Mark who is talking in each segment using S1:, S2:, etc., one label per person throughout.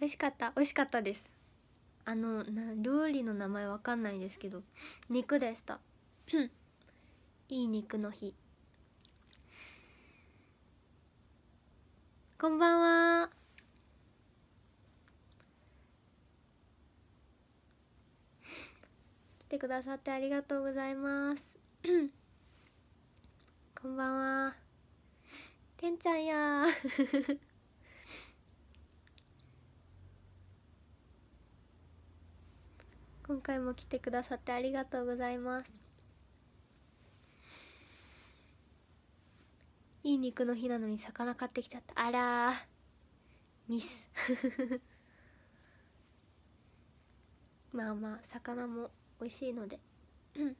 S1: 美味しかった美味しかったですあの料理の名前わかんないですけど肉でした いい肉の日こんばんは来てくださってありがとうございます こんばんはてんちゃんや今回も来てくださってありがとうございますいい肉の日なのに魚買ってきちゃったあらミス まあまあ魚も美味しいのでうん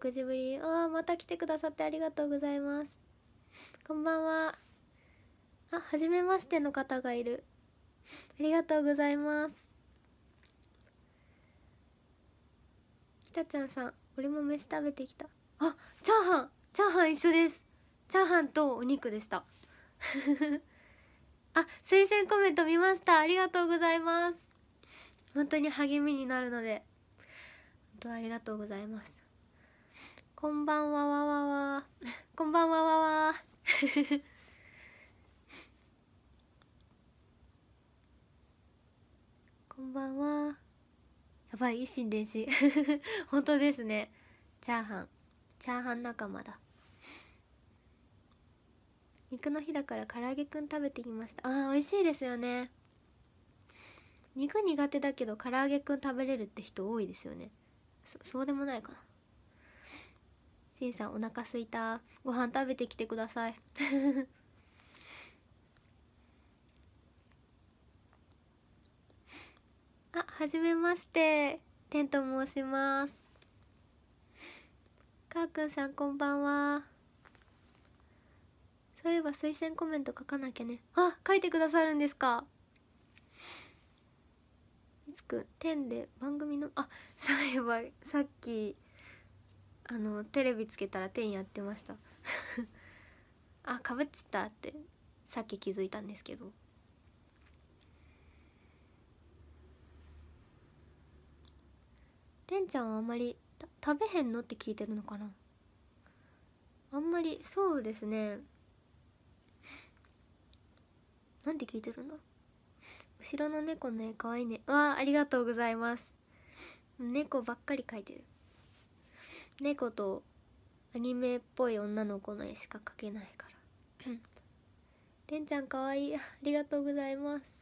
S1: 6時ぶりああまた来てくださってありがとうございますこんばんはあ初めましての方がいるありがとうございますひたちゃんさん俺も飯食べてきたあチャーハンチャーハン一緒ですチャーハンとお肉でした あ推薦コメント見ましたありがとうございます本当に励みになるので本当ありがとうございますこんばんはわわわ こんばんはわわ こんばんはやばい一心伝心 本当ですねチャーハンチャーハン仲間だ肉の日だから唐揚げくん食べてきましたあー美味しいですよね肉苦手だけど唐揚げくん食べれるって人多いですよねそうでもないかなしんさんお腹すいたご飯食べてきてくださいあ、はじめまして。てんと申します。かーくんさん、こんばんは。そういえば推薦コメント書かなきゃね。あ、書いてくださるんですか。みつくん、てんで番組の、あ、そういえば、さっき。あの、テレビつけたらてんやってました。あ、かぶっちったって、さっき気づいたんですけど。てんちゃんはあんまり食べへんのって聞いてるのかなあんまりそうですねなんて聞いてるんだ後ろの猫の絵かわいいねわあありがとうございます猫ばっかり描いてる猫とアニメっぽい女の子の絵しか描けないからてん ちゃんかわいいありがとうございます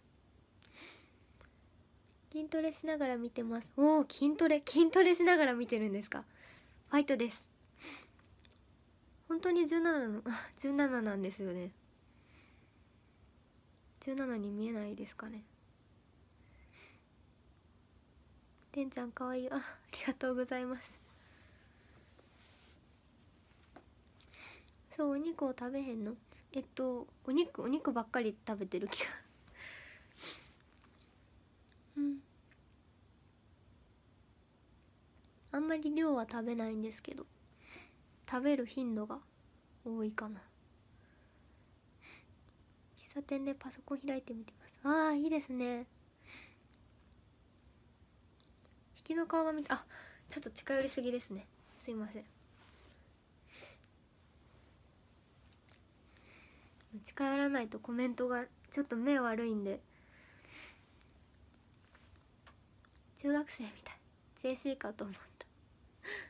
S1: 筋トレしながら見てますおお筋トレ筋トレしながら見てるんですかファイトです本当に17の17 なんですよね17に見えないですかねてんちゃんかわいいあありがとうございますそうお肉を食べへんのえっとお肉お肉ばっかり食べてる気がうんあんまり量は食べないんですけど食べる頻度が多いかな喫茶店でパソコン開いてみてますああいいですね引きの顔が見てあちょっと近寄りすぎですねすいません近寄らないとコメントがちょっと目悪いんで中学生みたいシーかと思った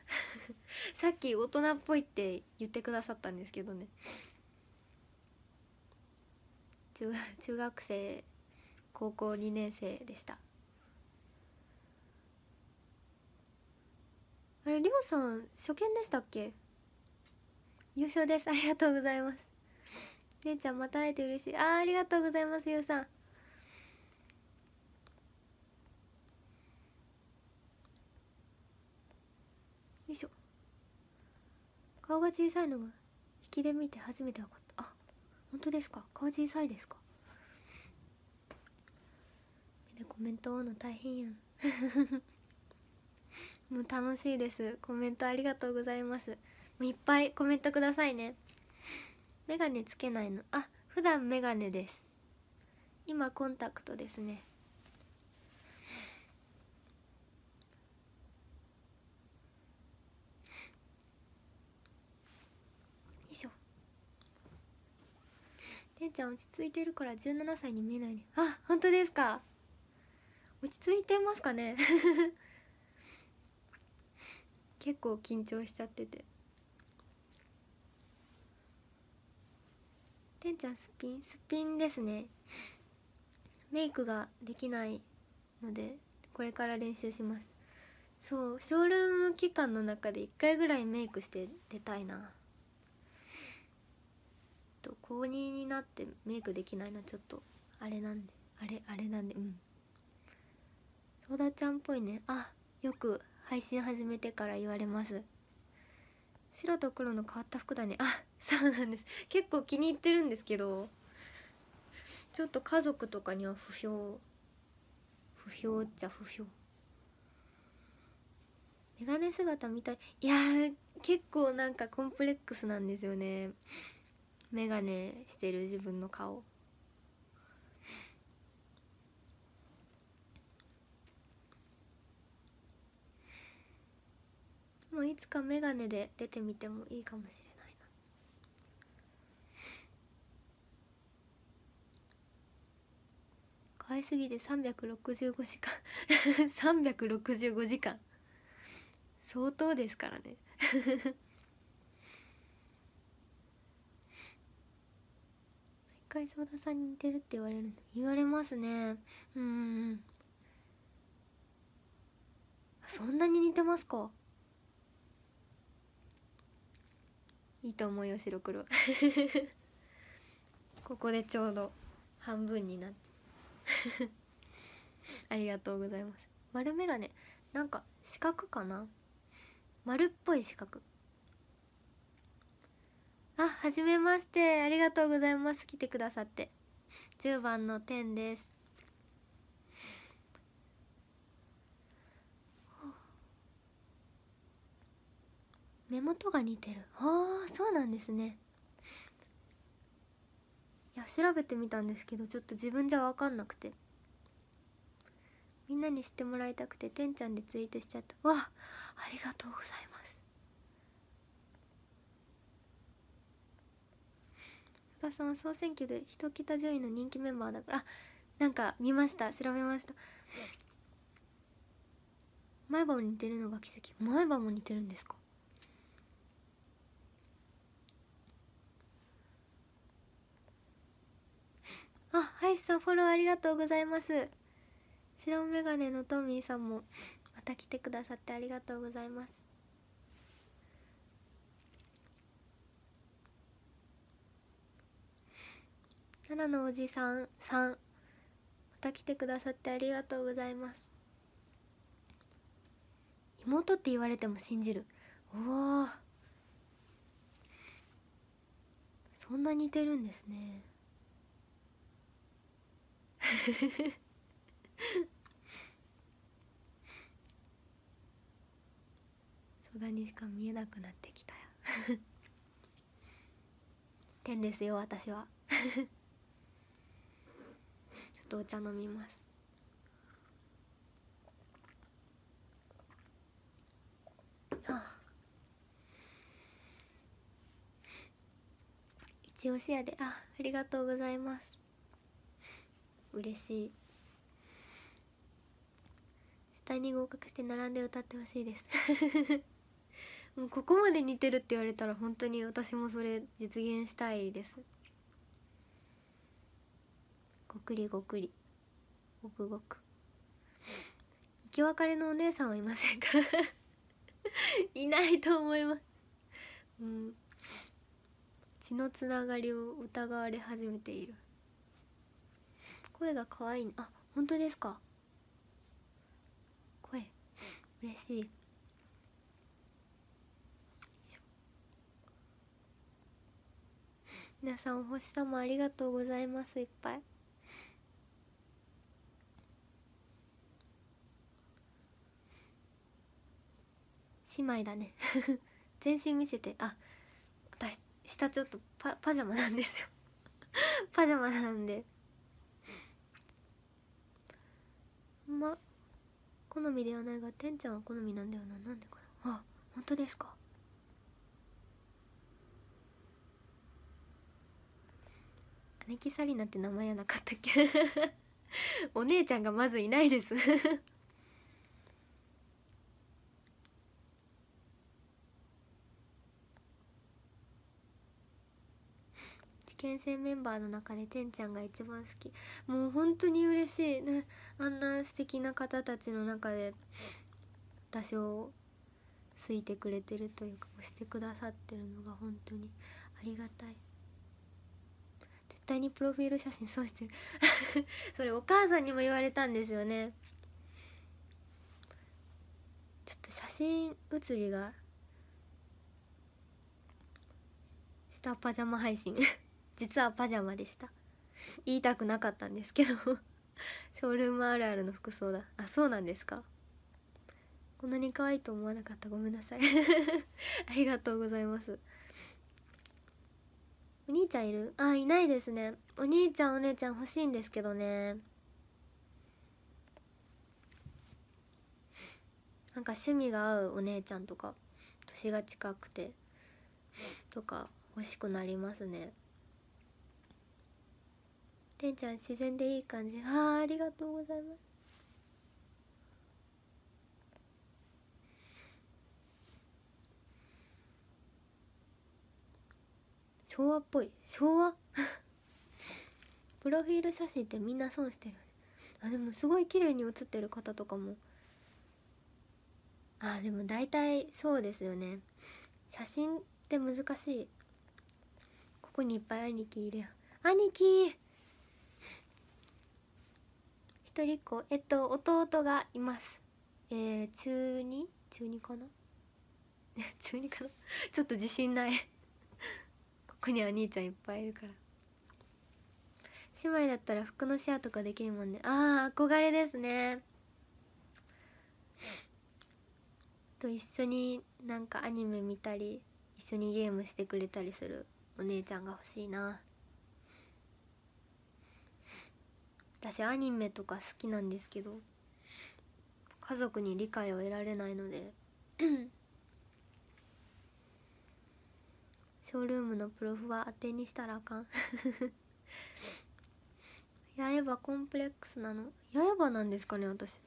S1: さっき大人っぽいって言ってくださったんですけどね中中学生高校2年生でしたあれりょうさん初見でしたっけ優勝ですありがとうございます姉ちゃんまた会えて嬉しいあありがとうございますゆうさん顔が小さいのが引きで見て初めて分かったあ本当ですか顔小さいですかでコメント追うの大変やん もう楽しいですコメントありがとうございますもういっぱいコメントくださいねメガネつけないのあ普段メガネです今コンタクトですねてんちゃん落ち着いてるから17歳に見えないねあ本当ですか落ち着いてますかね 結構緊張しちゃってててんちゃんすっぴんすっぴんですねメイクができないのでこれから練習しますそうショールーム期間の中で1回ぐらいメイクして出たいなと高2になってメイクできないのちょっとあれなんであれあれなんでうんソダちゃんっぽいねあよく配信始めてから言われます白と黒の変わった服だねあそうなんです結構気に入ってるんですけどちょっと家族とかには不評不評っちゃ不評メガネ姿みたいいや結構なんかコンプレックスなんですよね眼鏡してる自分の顔もういつか眼鏡で出てみてもいいかもしれないな可愛すぎて365時間365時間相当ですからね 回相田さんに似てるって言われる言われますねうんそんなに似てますかいいと思うよ白黒 ここでちょうど半分になって ありがとうございます丸眼鏡なんか四角かな丸っぽい四角あはじめましてありがとうございます来てくださって10番の天です目元が似てるああそうなんですねいや調べてみたんですけどちょっと自分じゃ分かんなくてみんなに知ってもらいたくててんちゃんでツイートしちゃったわありがとうございます田さんは総選挙で一桁上位の人気メンバーだからあなんか見ました調べました前歯も似てるのが奇跡前歯も似てるんですかあはいさんフォローありがとうございます白眼鏡のトミーさんもまた来てくださってありがとうございます奈良のおじさんさんまた来てくださってありがとうございます妹って言われても信じるおおそんな似てるんですねそだ にしか見えなくなってきたよ天 ですよ私はとお茶飲みますあ一押しやであありがとうございます嬉しい下に合格して並んで歌ってほしいです もうここまで似てるって言われたら本当に私もそれ実現したいですくりごくりごくごく生き別れのお姉さんはいませんか いないと思いますうん血のつながりを疑われ始めている声が可愛いあ本当ですか声嬉しいみなさんお星様ありがとうございますいっぱい姉妹だね 全身見せてあ私下ちょっとパパジャマなんですよ パジャマなんでま好みではないがてんちゃんは好みなんだよななんでかなあ本当ですか姉貴サリナって名前やなかったっけ お姉ちゃんがまずいないです険船メンバーの中でてんちゃんが一番好きもう本当に嬉しいねあんな素敵な方たちの中で私を好いてくれてるというか押してくださってるのが本当にありがたい絶対にプロフィール写真そうしてる それお母さんにも言われたんですよねちょっと写真写りが下パジャマ配信実はパジャマでした言いたくなかったんですけどショールームあるあるの服装だあそうなんですかこんなに可愛いと思わなかったごめんなさい ありがとうございますお兄ちゃんいるあいないですねお兄ちゃんお姉ちゃん欲しいんですけどねなんか趣味が合うお姉ちゃんとか年が近くてとか欲しくなりますねてんちゃん自然でいい感じああありがとうございます昭和っぽい昭和 プロフィール写真ってみんな損してるあでもすごい綺麗に写ってる方とかもあでも大体そうですよね写真って難しいここにいっぱい兄貴いるや兄貴一人っ子えっと弟がいますえー、中 2? 中2かな 中2かなちょっと自信ないここには兄ちゃんいっぱいいるから姉妹だったら服のシェアとかできるもんねああ憧れですねと一緒になんかアニメ見たり一緒にゲームしてくれたりするお姉ちゃんが欲しいな私アニメとか好きなんですけど家族に理解を得られないので ショールームのプロフは当てにしたらあかん 八重歯コンプレックスなの八重歯なんですかね私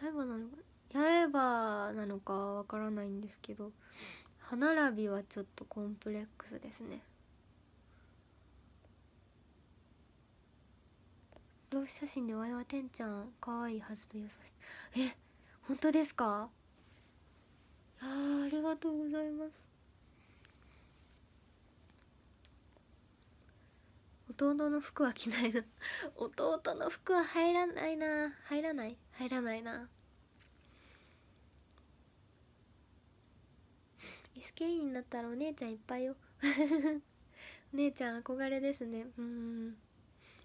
S1: 八重歯なのか八重歯なのかわからないんですけど歯並びはちょっとコンプレックスですねロー写真でワイはてんちゃん可愛いはずと予想してえ本当ですかあありがとうございます弟の服は着ないな 弟の服は入らないな入らない入らないな SKE になったらお姉ちゃんいっぱいよ お姉ちゃん憧れですねうん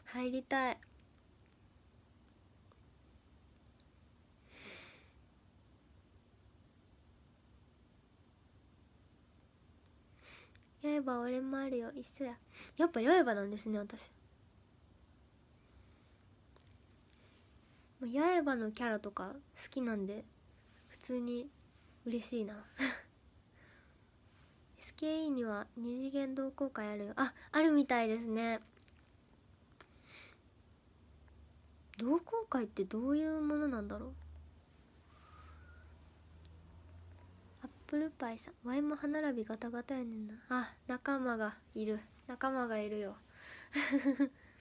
S1: 入りたい刃俺もあるよ一緒ややっぱ刃なんですね私刃のキャラとか好きなんで普通に嬉しいな SKE には二次元同好会あるよああるみたいですね同好会ってどういうものなんだろうプルパイさんワイも歯並びガタガタやねんなあ仲間がいる仲間がいるよ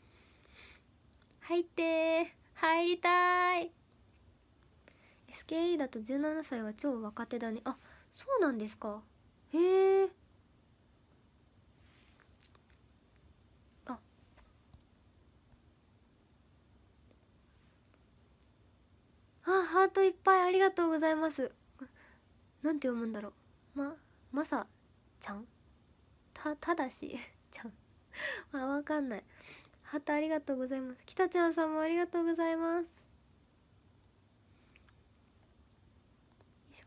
S1: 入って入りたい SKE だと17歳は超若手だねあそうなんですかへえああハートいっぱいありがとうございますなんて読むんだろうままさちゃんたただし ちゃん あわかんないハートありがとうございますきたちゃんさんもありがとうございますよいし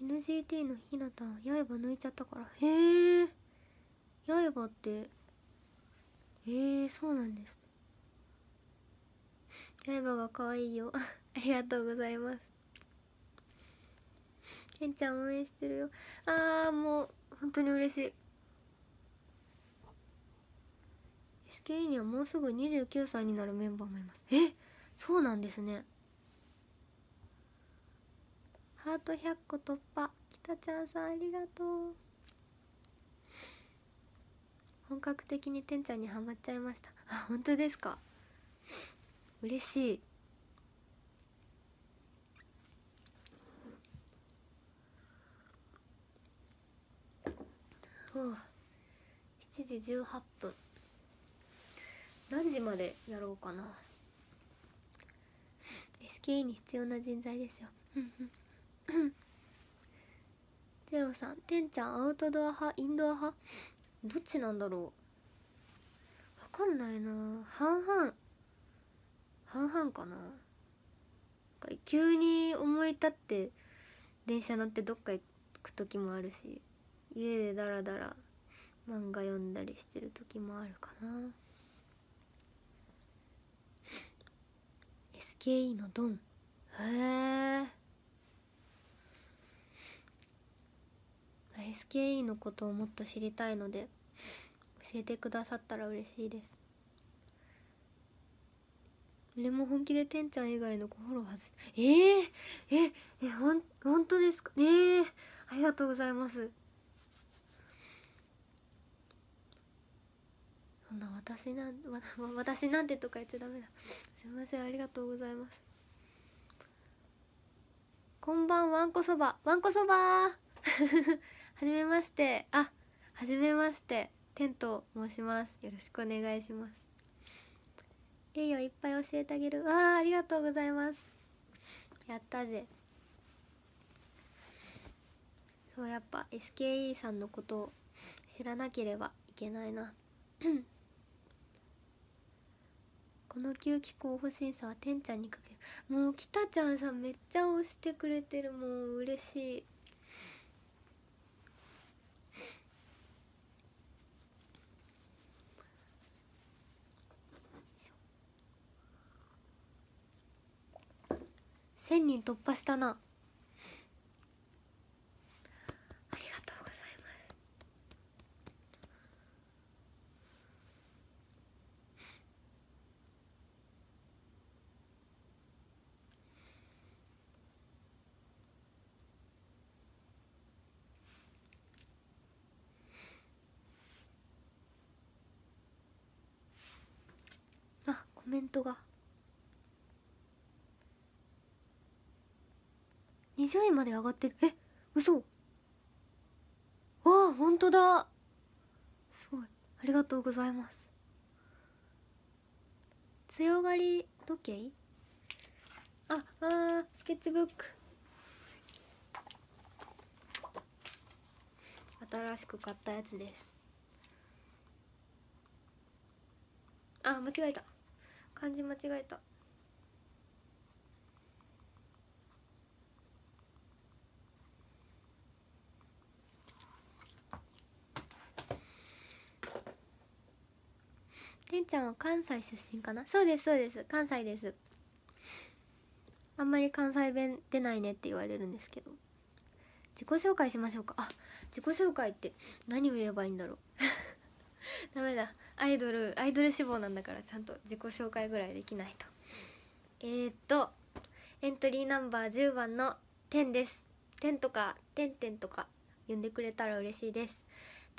S1: ょ NGT のひなた刃抜いちゃったからへえ刃ってえー、そうなんです刃が可愛いよ ありがとうございますけんちゃん応援してるよあーもう本当に嬉しい SKE にはもうすぐ29歳になるメンバーもいますえそうなんですねハート100個突破きたちゃんさんありがとう本格的にてんちゃんにはまっちゃいましたあ本当ですか嬉しいお7時18分何時までやろうかな SKE に必要な人材ですよゼロさんてんちゃんアウトドア派インドア派どっちなんだろうわかんないな半々半々かな急に思い立って電車乗ってどっか行く時もあるし家でダラダラ漫画読んだりしてる時もあるかな SKE のドンへえ SKE のことをもっと知りたいので教えてくださったら嬉しいです俺も本気でてんちゃん以外の子フォロー外してえー、えええほん本当ですかえー、ありがとうございますそんな私なんわ私なんてとか言っちゃダメだすいませんありがとうございますこんばんわんこそばわんこそば はじめましてあはじめましてテンと申しますよろしくお願いします栄養いっぱい教えてあげるわあありがとうございますやったぜそうやっぱ SKE さんのことを知らなければいけないな この吸気候補審査はてんちゃんにかけるもうきたちゃんさんめっちゃ押してくれてるもう嬉しい1000人突破したなありがとうございますあコメントが。20円まで上がってるえ嘘ああ本当だすごいありがとうございます強がり時計ああスケッチブック新しく買ったやつですあ間違えた漢字間違えたちゃんは関西出身かなそうですそうです関西ですあんまり関西弁出ないねって言われるんですけど自己紹介しましょうかあ自己紹介って何を言えばいいんだろう ダメだアイドルアイドル志望なんだからちゃんと自己紹介ぐらいできないとえー、っとエントリーナンバー10番の「天」です「天」とか「天天」とか呼んでくれたら嬉しいです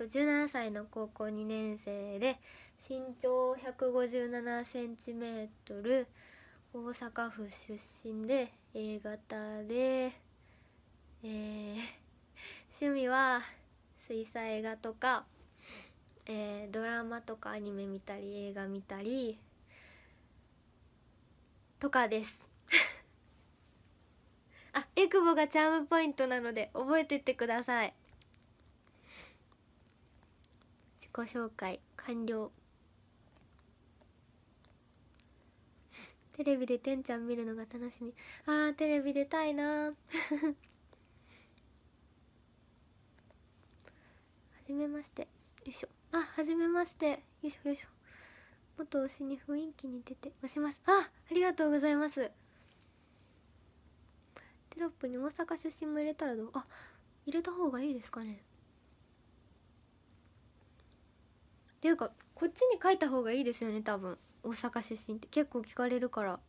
S1: と17歳の高校2年生で身長1 5 7センチメートル大阪府出身で A 型で、えー、趣味は水彩画とか、えー、ドラマとかアニメ見たり映画見たりとかです あえくぼがチャームポイントなので覚えてってください己紹介完了テレビでてんちゃん見るのが楽しみあーテレビ出たいな はじめましてよいしょあはじめましてよいしょよいしょ元推しに雰囲気に出て押しますあありがとうございますテロップに大阪出身も入れたらどうあ入れた方がいいですかねていうかこっちに書いた方がいいですよね多分大阪出身って結構聞かれるから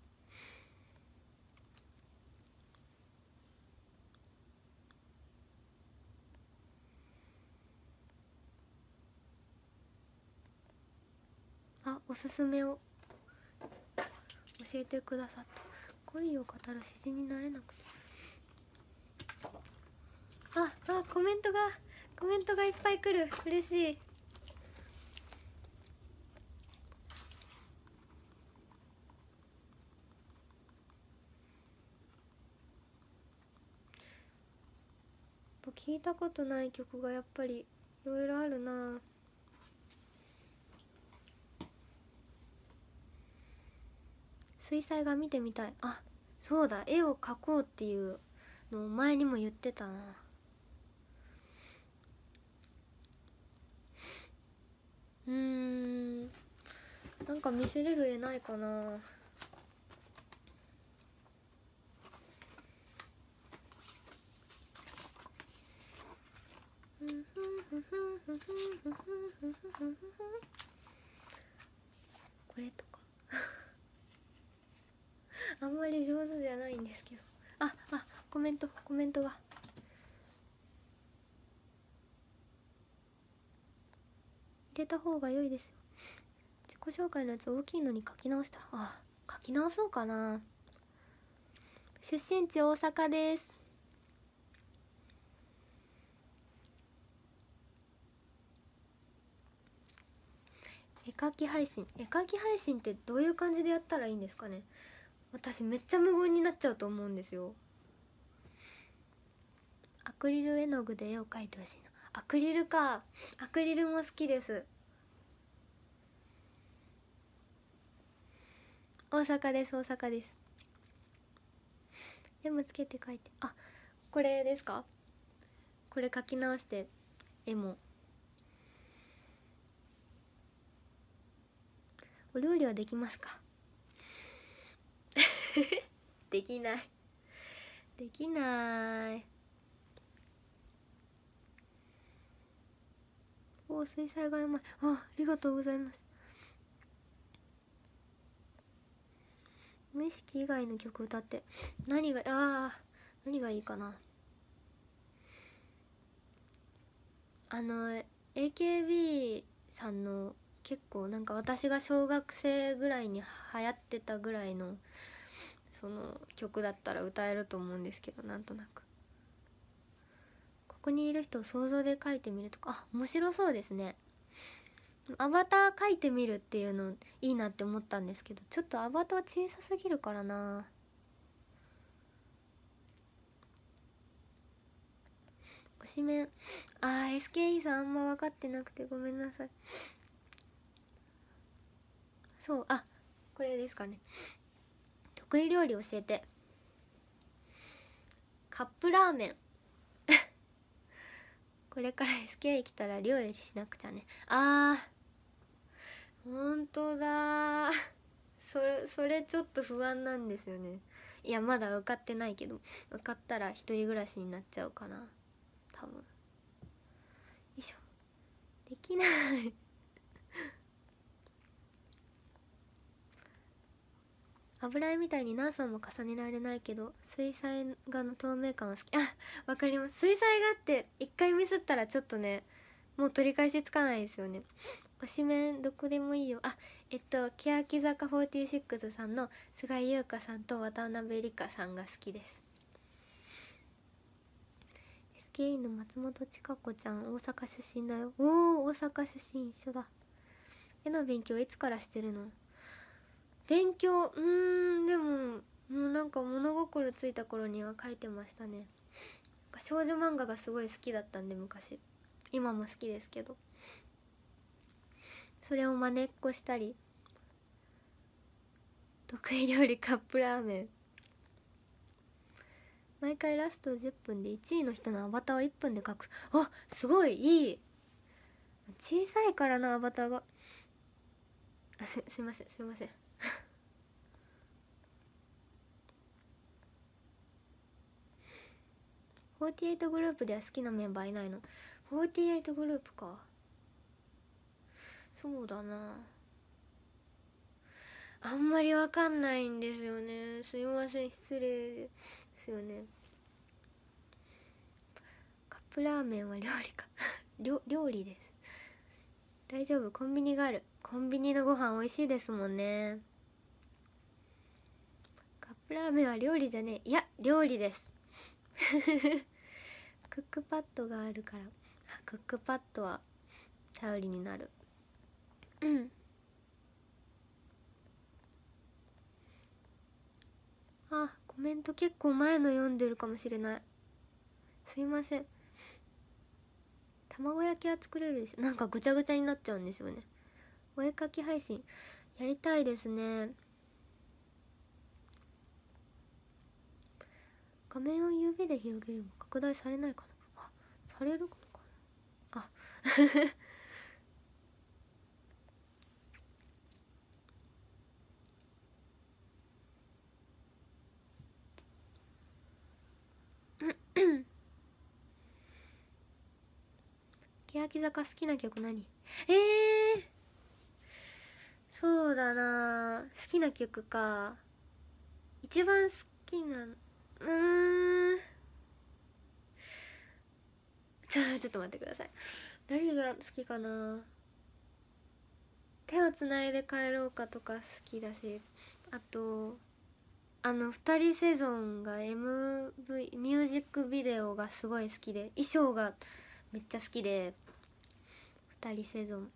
S1: あおすすめを教えてくださった恋を語る詩人になれなくてああコメントがコメントがいっぱい来る嬉しい聞いたことない曲がやっぱりいろいろあるな水彩画見てみたいあそうだ絵を描こうっていうのを前にも言ってたなうんなんか見せれる絵ないかなこれとかあんまり上手じゃないんですけどああコメントコメントが入れた方が良いですよ自己紹介のやつ大きいのに書き直したらあ書き直そうかな出身地大阪です絵描き配信絵描き配信ってどういう感じでやったらいいんですかね私めっちゃ無言になっちゃうと思うんですよアクリル絵の具で絵を描いてほしいなアクリルかアクリルも好きです大阪です大阪ですでもつけて描いてあこれですかこれ描き直して絵もお料理はできますか できないできないお水彩画うまいあありがとうございます無意識以外の曲歌って何があ何がいいかなあの AKB さんの結構なんか私が小学生ぐらいに流行ってたぐらいのその曲だったら歌えると思うんですけどなんとなくここにいる人を想像で書いてみるとかあ面白そうですねアバター書いてみるっていうのいいなって思ったんですけどちょっとアバター小さすぎるからなあしメンあー SKE さんあんま分かってなくてごめんなさいそうあこれですかね得意料理教えてカップラーメン これから SK きたら料理しなくちゃねあーほんとだそれそれちょっと不安なんですよねいやまだ受かってないけど受かったら一人暮らしになっちゃうかな多分よいしょできない油絵みたいに何層も重ねられないけど水彩画の透明感は好きあわかります水彩画って一回ミスったらちょっとねもう取り返しつかないですよね推しメンどこでもいいよあえっと欅坂46さんの菅井優香さんと渡辺梨香さんが好きです SKE の松本千佳子ちゃん大阪出身だよおお大阪出身一緒だ絵の勉強いつからしてるの勉強うんでももうなんか物心ついた頃には書いてましたね少女漫画がすごい好きだったんで昔今も好きですけどそれをまねっこしたり得意料理カップラーメン毎回ラスト10分で1位の人のアバターを1分で書くあすごいいい小さいからなアバターがあすすいませんすいません48グループでは好きなメンバーいないの48グループかそうだなあんまりわかんないんですよねすいません失礼ですよねカップラーメンは料理か 料理です大丈夫コンビニがあるコンビニのご飯美味しいですもんねカップラーメンは料理じゃねえいや料理です クックパッドがあるからクックパッドは頼りになるうんあコメント結構前の読んでるかもしれないすいません卵焼きは作れるでしょなんかぐちゃぐちゃになっちゃうんですよねお絵かき配信やりたいですね画面を指で広げるのか拡大されないかなあされるのかなあ欅坂好きな曲何えー、そうだな好きな曲か一番好きなうんち ょちょっと待ってください何が好きかな手をつないで帰ろうかとか好きだしあとあの2人セゾンが MV ミュージックビデオがすごい好きで衣装がめっちゃ好きで2人セゾン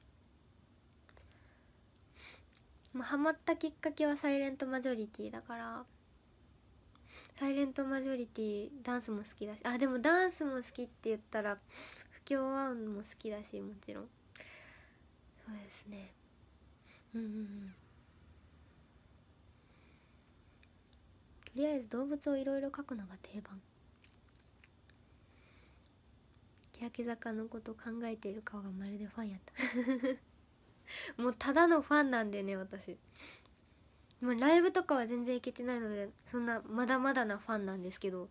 S1: まあハマったきっかけは「サイレントマジョリティだからサイレントマジョリティダンスも好きだしあでもダンスも好きって言ったら不協和音も好きだしもちろんそうですねうんうんうんとりあえず動物をいろいろ描くのが定番欅坂のこと考えている顔がまるでファンやった もうただのファンなんでね私もうライブとかは全然行けてないのでそんなまだまだなファンなんですけど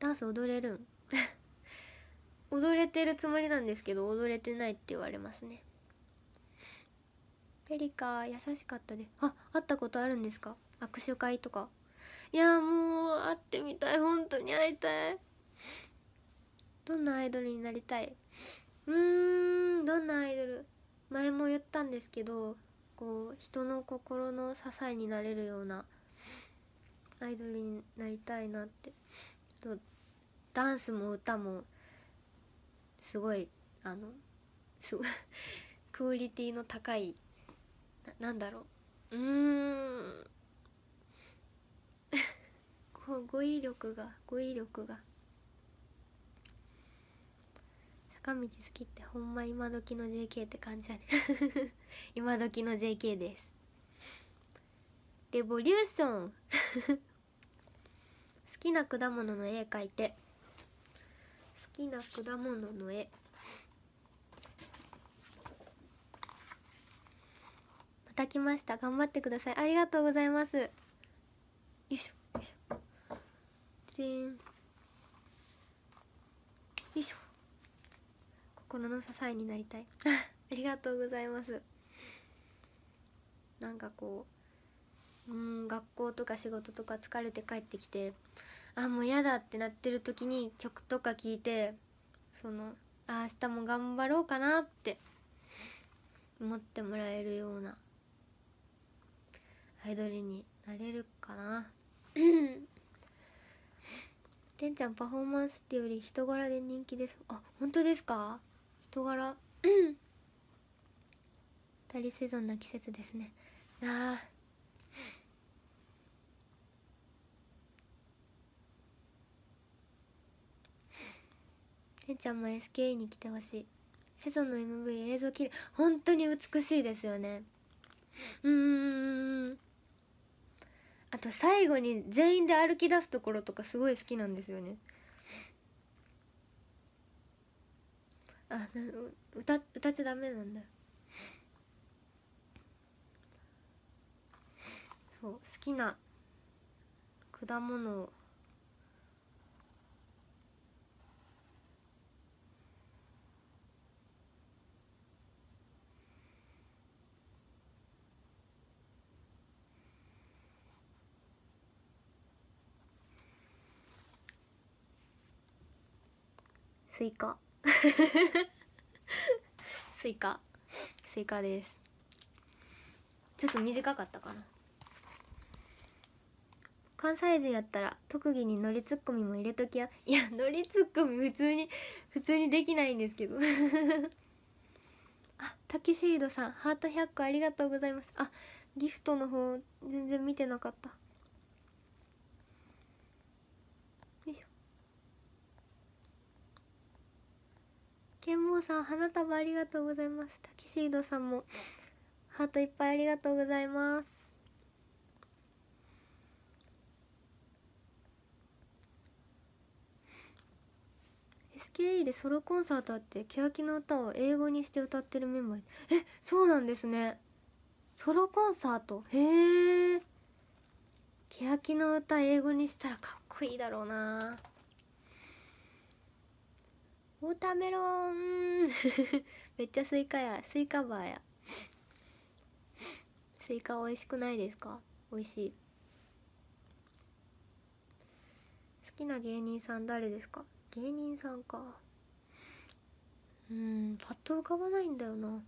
S1: ダンス踊れるん 踊れてるつもりなんですけど踊れてないって言われますねペリカ優しかったであ会ったことあるんですか握手会とかいやもう会ってみたい本当に会いたいどんなアイドルになりたいうんどんなアイドル前も言ったんですけどこう人の心の支えになれるようなアイドルになりたいなってダンスも歌もすごいあのすごい クオリティの高いななんだろううーん語彙力が語彙力が。坂道好きってほんま今時の JK って感じやね 今時の JK ですレボリューション 好きな果物の絵描いて好きな果物の絵また来ました頑張ってくださいありがとうございますよいしょよいしょでんよいしょ心の支えになりたい ありがとうございますなんかこううん学校とか仕事とか疲れて帰ってきてあもう嫌だってなってる時に曲とか聴いてそのあ明日も頑張ろうかなって思ってもらえるようなアイドルになれるかなてん ちゃんパフォーマンスってより人柄で人気ですあ本当ですか人柄足りせぞんな季節ですねああせんちゃんも SKE に来てほしいセゾンの MV 映像き麗本当に美しいですよねうんあと最後に全員で歩き出すところとかすごい好きなんですよねあな歌歌っちゃダメなんだよそう好きな果物をスイカ。スイカスイカですちょっと短かったかな関西人やったら特技にノリツッコミも入れときやいやノリツッコミ普通に普通にできないんですけど あタキシードさんハート100個ありがとうございますあギフトの方全然見てなかった剣坊さん花束ありがとうございますタキシードさんもハートいっぱいありがとうございますでソロコンサートあって欅の歌を英語にして歌ってるメンバーえそうなんですねソロコンサートへえ欅の歌英語にしたらかっこいいだろうなウォーターメロン めっちゃスイカやスイカバーやスイカ美味しくないですか美味しい好きな芸人さん誰ですか芸人さんかうんパッと浮かばないんだよな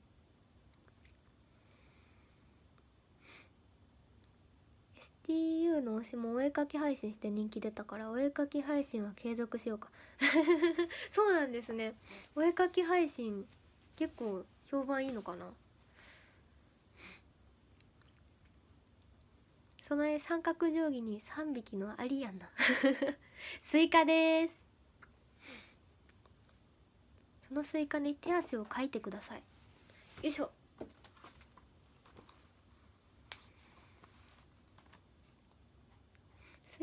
S1: TU の推しもお絵かき配信して人気出たからお絵かき配信は継続しようか そうなんですねお絵かき配信結構評判いいのかなその絵三角定規に3匹のアリやんな スイカですそのスイカに手足を描いてくださいよいしょ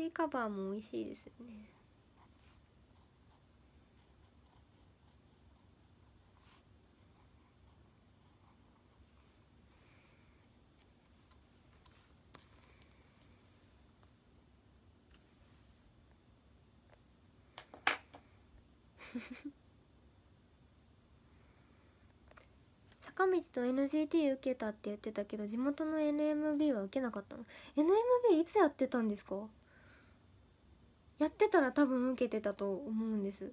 S1: イカバーも美味しいですよね 坂道と NGT 受けたって言ってたけど地元の NMB は受けなかったの NMB いつやってたんですかやってたら多分受けてたと思うんです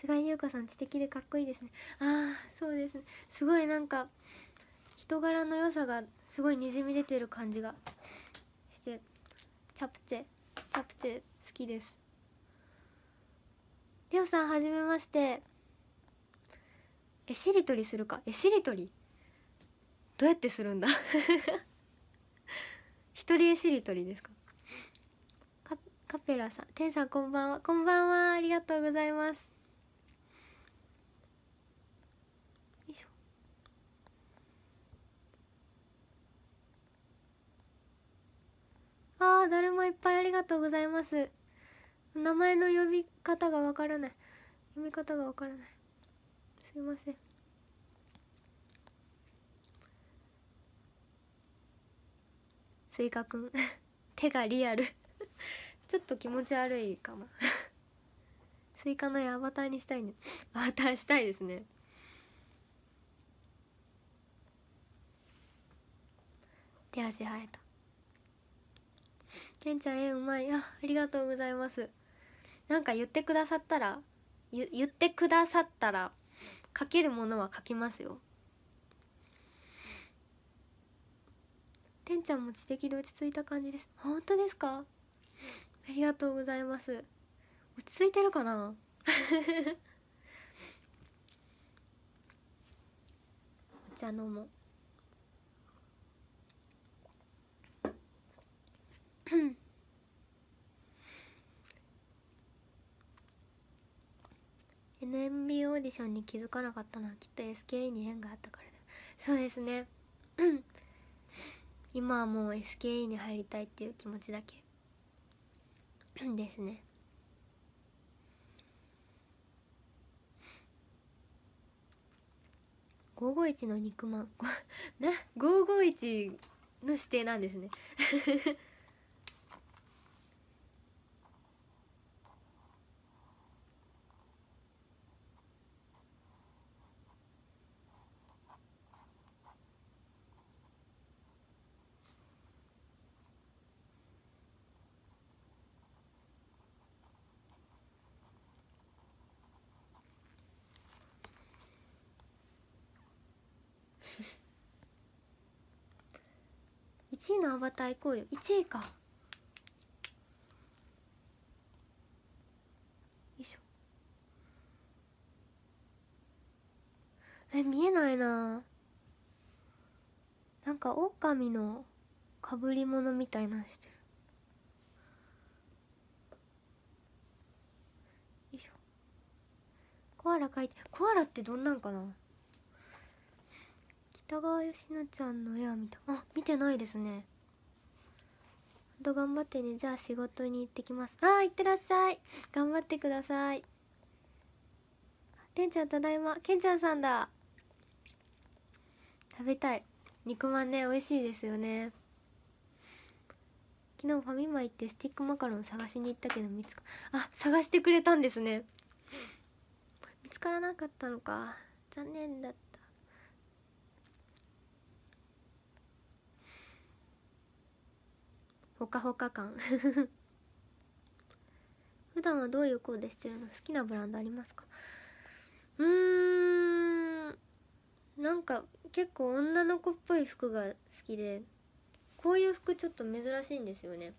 S1: 菅井優香さん知的でかっこいいですねああそうですねすごいなんか人柄の良さがすごいにじみ出てる感じがしてチャプチェチャプチェ好きですりょうさんはじめましてえしりとりするかえしりとりどうやってするんだ 一人しりとりですかカペラさん天さんこんばんはこんばんはありがとうございますよいしょあーだるまいっぱいありがとうございます名前の呼び方がわからない読み方がわからないすいませんスイカくん手がリアル ちょっと気持ち悪いかな スイカのアバターにしたいねアバターしたいですね手足生えたけんちゃん絵うまいあありがとうございますなんか言ってくださったら言ってくださったら書けるものは書きますよてんちゃんも知的で落ち着いた感じです本当ですかありがとうございます落ち着いてるかな お茶飲もう NMB オーディションに気づかなかったのはきっと SKE に縁があったからだそうですねうん今はもう SKE に入りたいっていう気持ちだけ ですね551の肉まん な551の指定なんですねのアバター行こうよ1位かよいしょえ見えないななんかオオカミのかぶり物みたいなんしてるよいしょコアラ描いてコアラってどんなんかな北川佳奈ちゃんの絵は見たあ見てないですねんと頑張ってねじゃあ仕事に行ってきますあーいってらっしゃい頑張ってくださいてんちゃんただいまけんちゃんさんだ食べたい肉まんね美味しいですよね昨日ファミマ行ってスティックマカロン探しに行ったけど見つかあ探してくれたんですね見つからなかったのか残念だったほかほか感 普段はどういうコーデしてるの好きなブランドありますかうーんなんか結構女の子っぽい服が好きでこういう服ちょっと珍しいんですよね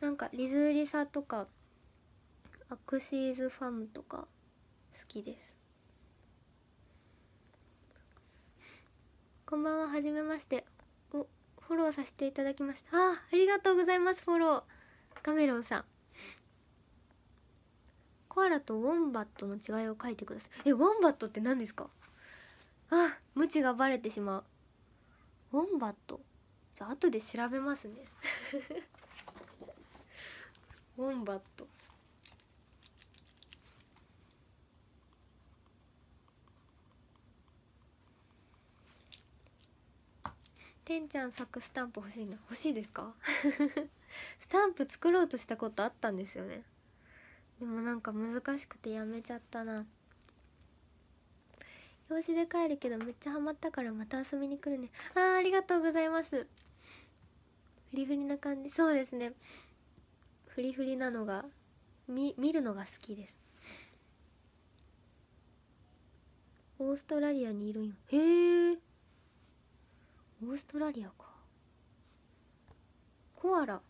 S1: なんかリズーリサとかアクシーズファムとか好きですこんばんははじめましておフォローさせていただきましたあありがとうございますフォローカメロンさんコアラとウォンバットの違いを書いてくださいえウォンバットって何ですかあ無知がバレてしまうウォンバットじゃあ後で調べますね ウォンバットてんちゃん作スタンプ欲しいな欲しいですか スタンプ作ろうとしたことあったんですよねでもなんか難しくてやめちゃったな用事で帰るけどめっちゃハマったからまた遊びに来るねあーありがとうございますフリフリな感じそうですねフリフリなのが見見るのが好きですオーストラリアにいるんよへえオーストラリアかコアラ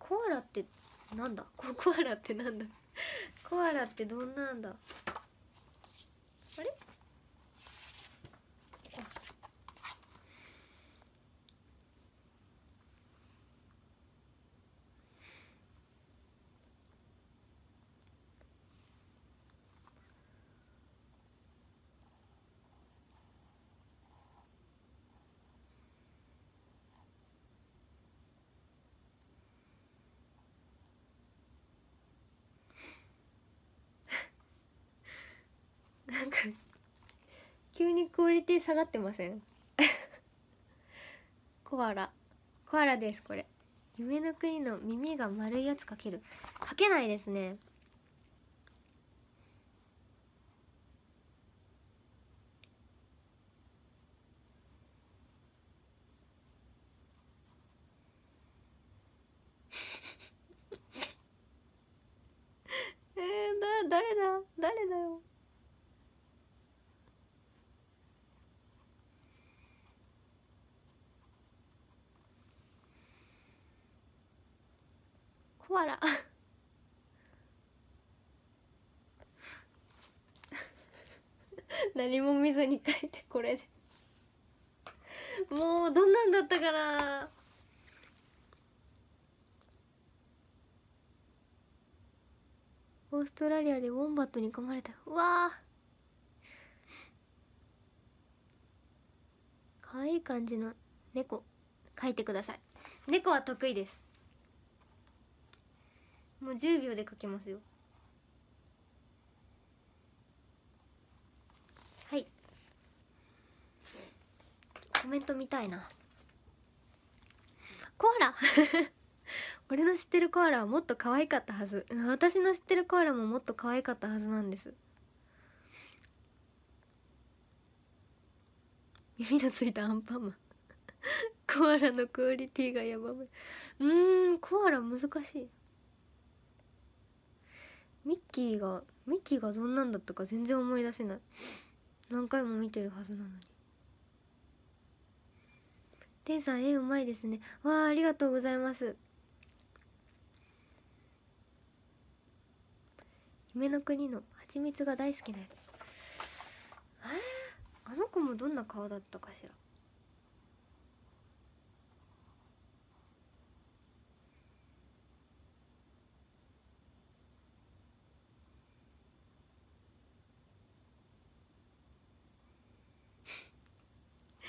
S1: コアラってなんだ コアラってなんだ コアラってどんなんだリティ下がってません コアラコアラですこれ夢の国の耳が丸いやつかけるかけないですね えー、だ誰だ誰だよコア 何も見ずに書いてこれでもうどんなんだったかなオーストラリアでウォンバットに噛まれたうわかわいい感じの猫描いてください猫は得意ですもう10秒で書けますよはいコメント見たいなコアラ 俺の知ってるコアラはもっと可愛かったはず私の知ってるコアラももっと可愛かったはずなんです耳のついたアンパンマン コアラのクオリティがやばめうーんコアラ難しいミッキーがミッキーがどんなんだったか全然思い出せない何回も見てるはずなのに天さん絵うまいですねわあありがとうございます夢の国の蜂蜜が大好きなやつえあの子もどんな顔だったかしら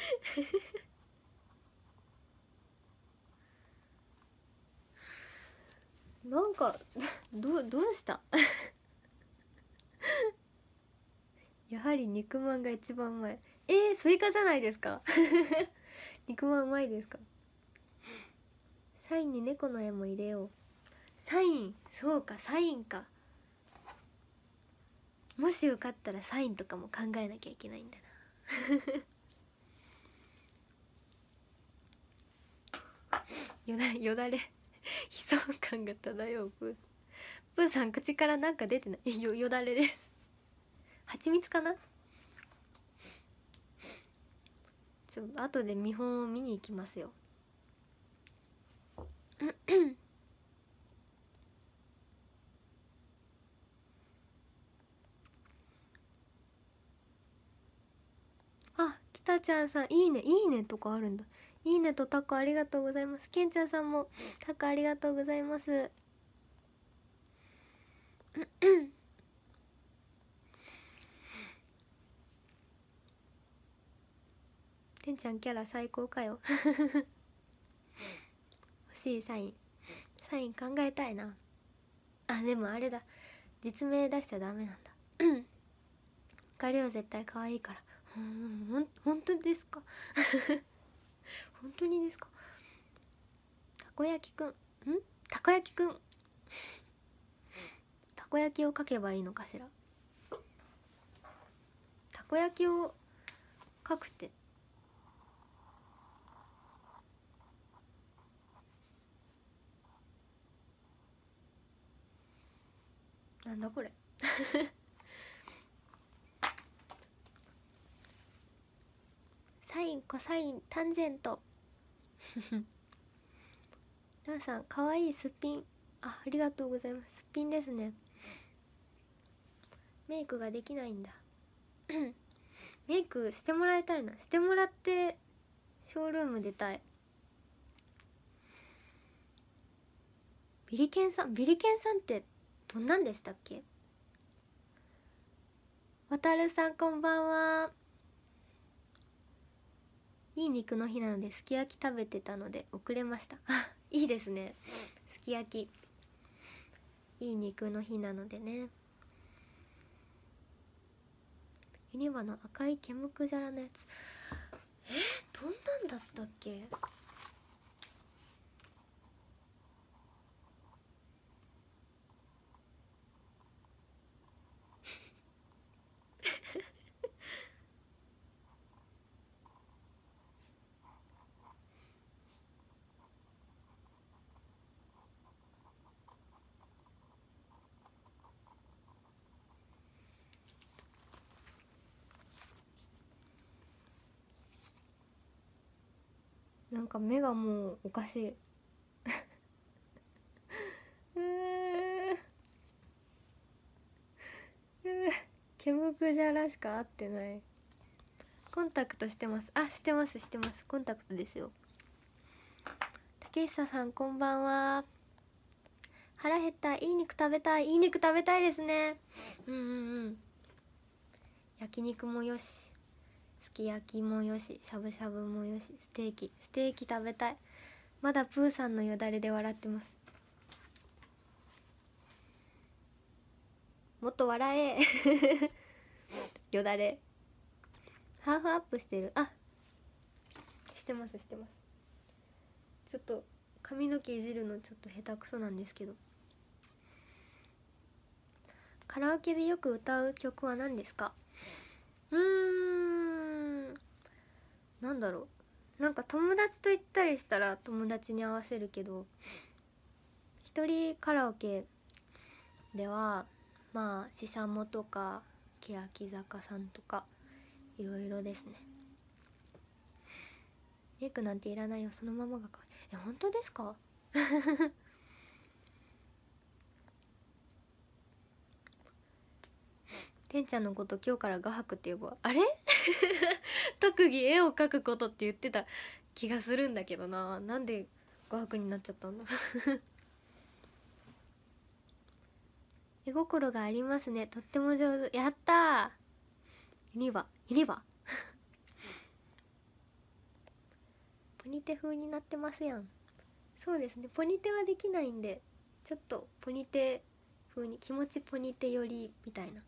S1: なんかどどうした やはり肉まんが一番うまいえー、スイカじゃないですか 肉まんうまいですかサインに猫の絵も入れようサインそうかサインかもし受かったらサインとかも考えなきゃいけないんだなよだよだれ悲壮感が漂うプーさんプーさん口からなんか出てない よよだれです蜂蜜かなちょっと後で見本を見に行きますよ あきたちゃんさんいいねいいねとかあるんだいいねとタコありがとうございますけんちゃんさんもタコありがとうございますてんちゃんキャラ最高かよ欲しいサインサイン考えたいなあでもあれだ実名出しちゃダメなんだうん 彼は絶対可愛いからうんほん本当ですか本当にですかたこ焼きくんんたこ焼きくん たこ焼きを書けばいいのかしらたこ焼きを書くってなんだこれ サインコサインタンジェントランさんかわいいすっぴんあありがとうございますすっぴんですねメイクができないんだ メイクしてもらいたいなしてもらってショールーム出たいビリケンさんビリケンさんってどんなんでしたっけわたるさんこんばんはいい肉の日なのですき焼き食べてたので遅れました いいですねすき焼きいい肉の日なのでねユニバの赤い毛むくじゃらのやつえー、どんなんだったっけなんか目がもうおかしいケムプジャラしか合ってないコンタクトしてますあしてますしてますコンタクトですよ竹久さんこんばんは腹減ったいい肉食べたいいい肉食べたいですねうんうんうん焼肉もよしき焼きもよししゃぶしゃぶもよしステーキステーキ食べたいまだプーさんのよだれで笑ってますもっと笑え よだれハーフアップしてるあしてますしてますちょっと髪の毛いじるのちょっと下手くそなんですけどカラオケでよく歌う曲は何ですかうーんなんだろうなんか友達と行ったりしたら友達に合わせるけど一人カラオケではまあししゃとか欅坂さんとかいろいろですねエイクなんていらないよそのままがかわいいえ本当ですか てんちゃんのこと今日から画伯って呼ぼうあれ 特技絵を描くことって言ってた気がするんだけどななんで画伯になっちゃったんだろう 絵心がありますねとっても上手やったユニバユニバ ポニテ風になってますやんそうですねポニテはできないんでちょっとポニテ風に気持ちポニテ寄りみたいな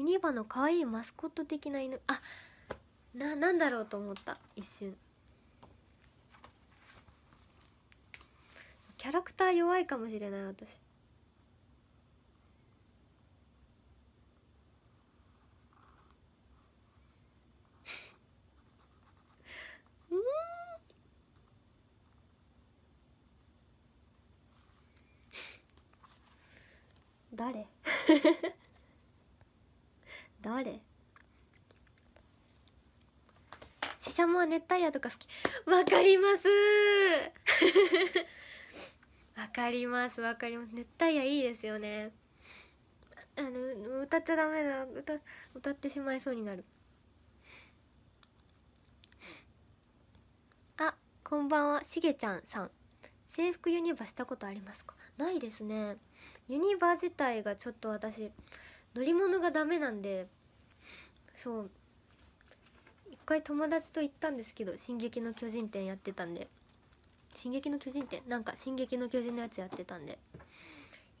S1: ユニバの可愛いマスコット的な犬あななんだろうと思った一瞬キャラクター弱いかもしれない私熱帯夜とか好きわかります わかりますわかります熱帯夜いいですよねあの歌っちゃダメだ歌歌ってしまいそうになるあこんばんはしげちゃんさん制服ユニバしたことありますかないですねユニバ自体がちょっと私乗り物がダメなんでそう回友達と行ったんですけど「進撃の巨人展」やってたんで「進撃の巨人展」なんか「進撃の巨人」のやつやってたんで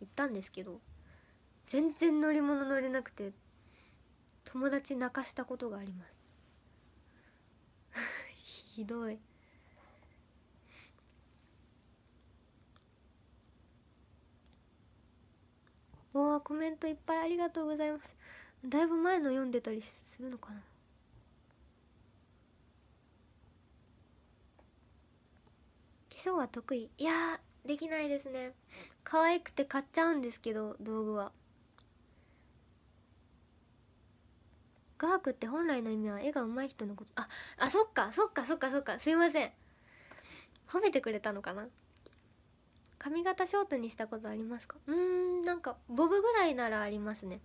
S1: 行ったんですけど全然乗り物乗れなくて友達泣かしたことがあります ひどいおーコメントいっぱいありがとうございますだいぶ前の読んでたりするのかなそは得意いやできないですね可愛くて買っちゃうんですけど道具は画伯って本来の意味は絵が上手い人のことああそっかそっかそっかそっかすいません褒めてくれたのかな髪型ショートにしたことありますかうんなんかボブぐらいならありますね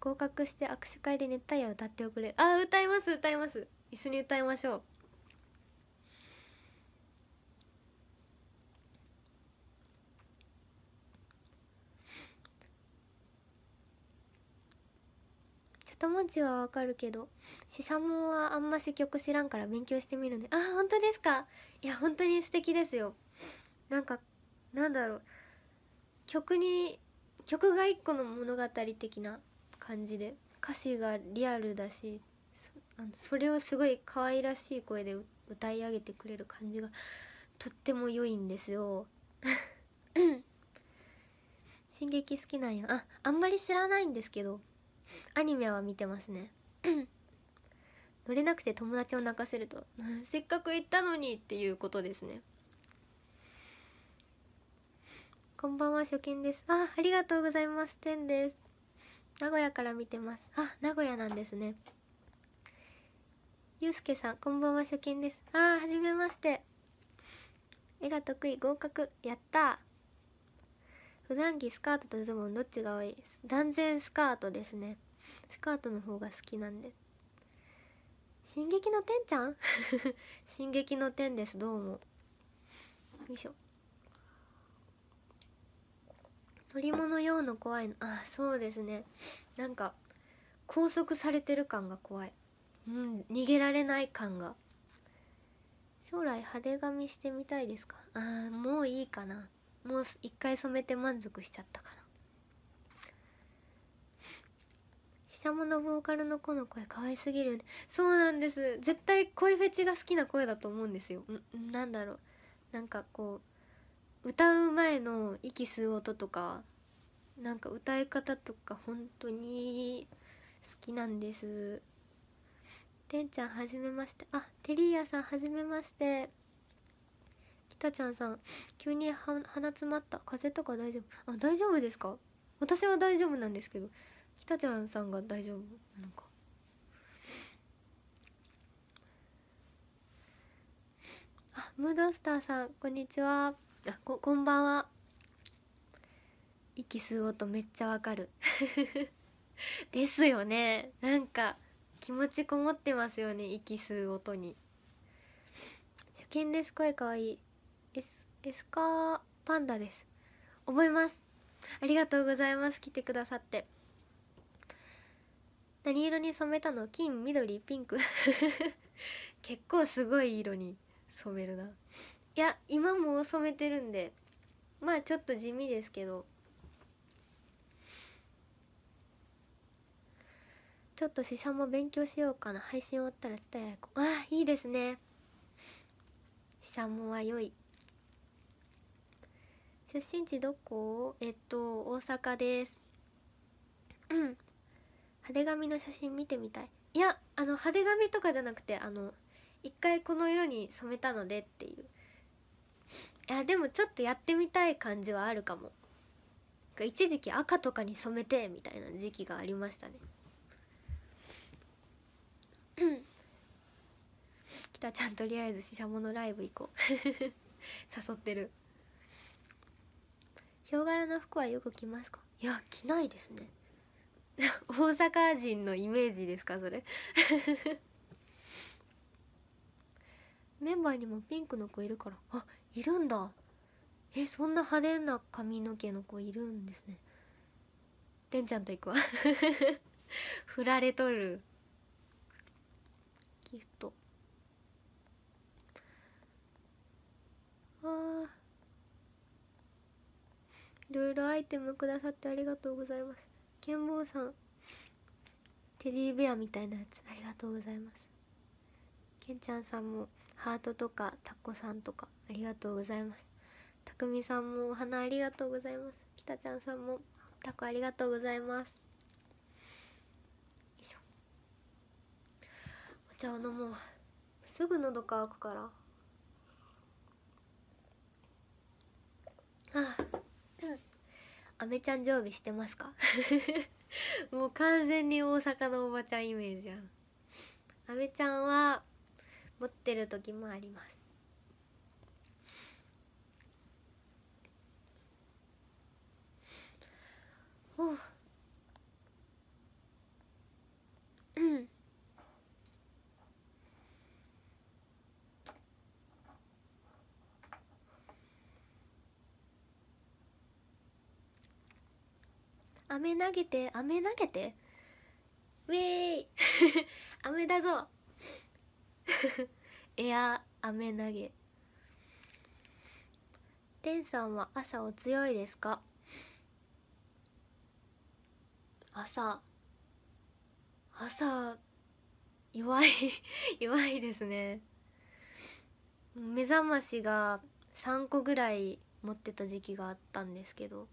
S1: 合格して握手会で熱帯夜歌っておくれあ歌います歌います一緒に歌いましょう2文字はわかるけどシサムはあんまし曲知らんから勉強してみるねあ本当ですかいや本当に素敵ですよなんかなんだろう曲に曲が一個の物語的な感じで歌詞がリアルだしあのそれをすごい可愛らしい声で歌い上げてくれる感じがとっても良いんですよ進撃 好きなんやああんまり知らないんですけどアニメは見てますね 乗れなくて友達を泣かせると せっかく行ったのにっていうことですねこんばんは初見ですあありがとうございますてんです名古屋から見てますあ名古屋なんですねゆうすけさんこんばんは初見ですあはじめまして絵が得意合格やった普段着スカートとズボンどっちが多い断然スカートですねスカートの方が好きなんで進撃の天ちゃん 進撃の天ですどうもよいしょ乗り物用の怖いのあそうですねなんか拘束されてる感が怖いうん逃げられない感が将来派手髪してみたいですかああもういいかなもう一回染めて満足しちゃったからゃものボーカルの子の声可愛すぎるそうなんです絶対声フェチが好きな声だと思うんですよんなんだろうなんかこう歌う前の息吸う音とかなんか歌い方とか本当に好きなんですてんちゃんはじめましてあテリーヤさんはじめましてたちゃんさん急に鼻詰まった風邪とか大丈夫あ大丈夫ですか私は大丈夫なんですけどひたちゃんさんが大丈夫なのかあムードスターさんこんにちはあここんばんは息吸おうとめっちゃわかる ですよねなんか気持ちこもってますよね息吸う音に初見です声かわいいエスカーパンダです覚えますありがとうございます来てくださって何色に染めたの金緑ピンク 結構すごい色に染めるないや今も染めてるんでまあちょっと地味ですけどちょっと試写も勉強しようかな配信終わったら伝えああいいですね試写もは良い出身地どこえっと大阪ですうん派手髪の写真見てみたいいやあの派手髪とかじゃなくてあの一回この色に染めたのでっていういやでもちょっとやってみたい感じはあるかも一時期赤とかに染めてみたいな時期がありましたねうん北ちゃんとりあえずししゃものライブ行こう 誘ってるヒョウ柄の服はよく着ますかいや着ないですね 大阪人のイメージですかそれ メンバーにもピンクの子いるからあいるんだえそんな派手な髪の毛の子いるんですねてんちゃんと行くわ 振られとるギフトあいろいろアイテムくださってありがとうございます剣坊さんテディベアみたいなやつありがとうございますけんちゃんさんもハートとかタコさんとかありがとうございますたくみさんもお花ありがとうございますきたちゃんさんもタコありがとうございますお茶を飲もうすぐ喉乾くからあああめちゃん常備してますか もう完全に大阪のおばちゃんイメージやんあめちゃんは持ってる時もあります
S2: おううん
S1: 飴投げて飴投げてウェーイ飴 だぞ エア飴投げてんさんは朝お強いですか朝朝弱い 弱いですね目覚ましが3個ぐらい持ってた時期があったんですけど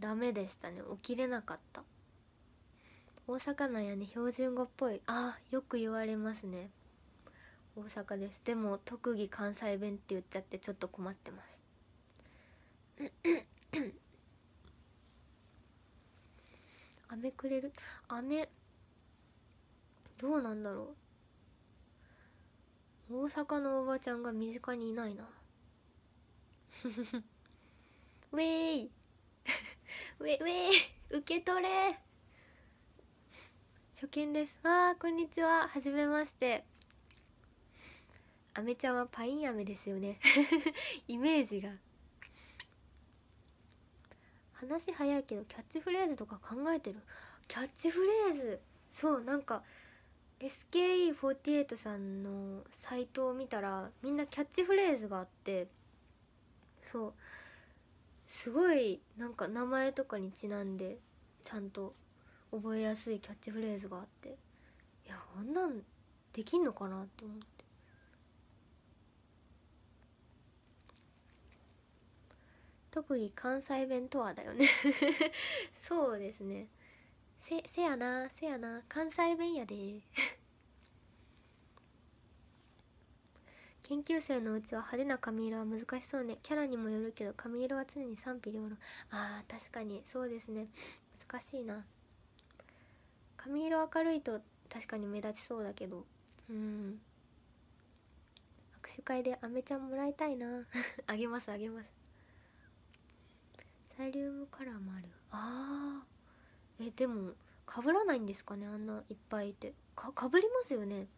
S1: ダメでしたね起きれなかった大阪なんやね標準語っぽいあよく言われますね大阪ですでも特技関西弁って言っちゃってちょっと困ってますめ くれるめどうなんだろう大阪のおばちゃんが身近にいないな ウェイウェウェ受け取れ初見ですわあこんにちははじめましてあめちゃんはパインアメですよね イメージが話早いけどキャッチフレーズとか考えてるキャッチフレーズそうなんか SKE48 さんのサイトを見たらみんなキャッチフレーズがあってそうすごいなんか名前とかにちなんでちゃんと覚えやすいキャッチフレーズがあっていやあんなんできんのかなって思って特技関西弁とはだよね そうですねせせやなせやな関西弁やで研究生のうちは派手な髪色は難しそうねキャラにもよるけど髪色は常に賛否両論あー確かにそうですね難しいな髪色明るいと確かに目立ちそうだけどうん握手会でアメちゃんもらいたいな あげますあげますサイリウムカラーもあるあーえでもかぶらないんですかねあんないっぱいいてかぶりますよね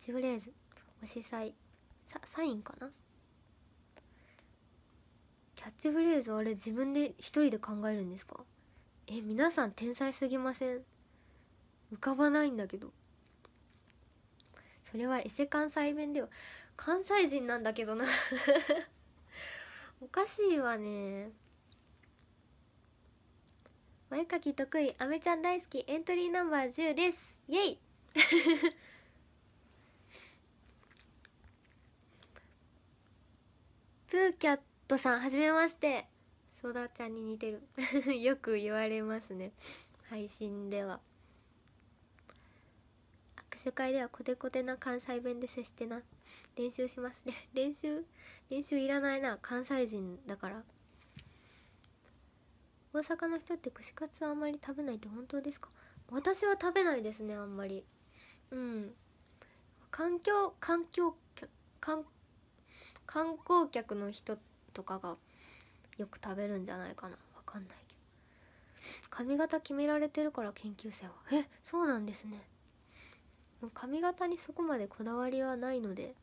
S1: チフレーズ推し祭ササインかなキャッチフレーズあれ自分で一人で考えるんですかえ皆さん天才すぎません浮かばないんだけどそれはエセ関西弁では関西人なんだけどな おかしいわねお絵かき得意あめちゃん大好きエントリーナンバー10ですイエイ プーキャットさんはじめましてソダちゃんに似てる よく言われますね配信では握手会ではコテコテな関西弁で接してな練習しますね 練習練習いらないな関西人だから大阪の人って串カツあんまり食べないって本当ですか私は食べないですねあんまりうん環境環境環観光客の人とかがよく食べるんじゃないかなわかんないけど髪型決められてるから研究生はえそうなんですね髪型にそこまでこだわりはないので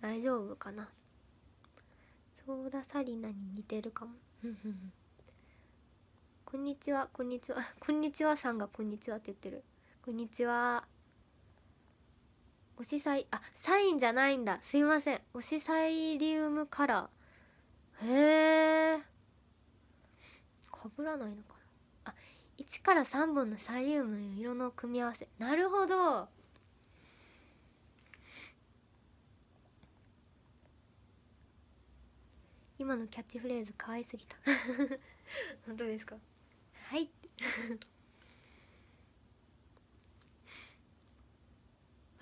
S1: 大丈夫かなソーダサリナに似てるかもこんにちはこんにちは こんにちはさんがこんにちはって言ってるこんにちはおしさいあサインじゃないんだすいませんおしサイリウムカラーへえかぶらないのかなあ1から3本のサイリウムの色の組み合わせなるほど今のキャッチフレーズ可愛すぎた 本当ですかはい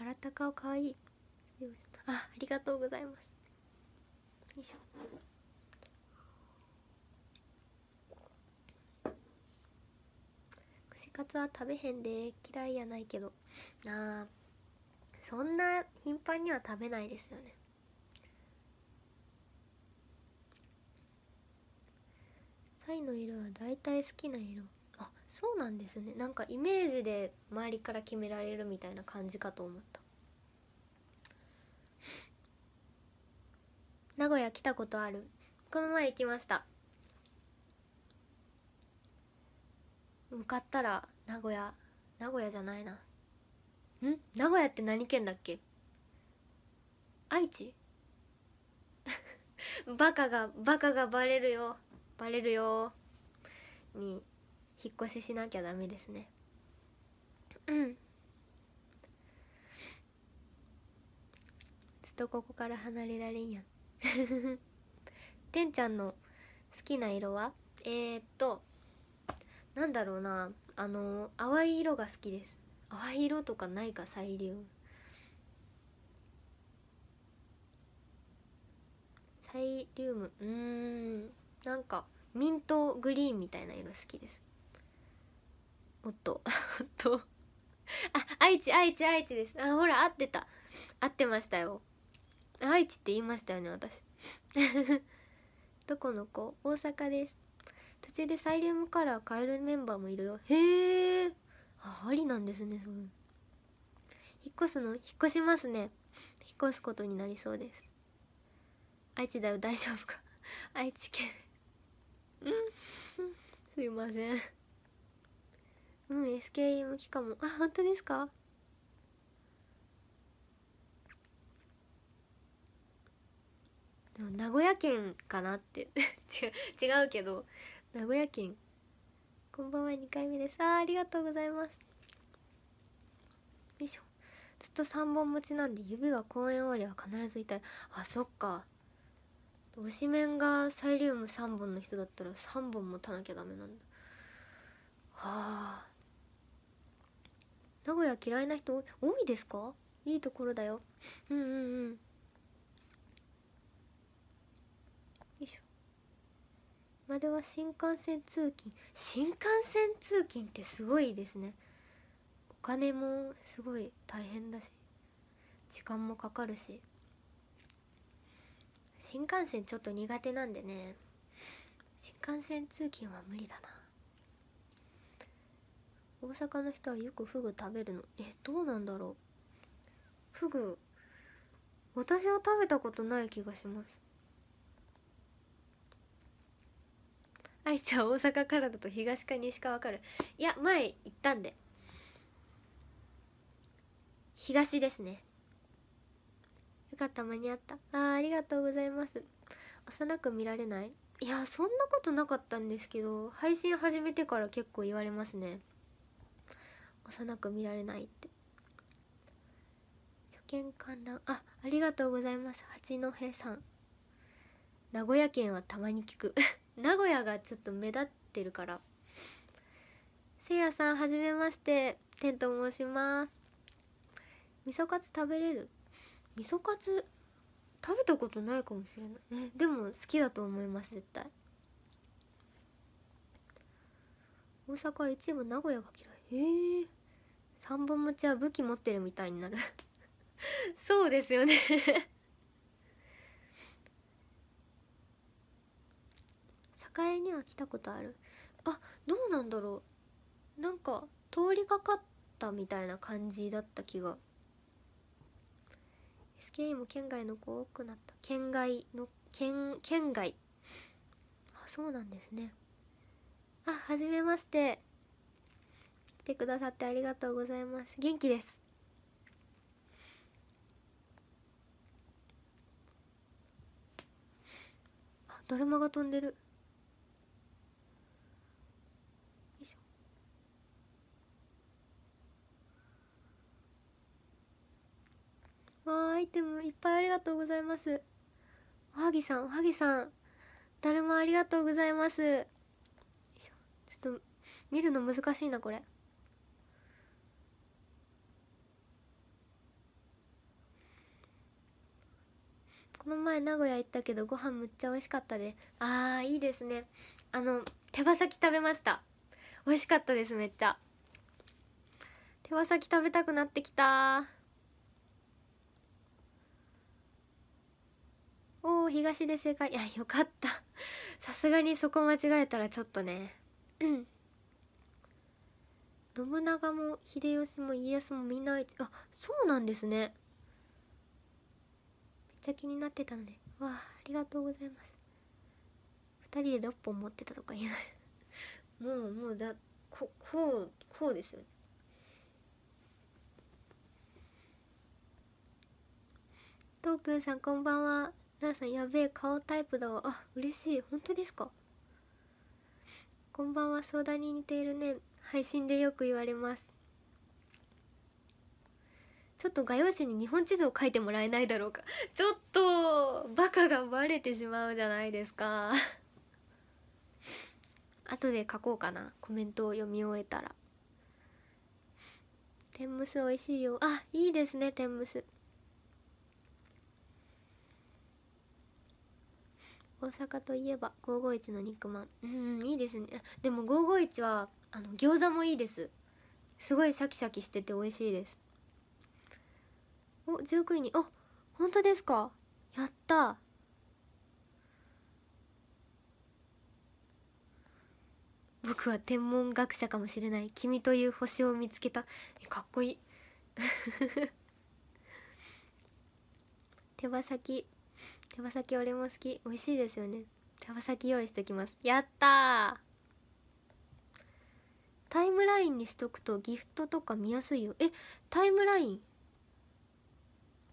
S1: 笑った顔かわいいあありがとうございますよいしょ串カツは食べへんで嫌いやないけどなあそんな頻繁には食べないですよねサイの色は大体好きな色そうなんですねなんかイメージで周りから決められるみたいな感じかと思った名古屋来たことあるこの前行きました向かったら名古屋名古屋じゃないなん名古屋って何県だっけ愛知 バカがバカがバレるよバレるよに引っ越ししなきゃダメですねうんずっとここから離れられんやん てんちゃんの好きな色はえー、っとなんだろうなあの淡い色が好きです淡い色とかないかサイリウムサイリウムうんなんかミントグリーンみたいな色好きですおっと あ愛知愛知愛知ですあほら合ってた合ってましたよ愛知って言いましたよね私 どこの子大阪です途中でサイリウムカラー変えるメンバーもいるよへえあありなんですねそういう引っ越すの引っ越しますね引っ越すことになりそうです愛知だよ大丈夫か愛知県うんすいませんうん SKE 向きかもあ本当ですか名古屋県かなって 違う違うけど名古屋県こんばんは2回目ですあありがとうございますよいしょずっと3本持ちなんで指が公園終わりは必ず痛いあそっか推しメンがサイリウム3本の人だったら3本持たなきゃダメなんだはあ名古屋嫌いな人多いですかいいところだようんうんうんよいしょまでは新幹線通勤新幹線通勤ってすごいですねお金もすごい大変だし時間もかかるし新幹線ちょっと苦手なんでね新幹線通勤は無理だな大阪の人はよくフグ食べるのえどうなんだろうフグ私は食べたことない気がします愛ちゃん大阪からだと東か西かわかるいや前行ったんで東ですねよかった間に合ったあありがとうございます幼く見られないいやそんなことなかったんですけど配信始めてから結構言われますね幼く見られないって初見観覧あありがとうございます八戸さん名古屋県はたまに聞く 名古屋がちょっと目立ってるからせいやさんはじめましててんと申します味噌カツ食べれる味噌カツ食べたことないかもしれないえでも好きだと思います絶対大阪は一部名古屋が嫌いへえー3本持ちは武器持ってるみたいになる そうですよね栄には来たことあるあどうなんだろうなんか通りかかったみたいな感じだった気が SKE も県外の子多くなった県外の県県外あそうなんですねあはじめまして来てくださってありがとうございます元気ですあだるまが飛んでるわあアイテムいっぱいありがとうございますおはぎさんおはぎさんだるまありがとうございますちょっと見るの難しいなこれこの前名古屋行ったけどご飯むっちゃ美味しかったですあーいいですねあの手羽先食べました美味しかったですめっちゃ手羽先食べたくなってきたおお東で正解いやよかったさすがにそこ間違えたらちょっとねうん信長も秀吉も家康もみんなあそうなんですね気になってたのでわあありがとうございます2人で6本持ってたとか言えない もうもうだここうこうですよねトークンさんこんばんはなあさんやべえ顔タイプだわあ嬉しい本当ですかこんばんは相談に似ているね配信でよく言われますちょっと画用紙に日本地図を書いてもらえないだろうか ちょっとバカがバレてしまうじゃないですか 後で書こうかなコメントを読み終えたら天むす美味しいよあいいですね天むす大阪といえば551の肉まんうんいいですねでも551はあの餃子もいいですすごいシャキシャキしてて美味しいですお19位にあ本当ですかやった僕は天文学者かもしれない君という星を見つけたかっこいい 手羽先手羽先俺も好き美味しいですよね手羽先用意しておきますやったタイムラインにしとくとギフトとか見やすいよえタイムライン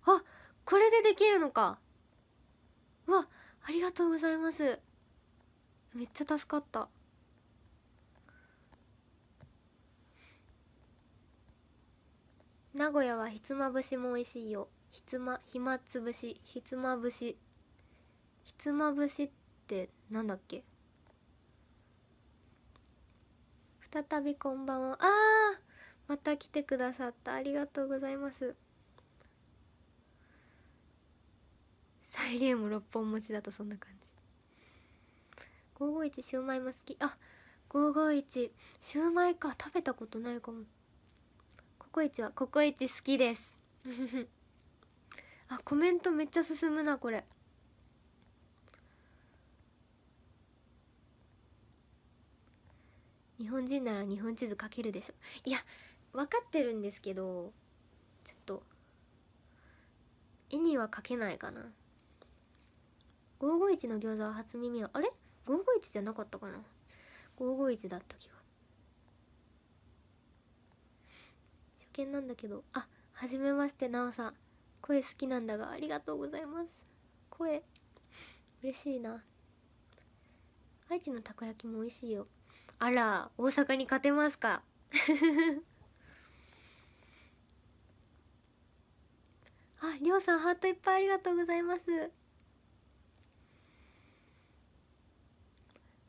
S1: あこれでできるのかうわありがとうございますめっちゃ助かった名古屋はひつまぶしも美味しいよひつま暇つぶしひつまぶしひつまぶしってなんだっけ再びこんばんはああまた来てくださったありがとうございますサイリウム本持ちだとそんな感じ551シュウマイも好きあ551シュウマイか食べたことないかもココイチはココイチ好きです あコメントめっちゃ進むなこれ日本人なら日本地図描けるでしょいや分かってるんですけどちょっと絵には描けないかな551の餃子は初耳はあれ ?551 じゃなかったかな551だった気が初見なんだけどあはじめましてなおさん声好きなんだがありがとうございます声嬉しいな愛知のたこ焼きも美味しいよあら大阪に勝てますか ありょうさんハートいっぱいありがとうございます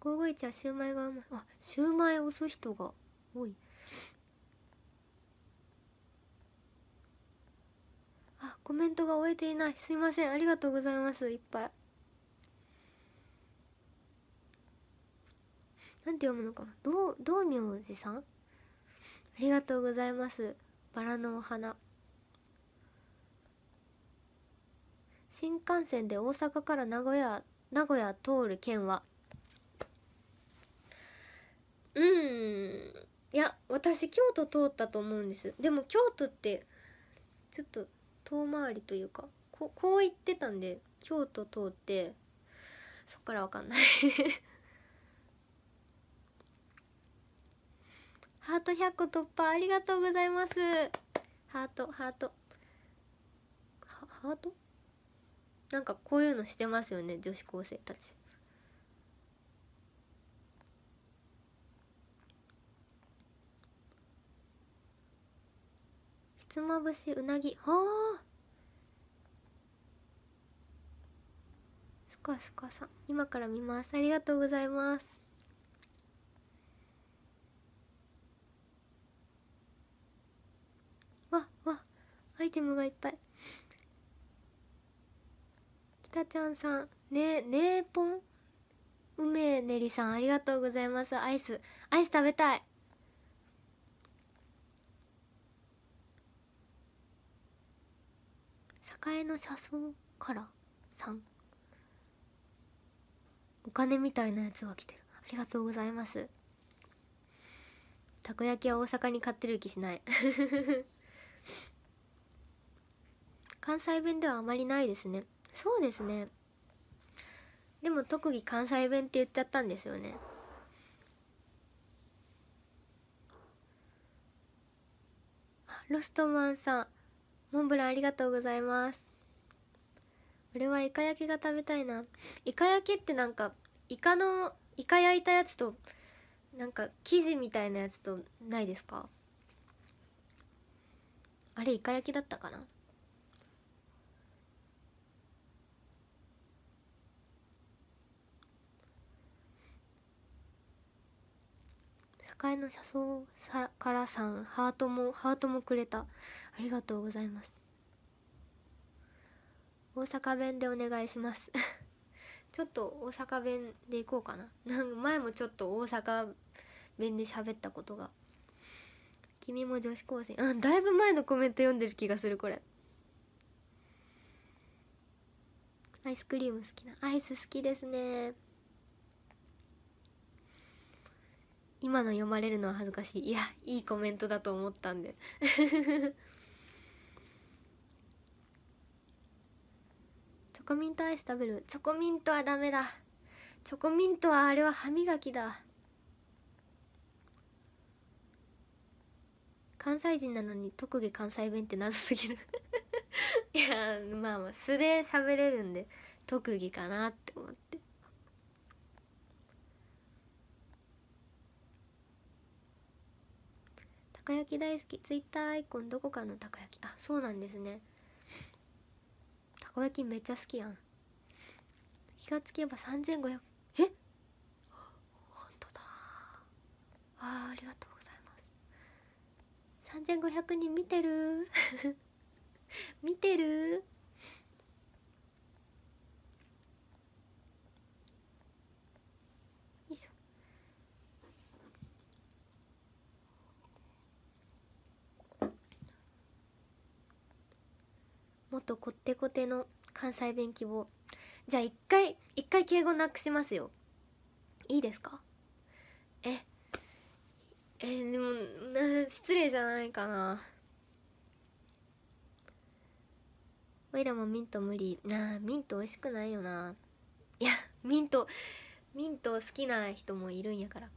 S1: 5 5一はシューマイがうまいあシューマイ押す人が多いあコメントが終えていないすいませんありがとうございますいっぱいなんて読むのかなどう道明寺さんありがとうございますバラのお花新幹線で大阪から名古屋名古屋通る県はうんいや私京都通ったと思うんですでも京都ってちょっと遠回りというかここう行ってたんで京都通ってそっからわかんない ハート100個突破ありがとうございますハートハートハートなんかこういうのしてますよね女子高生たちつまぶしうなぎはあすかすかさん今から見ますありがとうございますわわアイテムがいっぱい北ちゃんさんねねえぽん梅ねりさんありがとうございますアイスアイス食べたい栄の車窓から3お金みたいなやつが来てるありがとうございますたこ焼きは大阪に買ってる気しない 関西弁ではあまりないですねそうですねでも特技関西弁って言っちゃったんですよねロストマンさんモンブランありがとうございます俺はイカ焼きが食べたいなイカ焼きってなんかイカのイカ焼いたやつとなんか生地みたいなやつとないですかあれイカ焼きだったかな界の車窓からさんハートもハートもくれたありがとうございます大阪弁でお願いします ちょっと大阪弁でいこうかななんか前もちょっと大阪弁で喋ったことが君も女子高生あだいぶ前のコメント読んでる気がするこれアイスクリーム好きなアイス好きですね今の読まれるのは恥ずかしいいやいいコメントだと思ったんでコミントアイス食べるチョコミントはダメだチョコミントはあれは歯磨きだ関西人なのに特技関西弁って謎すぎる いやまあまあ素で喋れるんで特技かなって思ってたこ焼き大好きツイッターアイコンどこかのたこ焼きあそうなんですねこがきめっちゃ好きやん気がつけば3500えっほんとだあありがとうございます3500人見てる 見てるもっとこってこての関西弁希望じゃあ一回一回敬語なくしますよいいですかええでも失礼じゃないかなおいらもミント無理なあミント美味しくないよないやミントミント好きな人もいるんやから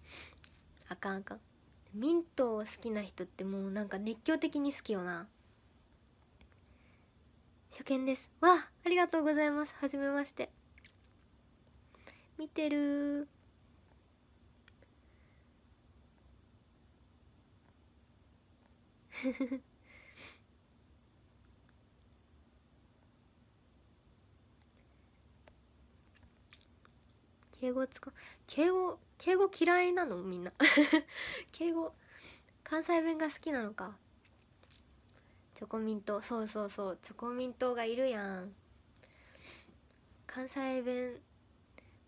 S1: あかんあかんミント好きな人ってもうなんか熱狂的に好きよな初見ですわあありがとうございますはじめまして見てるふ 敬語使う敬語敬語嫌いなのみんな 敬語関西弁が好きなのかチョコミントそうそうそうチョコミントがいるやん関西弁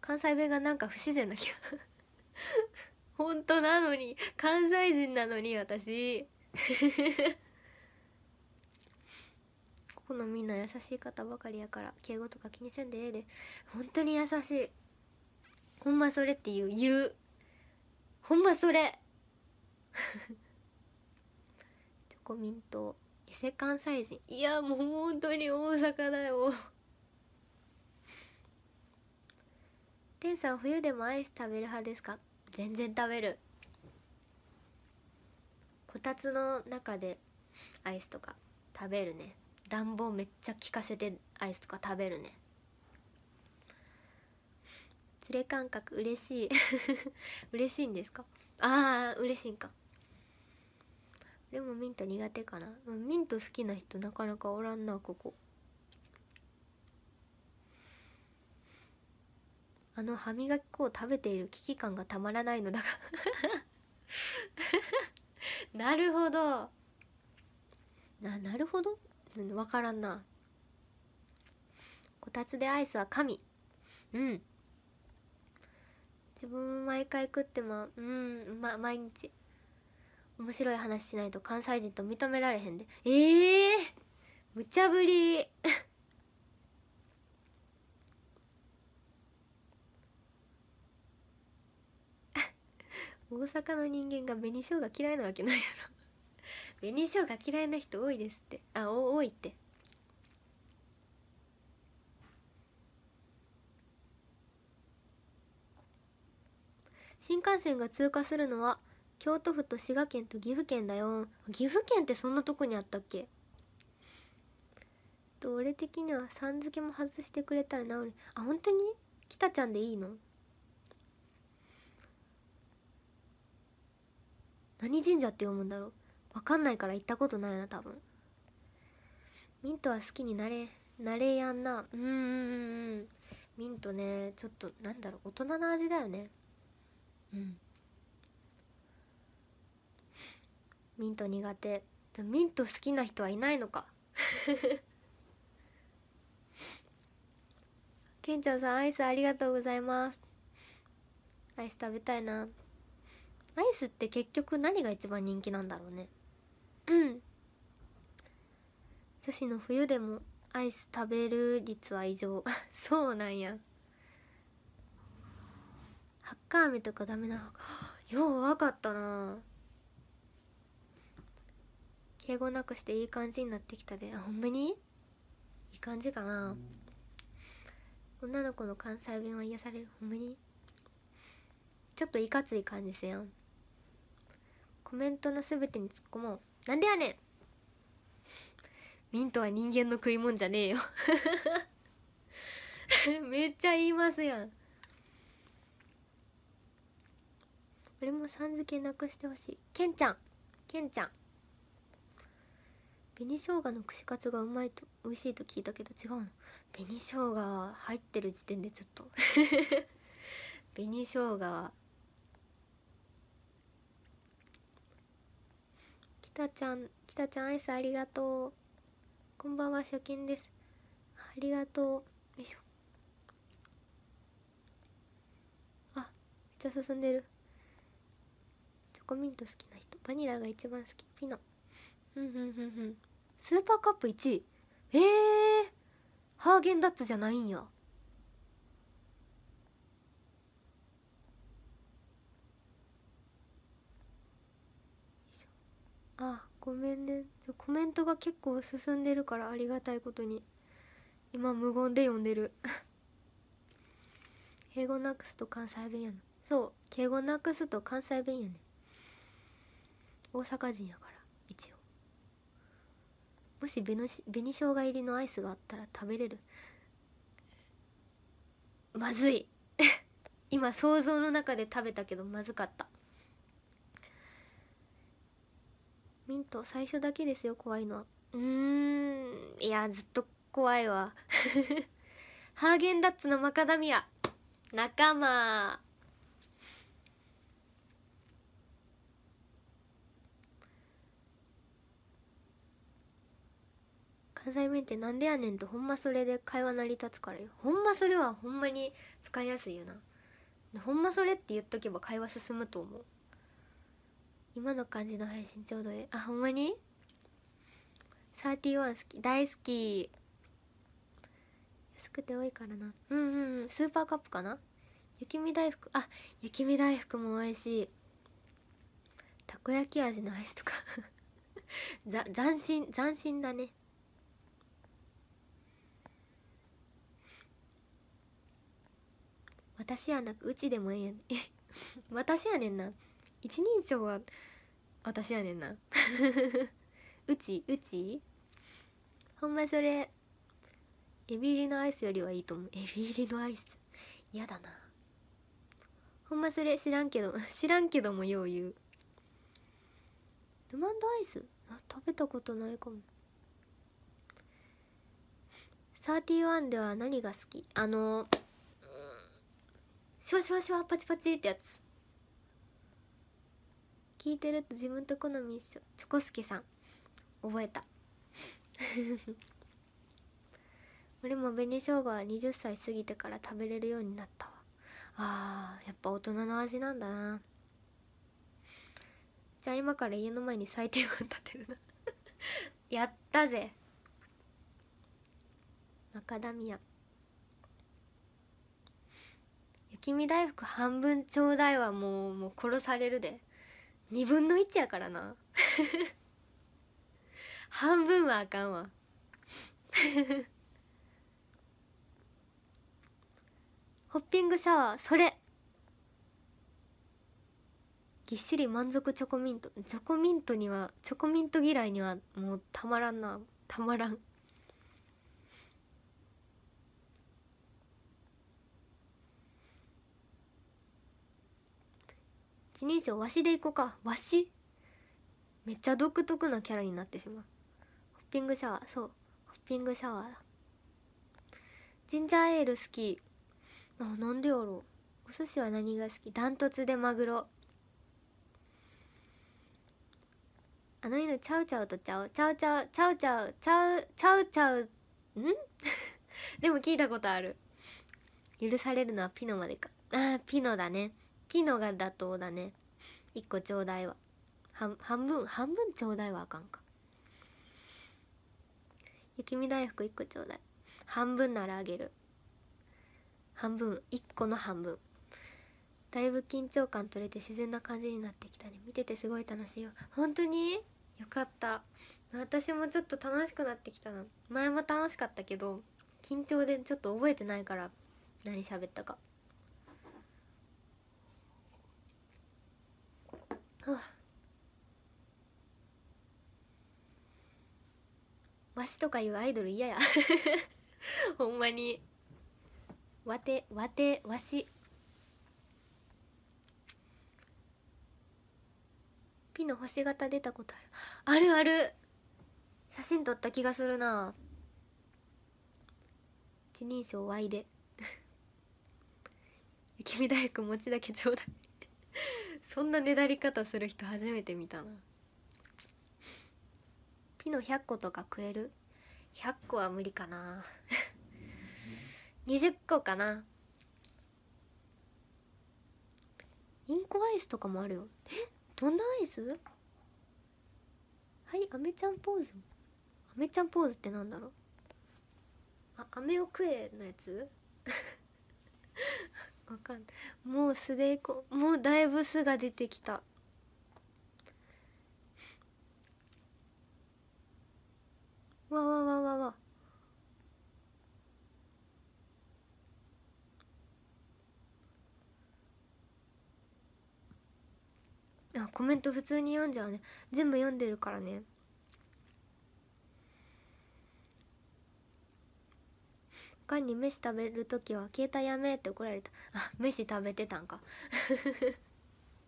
S1: 関西弁がなんか不自然な気が 本当なのに関西人なのに私 ここのみんな優しい方ばかりやから敬語とか気にせんでええで本当に優しいほんまそれっていう言うほんまそれ チョコミント伊勢関西人いやもう本当に大阪だよ天さん冬でもアイス食べる派ですか全然食べるこたつの中でアイスとか食べるね暖房めっちゃ効かせてアイスとか食べるね連れ感覚嬉しい 嬉しいんですかああ嬉しいんかでもミント苦手かなミント好きな人なかなかおらんなここあの歯磨き粉を食べている危機感がたまらないのだが なるほどななるほど分からんなこたつでアイスは神うん自分も毎回食ってまうんま毎日面白い話しないと関西人と認められへんでええー、無茶ぶり 大阪の人間が紅生姜嫌いなわけないやろ紅生姜嫌いな人多いですってあお多いって新幹線が通過するのは京都府と滋賀県と岐阜県だよ岐阜県ってそんなとこにあったっけと俺的にはさん付けも外してくれたら治るあ本当にきたちゃんでいいの何神社って読むんだろう分かんないから行ったことないな多分ミントは好きになれなれやんなうんうんうんミントねちょっとなんだろう大人の味だよねうんミント苦手ミント好きな人はいないのかけん ちゃんさんアイスありがとうございますアイス食べたいなアイスって結局何が一番人気なんだろうねうん女子の冬でもアイス食べる率は異常 そうなんやハッカー飴とかダメなよう分かったな敬語なくしていい感じになってきたであほんまにいい感じかな女の子の関西弁は癒されるほんまにちょっといかつい感じせやんコメントの全てに突っ込もうなんでやねんミントは人間の食い物じゃねえよ めっちゃ言いますやん俺もさん付けなくしてほしいけんちゃんけんちゃん紅生姜の串カツがうまいと美味しいと聞いたけど違うの紅生姜入ってる時点でちょっと 紅生姜きたちゃんきたちゃんアイスありがとうこんばんは初見ですありがとうよいしょあめっちゃ進んでるチョコミント好きな人バニラが一番好きピノスーパーカップ1位えー、ハーゲンダッツじゃないんやあごめんねコメントが結構進んでるからありがたいことに今無言で読んでる敬 語なくすと関西弁やなそう敬語なくすと関西弁やね大阪人やからもし紅紅生姜入りのアイスがあったら食べれるまずい 今想像の中で食べたけどまずかったミント最初だけですよ怖いのはうんいやずっと怖いわ ハーゲンダッツのマカダミア仲間関西弁ってなんでやねんとほんまそれで会話成り立つからよほんまそれはほんまに使いやすいよなほんまそれって言っとけば会話進むと思う今の感じの配信ちょうどええあほんまに31好き大好き安くて多いからなうんうんうんスーパーカップかな雪見大福あ雪見大福も美味しいたこ焼き味のアイスとか 斬新斬新だね私やなくうちでもええやん 私やねんな一人称は私やねんな うちうちほんまそれエビ入りのアイスよりはいいと思うエビ入りのアイス嫌だなほんまそれ知らんけど 知らんけどもよう言うルマンドアイスあ食べたことないかもサーティワンでは何が好きあのーシュワシュワシュワパチパチってやつ聞いてると自分と好み一緒チョコスケさん覚えた 俺も紅生姜は20歳過ぎてから食べれるようになったわあーやっぱ大人の味なんだなじゃあ今から家の前に最低を立てるな やったぜマカダミア月見大福半分ちょうだいはもうもう殺されるで2分の1やからな 半分はあかんわ ホッピングシャワーそれぎっしり満足チョコミントチョコミントにはチョコミント嫌いにはもうたまらんなたまらん一人称わしでいこうかわしめっちゃ独特なキャラになってしまうホッピングシャワーそうホッピングシャワーだジンジャーエール好きあなんでやろうお寿司は何が好きダントツでマグロあの犬ちゃうちゃうとちゃうちゃうちゃうちゃうちゃうちゃうちゃううん でも聞いたことある許されるのはピノまでかああピノだねピノが妥当だね1個ちょうだいは半分半分ちょうだいはあかんか雪見大福1個ちょうだい半分ならあげる半分1個の半分だいぶ緊張感取れて自然な感じになってきたね見ててすごい楽しいよ本当によかった私もちょっと楽しくなってきたな前も楽しかったけど緊張でちょっと覚えてないから何喋ったかわしとかいうアイドル嫌や ほんまにわてわてわしピの星型出たことあるあるある写真撮った気がするな一人称 Y で 雪見大福餅だけちょうだいそんなねだり方する人初めて見たなピノ100個とか食える100個は無理かな20 個かなインコアイスとかもあるよえどんなアイスはいアメちゃんポーズアメちゃんポーズってなんだろうあアメを食えのやつ わかんないもうすでいこもうだいぶすが出てきたわわわわわあコメント普通に読んじゃうね全部読んでるからねパンに飯食べる時は携帯やめって怒られたあ飯食べてたんか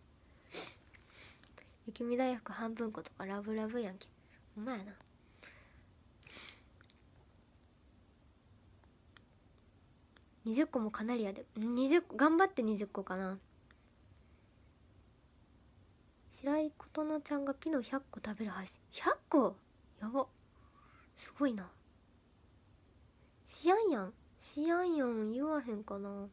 S1: 雪見大福半分ことかラブラブやんけうまやな20個もかなりやで20頑張って20個かな白井琴乃ちゃんがピノ100個食べる配100個やばすごいなしやんやんしやんやん言わへんかな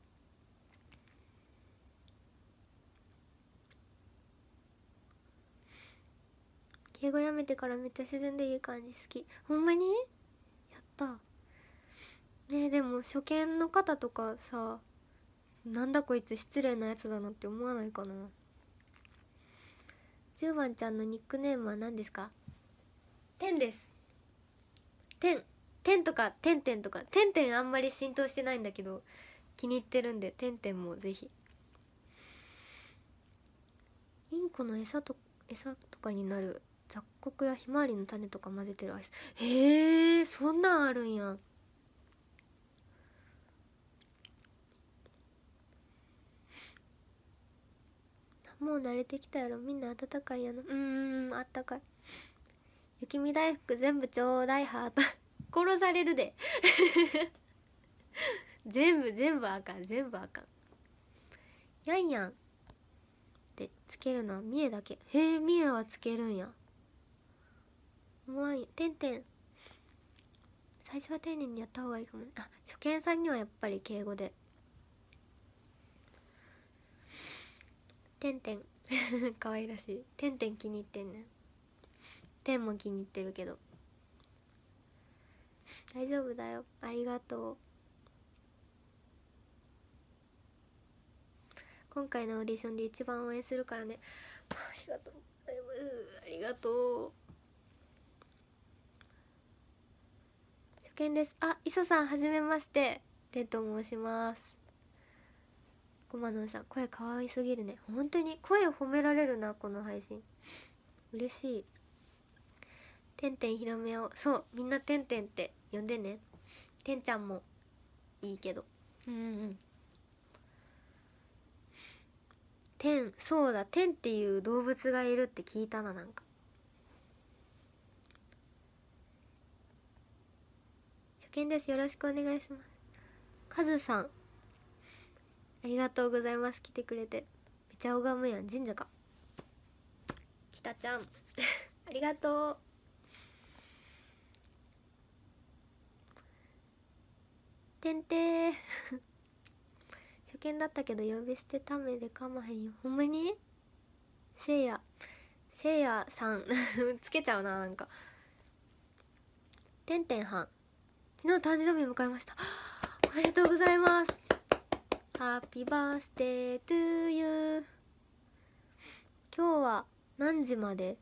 S1: 敬語やめてからめっちゃ自然でいい感じ好きほんまにやったねでも初見の方とかさなんだこいつ失礼なやつだなって思わないかな10番ちゃんのニックネームは何ですか天です天点とか点点とか点点あんまり浸透してないんだけど気に入ってるんで点点もぜひインコの餌と餌とかになる雑穀やひまわりの種とか混ぜてるアイスへえそんなんあるんやもう慣れてきたやろみんな暖かいやなうんあったかい雪見大福全部ちょうだいハート殺されるで 全部全部あかん全部あかんやんやんってつけるのは三重だけへえ三重はつけるんやうまいてんてん最初は丁寧にやった方がいいかもあ初見さんにはやっぱり敬語でてんてん 可愛らしいてんてん気に入ってんねんてんも気に入ってるけど大丈夫だよありがとう今回のオーディションで一番応援するからねありがとうありがとう初見ですあ磯さんはじめましててと申しますごまのさん声可愛すぎるね本当に声褒められるなこの配信嬉しいてんてん広めをそうみんなてんてんって呼んでねてんちゃんもいいけどうんうんてんそうだてんっていう動物がいるって聞いたななんか初見ですよろしくお願いしますカズさんありがとうございます来てくれてめちゃ拝むやん神社かきたちゃん ありがとうてんて 初見だったけど呼び捨てためでかまへんよほんまにせいやせいやさん つけちゃうななんかてんてんはん昨日誕生日迎えましたありがとうございますハッピーバースデートゥーユー今日は何時まで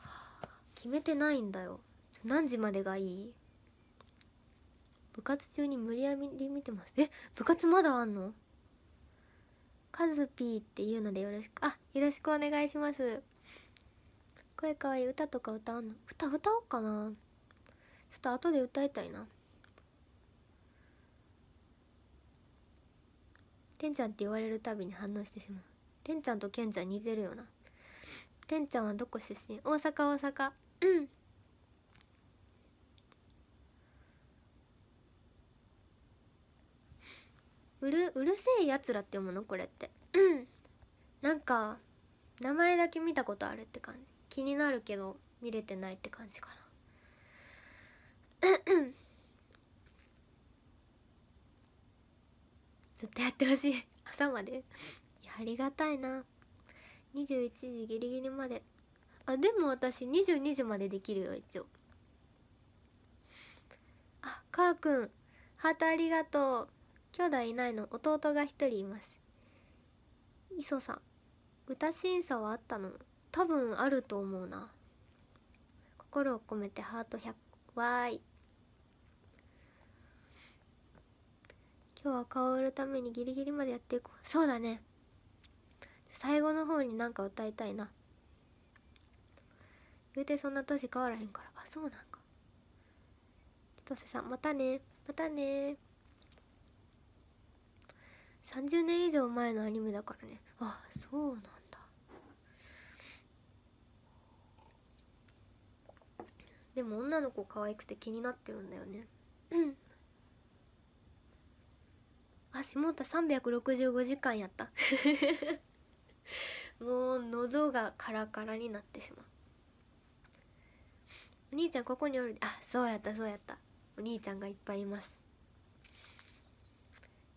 S1: 決めてないんだよ何時までがいい部活中に無理やり見てますえ部活まだあんのカズピーっていうのでよろしくあよろしくお願いします声かわいい歌とか歌うの歌歌おうかなちょっと後で歌いたいなてんちゃんって言われるたびに反応してしまうてんちゃんとけんちゃん似てるよなてんちゃんはどこ出身大阪大阪うんうるうるせえやつらって読むのこれってなんか名前だけ見たことあるって感じ気になるけど見れてないって感じかな ずっとやってほしい朝までいやありがたいな21時ギリギリまであでも私22時までできるよ一応あかーくんハートありがとう兄弟いないの弟が一人います磯さん歌審査はあったの多分あると思うな心を込めてハート100わーい今日は顔を売るためにギリギリまでやっていこうそうだね最後の方になんか歌いたいな言うてそんな年変わらへんからあそうなんか千歳さんまたねまたね30年以上前のアニメだからねあそうなんだでも女の子可愛くて気になってるんだよねうんあ下田365時間やった もう喉がカラカラになってしまうお兄ちゃんここにおるあそうやったそうやったお兄ちゃんがいっぱいいます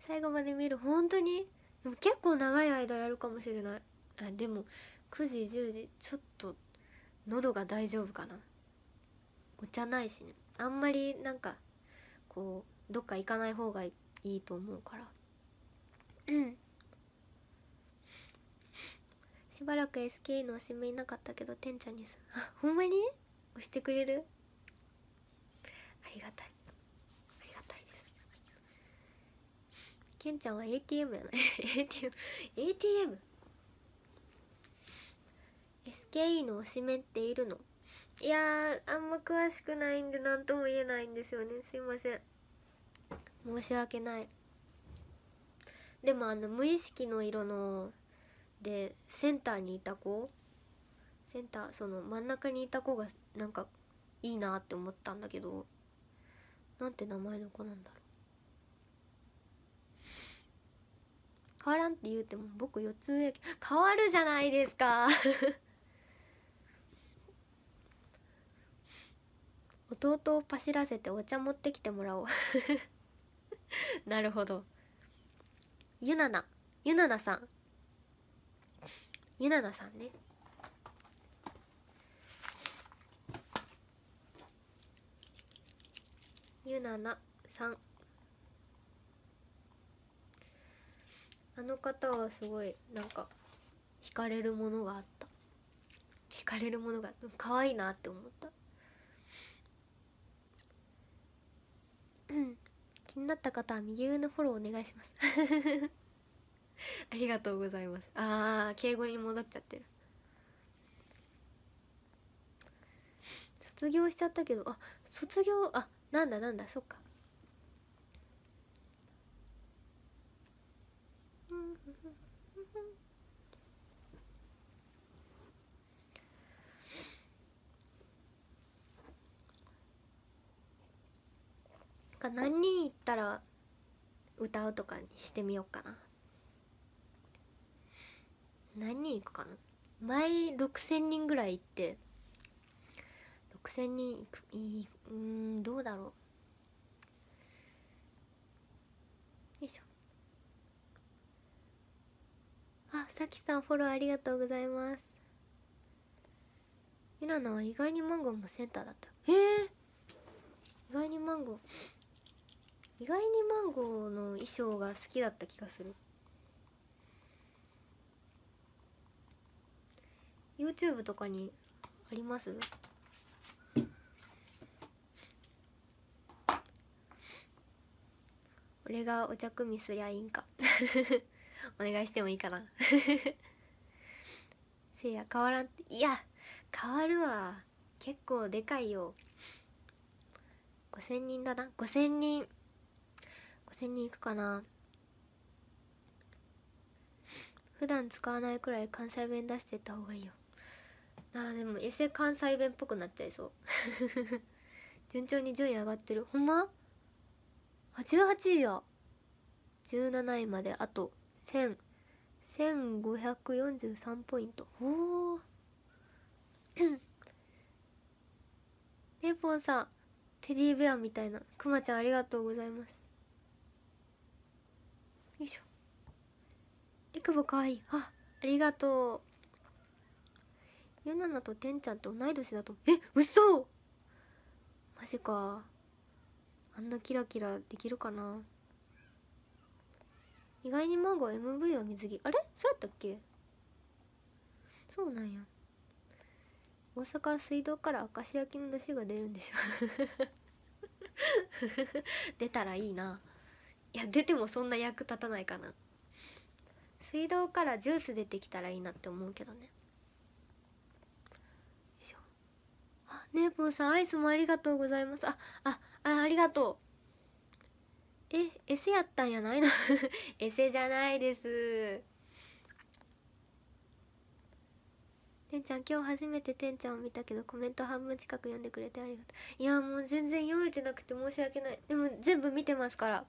S1: 最後まで見る本当にでも結構長い間やるかもしれないあでも9時10時ちょっと喉が大丈夫かなお茶ないしねあんまりなんかこうどっか行かない方がいいと思うからうんしばらく SK のおしめいなかったけどてんちゃんにさあほんまに押してくれるありがたいケンちゃんは ATM やない ATM ATM SKE の推しメンっているのいやあんま詳しくないんで何とも言えないんですよねすいません申し訳ないでもあの無意識の色のでセンターにいた子センターその真ん中にいた子がなんかいいなって思ったんだけどなんて名前の子なんだろ変わらんって言うても僕四つ上変わるじゃないですか 弟を走らせてお茶持ってきてもらおう なるほどゆななゆななさんゆななさんねゆななさんあの方はすごいなんか惹かれるものがあった惹かれるものが可愛いなって思ったうん気になった方は右上のフォローお願いします ありがとうございますああ敬語に戻っちゃってる卒業しちゃったけどあ卒業あなんだなんだそっかか何人いったら歌うとかにしてみようかな何人いくかな前6,000人ぐらい行って6,000人いくいいうんどうだろうあさきさんフォローありがとうございますゆななは意外にマンゴーもセンターだったえー、意外にマンゴー意外にマンゴーの衣装が好きだった気がする YouTube とかにあります俺がお茶組みすりゃいいんかお願いしてもいいかな せいや変わらんいや変わるわ結構でかいよ5000人だな5000人5000人いくかな普段使わないくらい関西弁出してった方がいいよあでもエセ関西弁っぽくなっちゃいそう 順調に順位上がってるほんまあ18位や17位まであと1543ポイントおお ねぽんさんテディベアみたいなくまちゃんありがとうございますよいしょえくぼかわいいあありがとうゆななとてんちゃんと同い年だとえ嘘マジかあんなキラキラできるかな意外にマンゴー MV は水着あれそうやったっけそうなんや大阪は水道から明石焼きの出汁が出るんでしょ 出たらいいないや出てもそんな役立たないかな水道からジュース出てきたらいいなって思うけどねよいしょあねえぽんさんアイスもありがとうございますあああありがとうえエセやったんやないの エセじゃないですてんちゃん今日初めててんちゃんを見たけどコメント半分近く読んでくれてありがとういやもう全然読めてなくて申し訳ないでも全部見てますから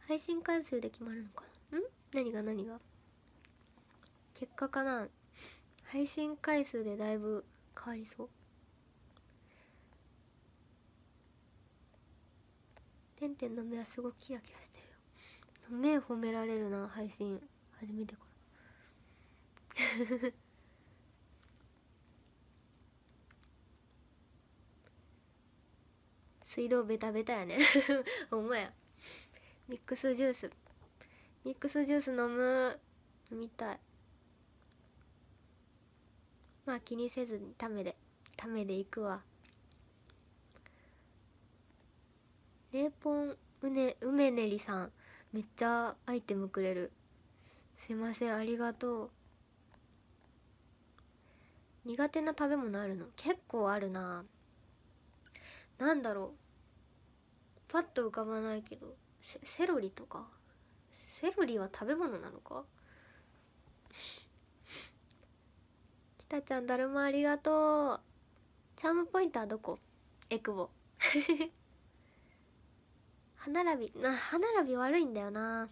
S1: 配信回数で決まるのかなん何が何が結果かな配信回数でだいぶ変わりそうてんてんの目はすごくキラキラしてるよ目褒められるな配信初めてから 水道ベタベタやねお前 やミックスジュースミックスジュース飲む飲みたいまあ気にせずにためでためでいくわネーポンうね梅ねりさんめっちゃアイテムくれるすいませんありがとう苦手な食べ物あるの結構あるななんだろうパッと浮かばないけどセロリとかセロリは食べ物なのかきたちゃんだるまありがとうチャームポイントはどこえくぼ歯並び歯並び悪いんだよな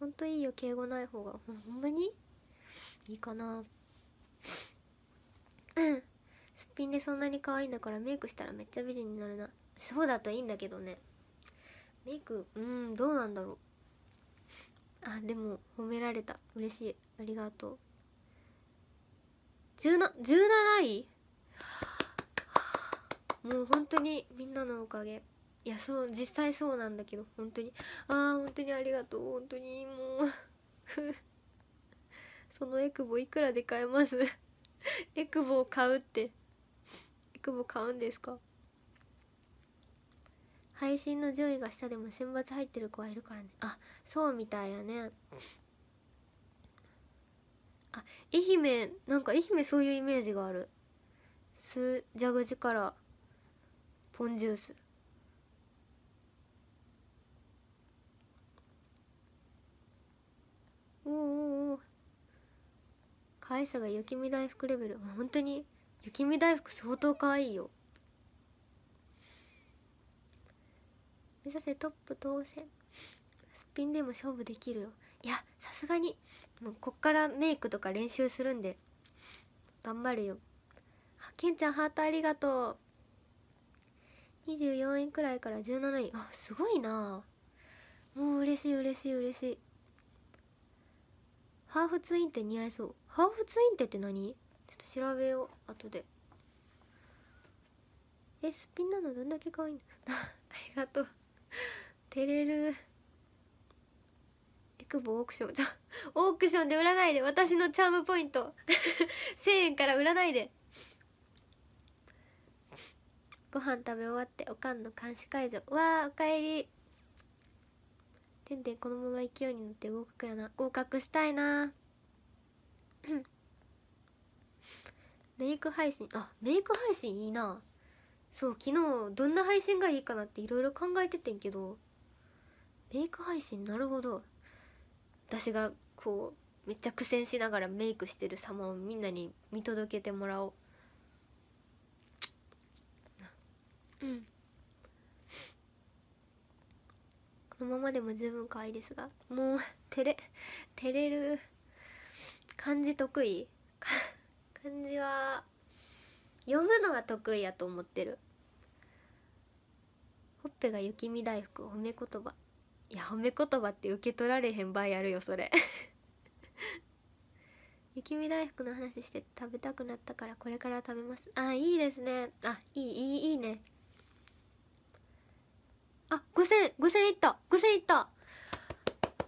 S1: ほんといいよ敬語ない方がほんまにいいかなうんすっぴんでそんなに可愛いんだからメイクしたらめっちゃ美人になるなそうだといいんだけどねメイクうんどうなんだろうあでも褒められた嬉しいありがとう1717位もう本当にみんなのおかげいやそう実際そうなんだけど本当にああ本当にありがとう本当にもう そのエクボいくらで買えます エクボを買うってエクボ買うんですか配信の順位が下でも選抜入ってる子はいるからねあそうみたいやねあ愛媛なんか愛媛そういうイメージがあるスジャグジからポンジュースおーおー可愛さが雪見大福レベル本当に雪見大福相当可愛いよ目指せトップ当選すっぴんでも勝負できるよいやさすがにもうこっからメイクとか練習するんで頑張るよあけんちゃんハートありがとう24位くらいから17位あすごいなもう嬉しい嬉しい嬉しいハーフツインテ似合いそうハーフツインテって何ちょっと調べよう後でえすっぴんなのどんだけ可愛いの ありがとう照れるえくぼオークションじゃオークションで売らないで私のチャームポイント1000 円から売らないでご飯食べ終わっておかんの監視解除わあおかえりてんてんこのまま勢いに乗って合格やな合格したいなメイク配信あメイク配信いいなそう昨日どんな配信がいいかなっていろいろ考えててんけどメイク配信なるほど私がこうめっちゃ苦戦しながらメイクしてる様をみんなに見届けてもらおううんこのままでも十分可愛いですがもう照れ照れる漢字得意漢字 は読むのは得意やと思ってるほっぺが雪見大福褒め言葉いや褒め言葉って受け取られへん場合あるよそれ 雪見大福の話して食べたくなったからこれから食べますあいいですねあいいいいいいねあ五5000 5000いった5000いった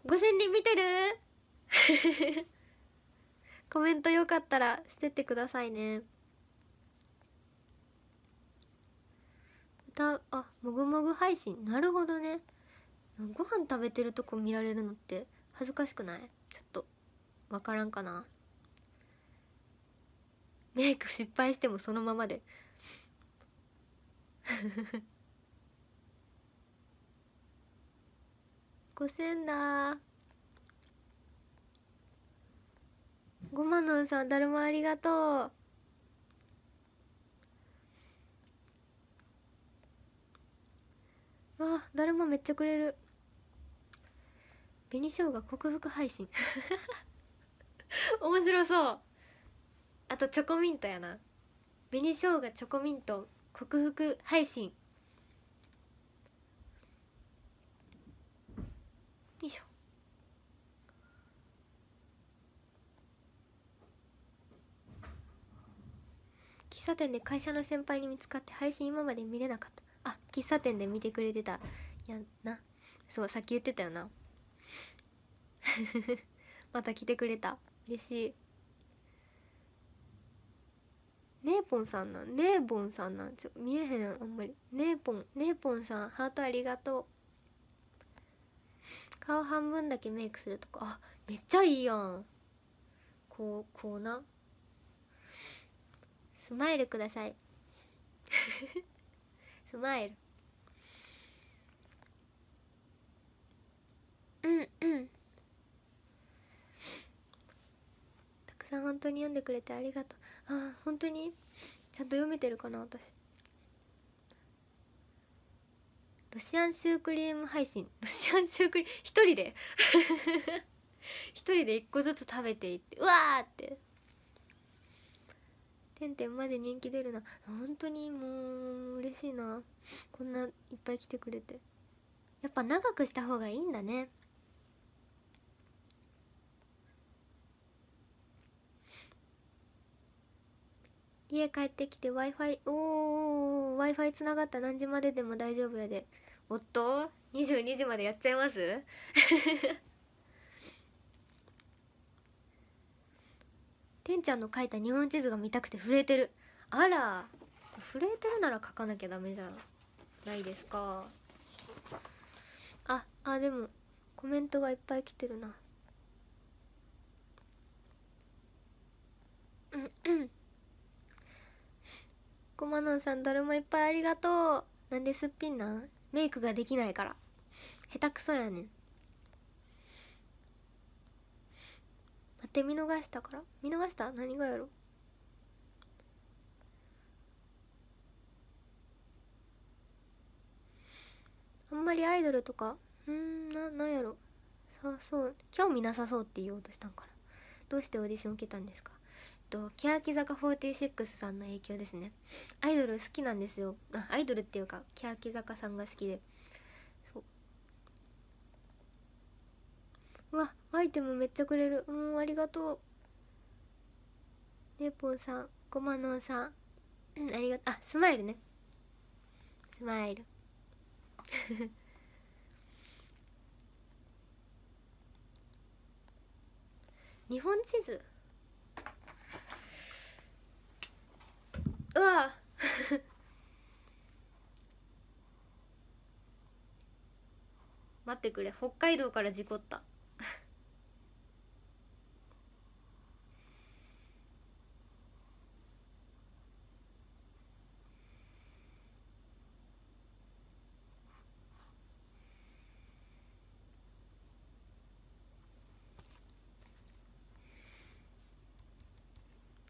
S1: 5000人見てる コメントよかったらしてってくださいね歌うあもぐもぐ配信なるほどねご飯食べてるとこ見られるのって恥ずかしくないちょっと分からんかなメイク失敗してもそのままで五千だごまのんさんだるまありがとうわだるまめっちゃくれる紅生姜克服配信 面白そうあとチョコミントやな紅生姜チョコミント克服配信いしょ喫茶店で会社の先輩に見つかって配信今まで見れなかったあ喫茶店で見てくれてたやなそうさっき言ってたよな また来てくれた嬉しいねーぽんさんなんねーぽんさんなんちょ見えへんあんまりねーぽんねーぽんさんハートありがとう顔半分だけメイクするとかあめっちゃいいやんこうこうなスマイルください スマイルうんうんたくさん本当に読んでくれてありがとうあ本当にちゃんと読めてるかな私ロシアンシュークリーム配信ロシアンシュークリーム一人で一人で一個ずつ食べていってうわーっててんてんマジ人気出るな本当にもう嬉しいなこんないっぱい来てくれてやっぱ長くした方がいいんだね家帰ってきて w i f i おお w i f i つながった何時まででも大丈夫やでおっと22時までやっちゃいますてん ちゃんの書いた日本地図が見たくて震えてるあら震えてるなら書かなきゃダメじゃないですかああでもコメントがいっぱい来てるなうんうんコマノンさんどれもいっぱいありがとうなんですっぴんなメイクができないから下手くそやねん待って見逃したから見逃した何がやろあんまりアイドルとかうんななんやろさそう興味なさそうって言おうとしたんかなどうしてオーディション受けたんですかと欅坂46さんの影響ですねアイドル好きなんですよあアイドルっていうか欅坂さんが好きでそううわアイテムめっちゃくれるうんありがとうねぽんさんこまのんさんうんありがとうあスマイルねスマイル 日本地図うわ待ってくれ北海道から事故った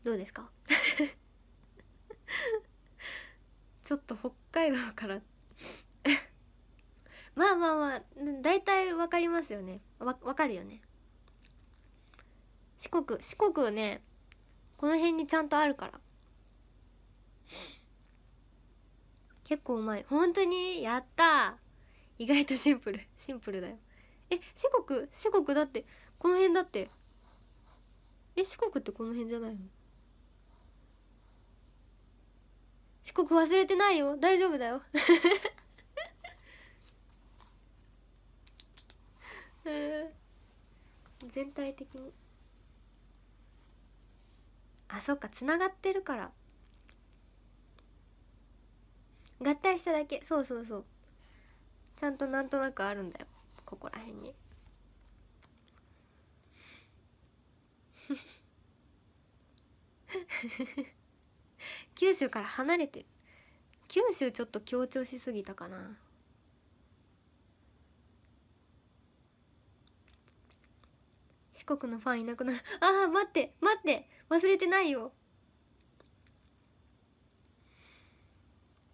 S1: どうですか ちょっと北海道から まあまあまあ大体わかりますよねわかるよね四国四国はねこの辺にちゃんとあるから結構うまい本当にやった意外とシンプルシンプルだよえ四国四国だってこの辺だってえ四国ってこの辺じゃないの遅刻忘れてないよ大丈夫だよ 全体的にあそっかつながってるから合体しただけそうそうそうちゃんとなんとなくあるんだよここら辺にフフフフ九州から離れてる九州ちょっと強調しすぎたかな四国のファンいなくなる ああ待って待って忘れてないよ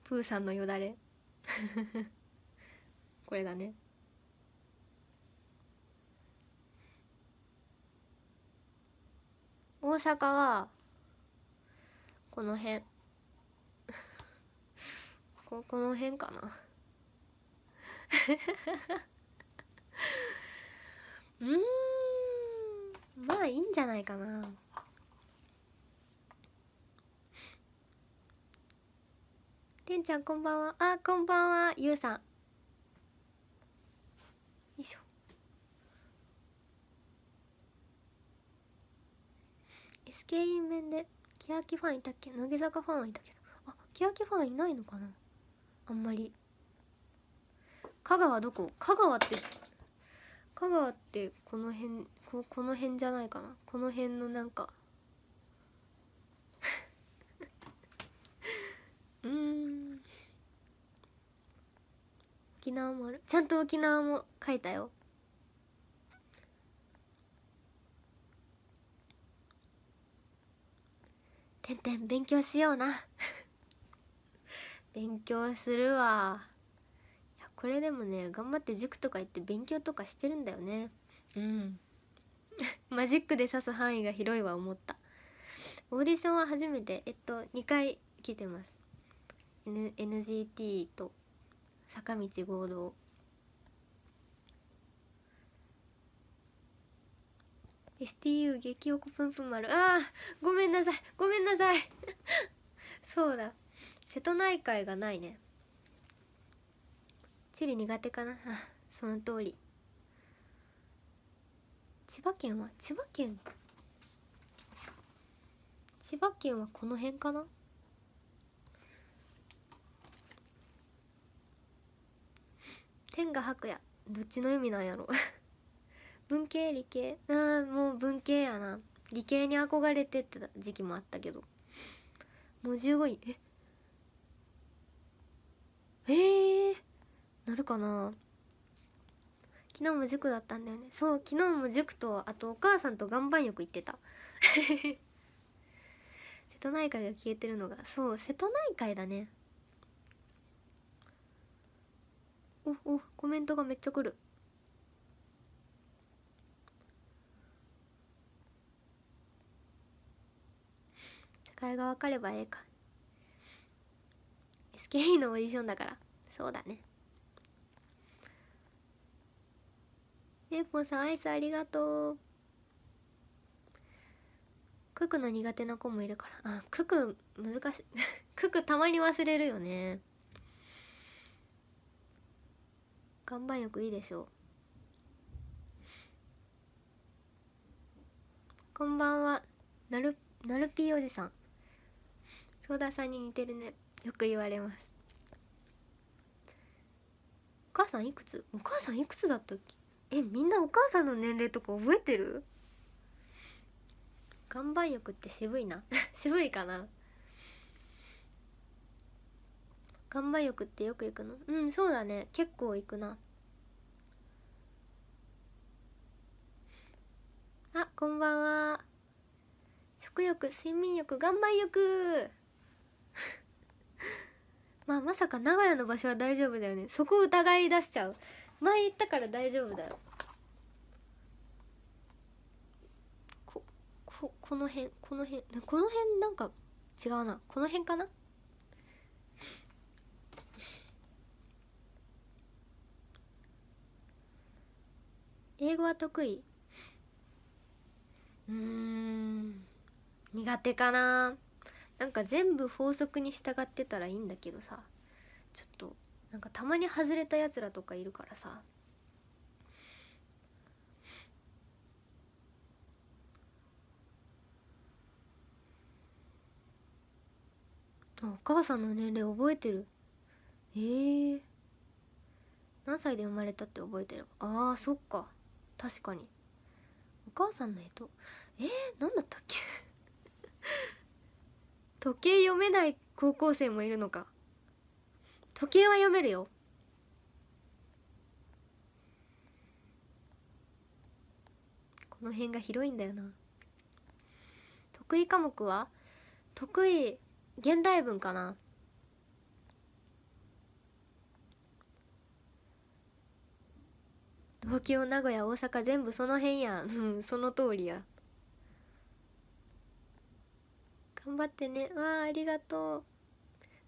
S1: プーさんのよだれ これだね大阪はこの辺ここの辺かな うんまあいいんじゃないかなてんちゃんこんばんはあこんばんはゆうさんよいしょスケイン面で欅ファンいたっけ乃木坂ファンはいたけどあ欅ファンいないのかなあんまり香川どこ香川って香川ってこの辺ここの辺じゃないかなこの辺のなんか うん沖縄もあるちゃんと沖縄も書いたよてんてん勉強しような勉強するわいやこれでもね頑張って塾とか行って勉強とかしてるんだよねうん マジックで指す範囲が広いは思ったオーディションは初めてえっと2回来てます、N、NGT と坂道合同「STU 激おこぷんぷん丸」ああごめんなさいごめんなさい そうだ瀬戸内海がないね地理苦手かなあその通り千葉県は千葉県千葉県はこの辺かな天が白夜どっちの意味なんやろ 文系理系ああもう文系やな理系に憧れてってた時期もあったけどもう15位ええー、なるかな昨日も塾だったんだよねそう昨日も塾とあとお母さんと岩盤浴行ってた 瀬戸内海が消えてるのがそう瀬戸内海だねおおコメントがめっちゃくる使が分かればええかスケイのオーディションだからそうだねねっぽんさんアイスありがとうククの苦手な子もいるからあクク難しい ククたまに忘れるよね岩盤浴いいでしょうこんばんはなるなるぴーおじさんソーダさんに似てるねよく言われますお母さんいくつお母さんいくつだったっけえみんなお母さんの年齢とか覚えてる岩盤浴って渋いな 渋いかな岩盤浴ってよく行くのうんそうだね結構行くなあこんばんは食欲睡眠欲岩盤浴まあまさか名古屋の場所は大丈夫だよねそこ疑い出しちゃう前行ったから大丈夫だよこここの辺この辺この辺なんか違うなこの辺かな英語は得意うん苦手かななんか全部法則に従ってたらいいんだけどさちょっとなんかたまに外れたやつらとかいるからさお母さんの年齢覚えてるえー、何歳で生まれたって覚えてるああそっか確かにお母さんのえとえー、何だったっけ時計読めない高校生もいるのか時計は読めるよこの辺が広いんだよな得意科目は得意現代文かな東京名古屋大阪全部その辺やうんその通りや頑張ってねわあありがとう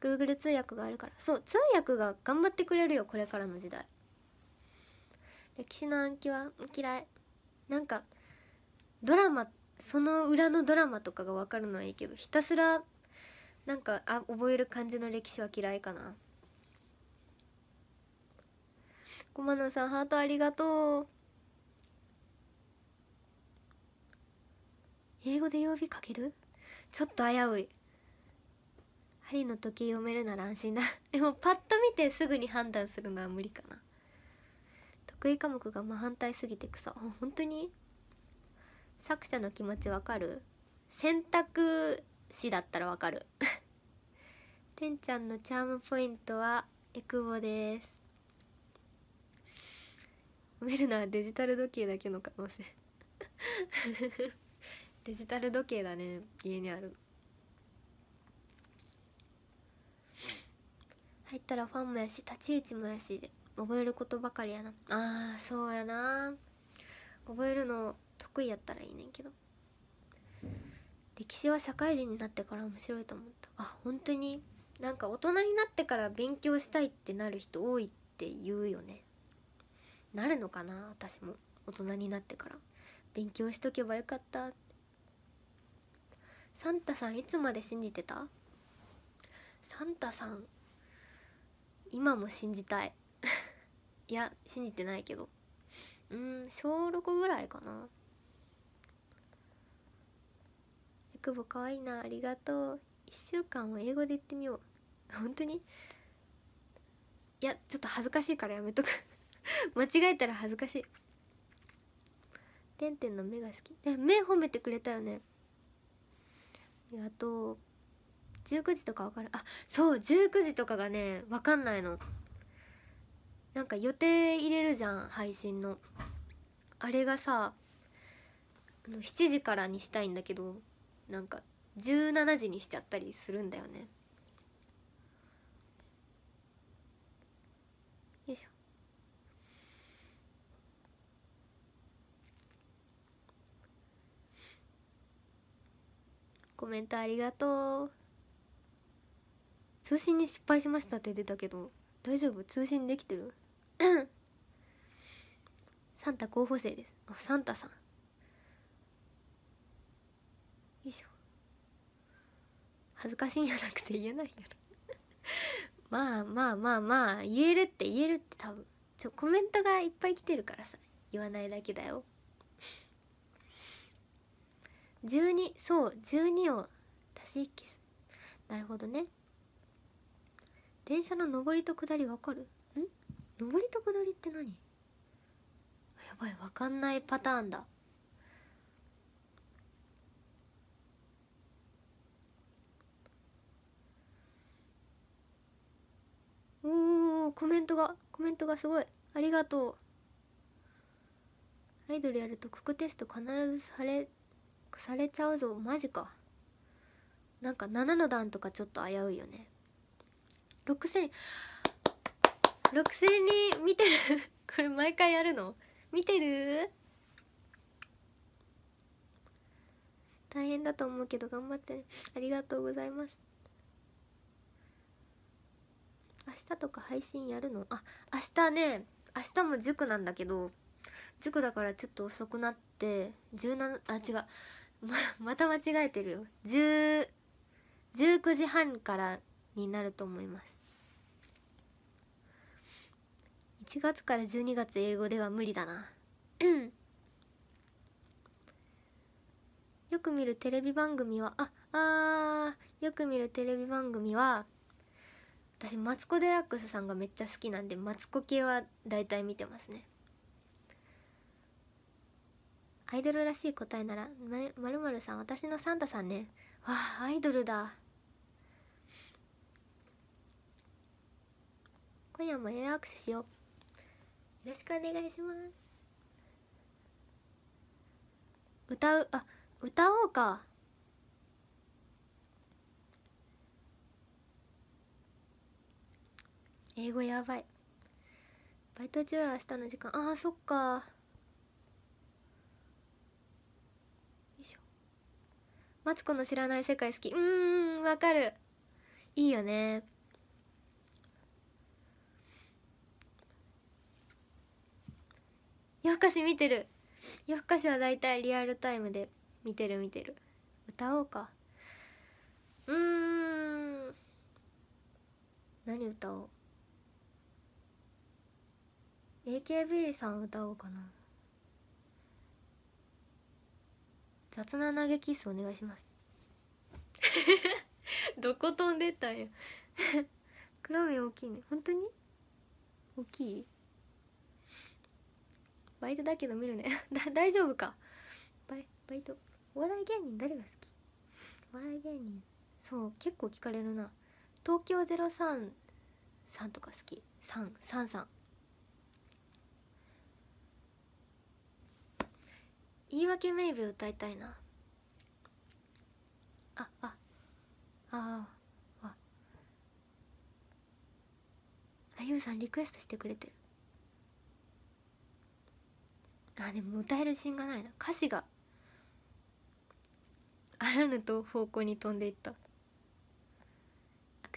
S1: Google 通訳があるからそう通訳が頑張ってくれるよこれからの時代歴史の暗記は嫌いなんかドラマその裏のドラマとかが分かるのはいいけどひたすらなんかあ覚える感じの歴史は嫌いかな駒野さんハートありがとう英語で曜日かけるちょっと危うい針の時読めるなら安心だ でもパッと見てすぐに判断するのは無理かな得意科目が真反対すぎてくさ本当に作者の気持ちわかる選択肢だったらわかるてん ちゃんのチャームポイントはエクボです読めるのはデジタル時計だけの可能性デジタル時計だね家にある入ったらファンもやし立ち位置もやしで覚えることばかりやなあーそうやな覚えるの得意やったらいいねんけど歴史は社会人になってから面白いと思ったあ本当になんか大人になってから勉強したいってなる人多いって言うよねなるのかな私も大人になってから勉強しとけばよかったってサンタさんいつまで信じてたサンタさん今も信じたい いや信じてないけどうん小6ぐらいかなえくぼかわいいなありがとう1週間は英語で言ってみよう 本当にいやちょっと恥ずかしいからやめとく 間違えたら恥ずかしいてんてんの目が好きで目褒めてくれたよねあと19時とか分かるあそう19時とかがね分かんないのなんか予定入れるじゃん配信のあれがさあの7時からにしたいんだけどなんか17時にしちゃったりするんだよねよいしょコメントありがとう通信に失敗しましたって出たけど大丈夫通信できてる サンタ候補生ですあサンタさんよいしょ恥ずかしいんじゃなくて言えないやろ まあまあまあまあ言えるって言えるって多分ちょコメントがいっぱい来てるからさ言わないだけだよ12そう12を足し引きすなるほどね電車の上りと下りわかるん上りと下りって何やばいわかんないパターンだおおコメントがコメントがすごいありがとうアイドルやると国テスト必ずされされちゃうぞマジかなんか7の段とかちょっと危ういよね6000 6000人見てる これ毎回やるの見てる大変だと思うけど頑張って、ね、ありがとうございます明日とか配信やるのあ明日ね明日も塾なんだけど塾だからちょっと遅くなって17あ違うま また間違えてるよ10 19時半からになると思います1月から12月英語では無理だなよく見るテレビ番組はああよく見るテレビ番組は私マツコ・デラックスさんがめっちゃ好きなんでマツコ系は大体見てますねアイドルらしい答えなら「まるまるさん私のサンタさんね」わあアイドルだ今夜もエア握手しようよろしくお願いします歌うあ歌おうか英語やばいバイト中は明日の時間ああそっかマツコの知らない世界好きうーんわかるいいよね夜更かし見てる夜更かしはだいたいリアルタイムで見てる見てる歌おうかうーん何歌おう AKB さん歌おうかな雑な投げキスお願いします どこ飛んでったんや 黒目大きいね本当に大きいバイトだけど見るね だ大丈夫かバイバイトお笑い芸人誰が好きお笑い芸人そう結構聞かれるな東京03さんとか好き333言い訳メイブ歌いたいなあああああゆうさんリクエストしてくれてるあでも歌えるシーンがないな歌詞があらぬと方向に飛んでいった握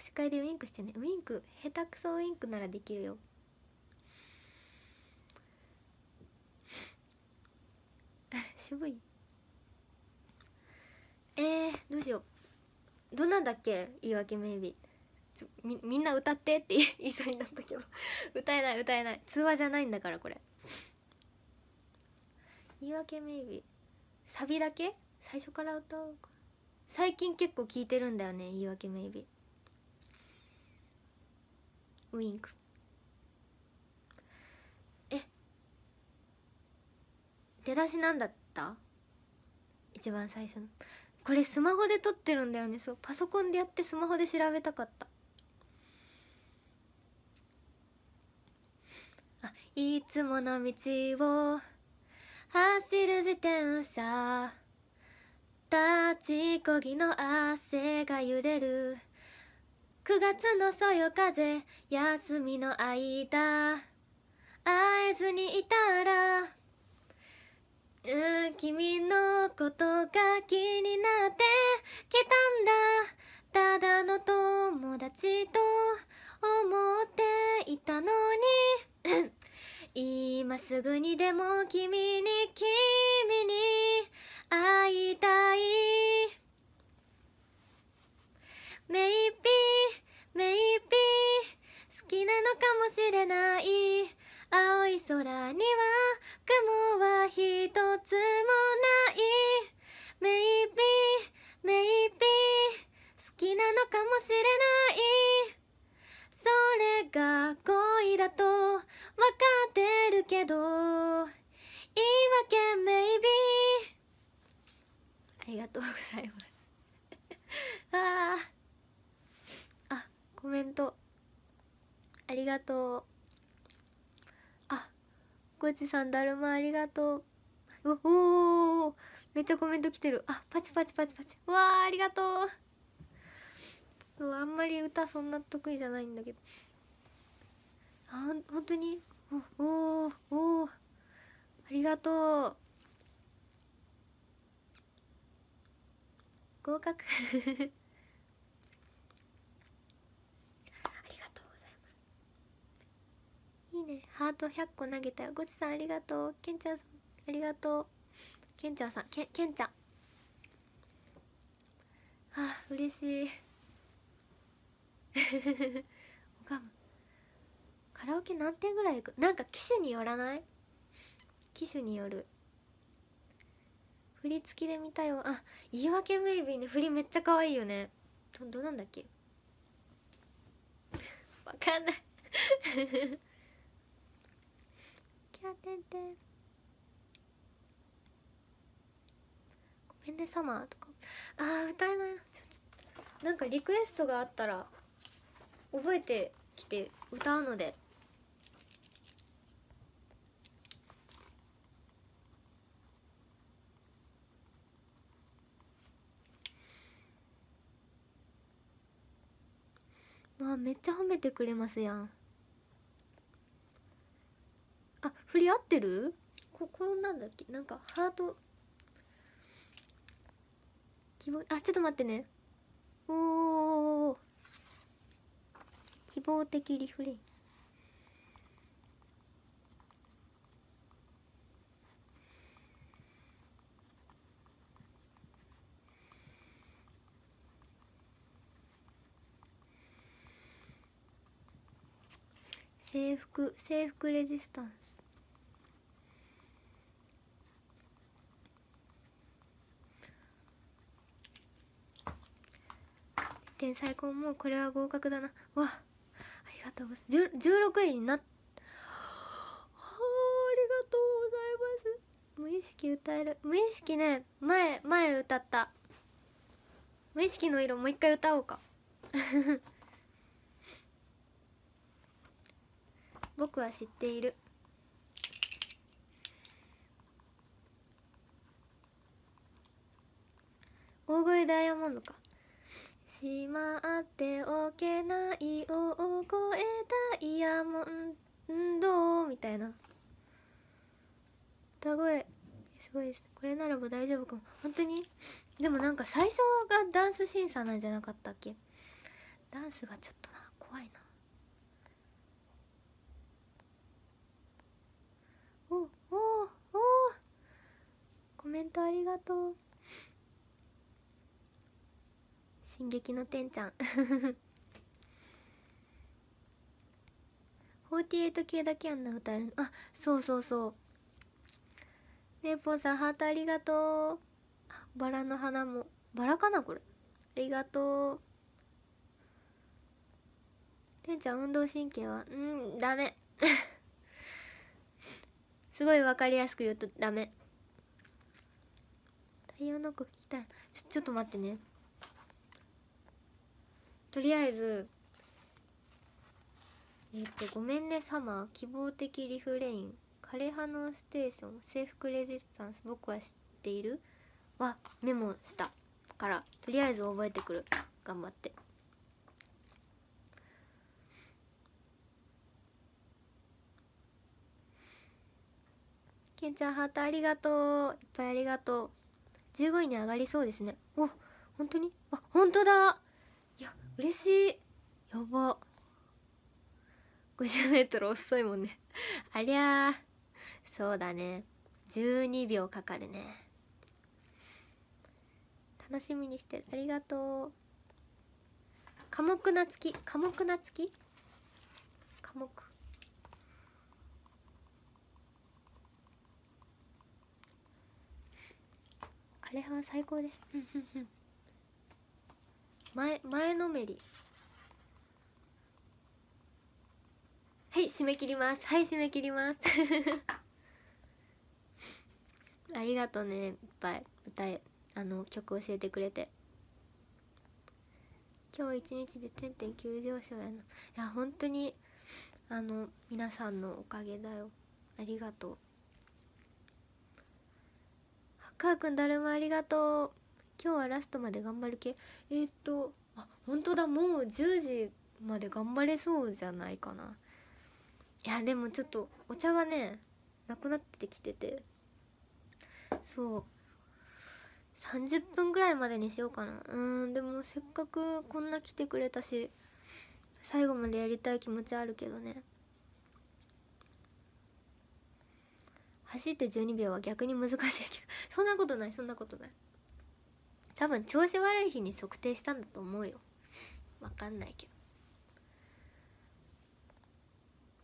S1: 手会でウインクしてねウインク下手くそウインクならできるよ渋いえー、どうしようどんなんだっけ言い訳メイビーみみんな歌ってって 言いそうになったけど歌えない歌えない通話じゃないんだからこれ言い訳メイビーサビだけ最初から歌おうか最近結構聴いてるんだよね言い訳メイビーウインクえ出だしなんだっした一番最初のこれスマホで撮ってるんだよねそうパソコンでやってスマホで調べたかったあいつもの道を走る自転車立ちこぎの汗が揺れる9月のそよ風休みの間会えずにいたらうん君のことが気になってきたんだただの友達と思っていたのに 今すぐにでも君に君に会いたい Maybe, maybe 好きなのかもしれない青い空には雲は一つもない Maybe, maybe 好きなのかもしれないそれが恋だと分かってるけど言い訳 maybe ありがとうございます ああコメントありがとうごちさんだるまありがとうおおめっちゃコメント来てるあパチパチパチパチうわありがとうあんまり歌そんな得意じゃないんだけどあほんとにおおおありがとう合格いいねハート100個投げたよごちさんありがとうけんちゃんさんありがとうけんちゃんさんけけんちゃんあ嬉しい おかむカラオケ何点ぐらいいくなんか機種によらない機種による振り付きで見たよあ言い訳メイビーの振りめっちゃ可愛いよねどどなんだっけ わかんないキャテンテンごめんねサマーとかああ歌えないちょっとなんかリクエストがあったら覚えてきて歌うのでわめっちゃ褒めてくれますやん振り合ってるここなんだっけなんかハート希望あちょっと待ってねおお希望的リフレイン制服制服レジスタンス天才校もうこれは合格だなわありがとうございます16位になっありがとうございます無意識歌える無意識ね前前歌った無意識の色もう一回歌おうか 僕は知っている大声ダイヤモンドかしまっておけないを超えたイヤモンドみたいな歌声すごいですこれならば大丈夫かも本当にでもなんか最初がダンス審査なんじゃなかったっけダンスがちょっとな怖いなおおおコメントありがとう進撃のてんちゃん48 系だけあんな歌えるのあそうそうそうねぽんさんハートありがとうバラの花もバラかなこれありがとうてんちゃん運動神経はうんダメ すごい分かりやすく言うとダメ太陽の子聞きたいちょちょっと待ってねとりあえずえっと「ごめんねー希望的リフレイン」「枯葉のステーション」「制服レジスタンス」「僕は知っている」はメモしたからとりあえず覚えてくる頑張って。けんちゃんハートありがとういっぱいありがとう15位に上がりそうですねお本当にあ本当だ嬉しいやば50メートル遅いもんね ありゃそうだね12秒かかるね楽しみにしてるありがとう寡黙な月寡黙な月寡黙枯葉最高です前前のめりはい締め切りますはい締め切ります ありがとうねいっぱい歌えあの曲教えてくれて今日一日で点点急上昇やないや本当にあの皆さんのおかげだよありがとうハッカーくんだるまありがとう今日はラストまで頑張る系えー、っとあ本当だもう10時まで頑張れそうじゃないかないやでもちょっとお茶がねなくなってきててそう30分ぐらいまでにしようかなうんでもせっかくこんな来てくれたし最後までやりたい気持ちあるけどね走って12秒は逆に難しいけどそんなことないそんなことない多分調子悪い日に測定したんだと思うよわかんないけ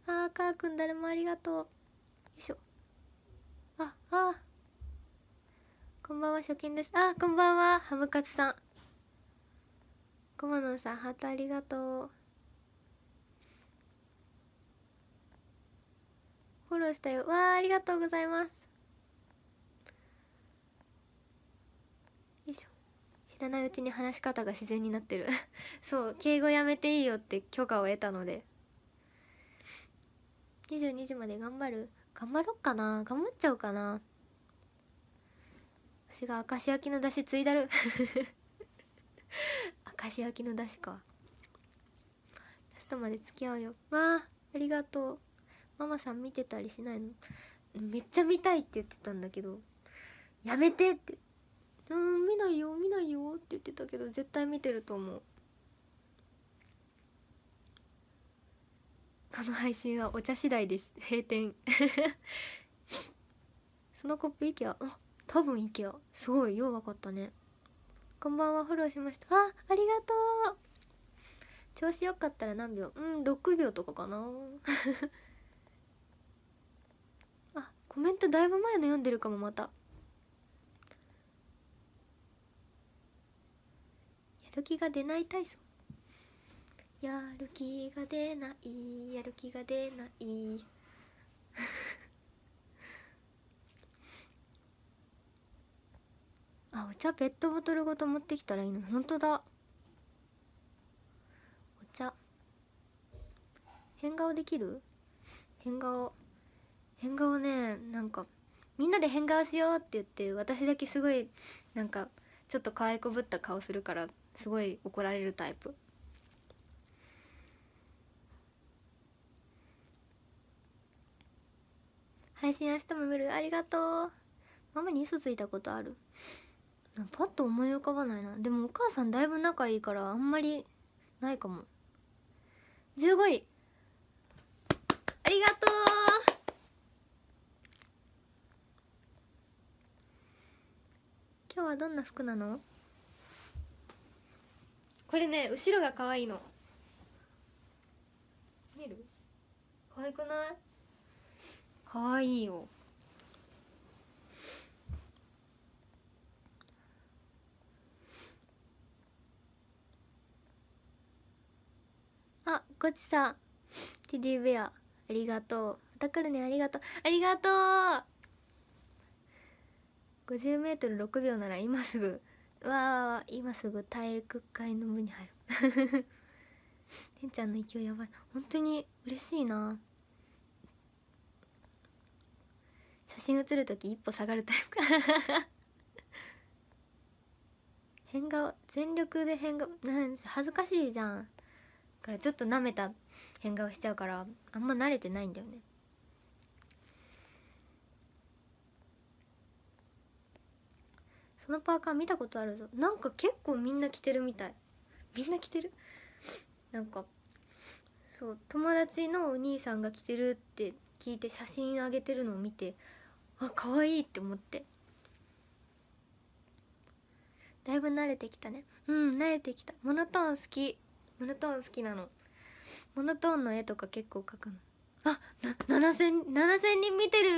S1: どあーかーくん誰もありがとうよいしょああこんばんは初見ですあこんばんはハムカツさんコマノンさんハートありがとうフォローしたよわあありがとうございます知らないうちに話し方が自然になってる そう敬語やめていいよって許可を得たので22時まで頑張る頑張ろっかな頑張っちゃおうかな私が明石焼きの出汁継いだる 明石焼きのだしかラストまで付き合うよわあありがとうママさん見てたりしないのめっちゃ見たいって言ってたんだけどやめてってうん見ないよ見ないよって言ってたけど絶対見てると思うこの配信はお茶次第です閉店 そのコップ i k e あ多分 i k e すごいよう分かったねこんばんはフォローしましたあありがとう調子よかったら何秒うん6秒とかかな あコメントだいぶ前の読んでるかもまたる気が出ない体操やる気が出ないやる気が出ない あお茶ペットボトルごと持ってきたらいいの本当だお茶変顔できる変顔変顔ねなんかみんなで変顔しようって言って私だけすごいなんかちょっと可愛こぶった顔するからすごい怒られるタイプ配信明日も見るありがとうママに嘘ついたことあるパッと思い浮かばないなでもお母さんだいぶ仲いいからあんまりないかも15位ありがとう今日はどんな服なのこれね後ろが可愛いの見える可愛くない可愛いよあごちさんテディベアありがとうまた来るねありがとうありがとう 50m6 秒なら今すぐわあ今すぐ体育会の部に入るてん ちゃんの勢いやばい本当に嬉しいな写真写る時一歩下がるタイプ 変顔全力で変顔なん恥ずかしいじゃんだからちょっとなめた変顔しちゃうからあんま慣れてないんだよねそのパーカー見たことあるぞなんか結構みんな着てるみたいみんな着てるなんかそう友達のお兄さんが着てるって聞いて写真あげてるのを見てあ可愛いって思ってだいぶ慣れてきたねうん慣れてきたモノトーン好きモノトーン好きなのモノトーンの絵とか結構描くのあっ7000 7000人見てる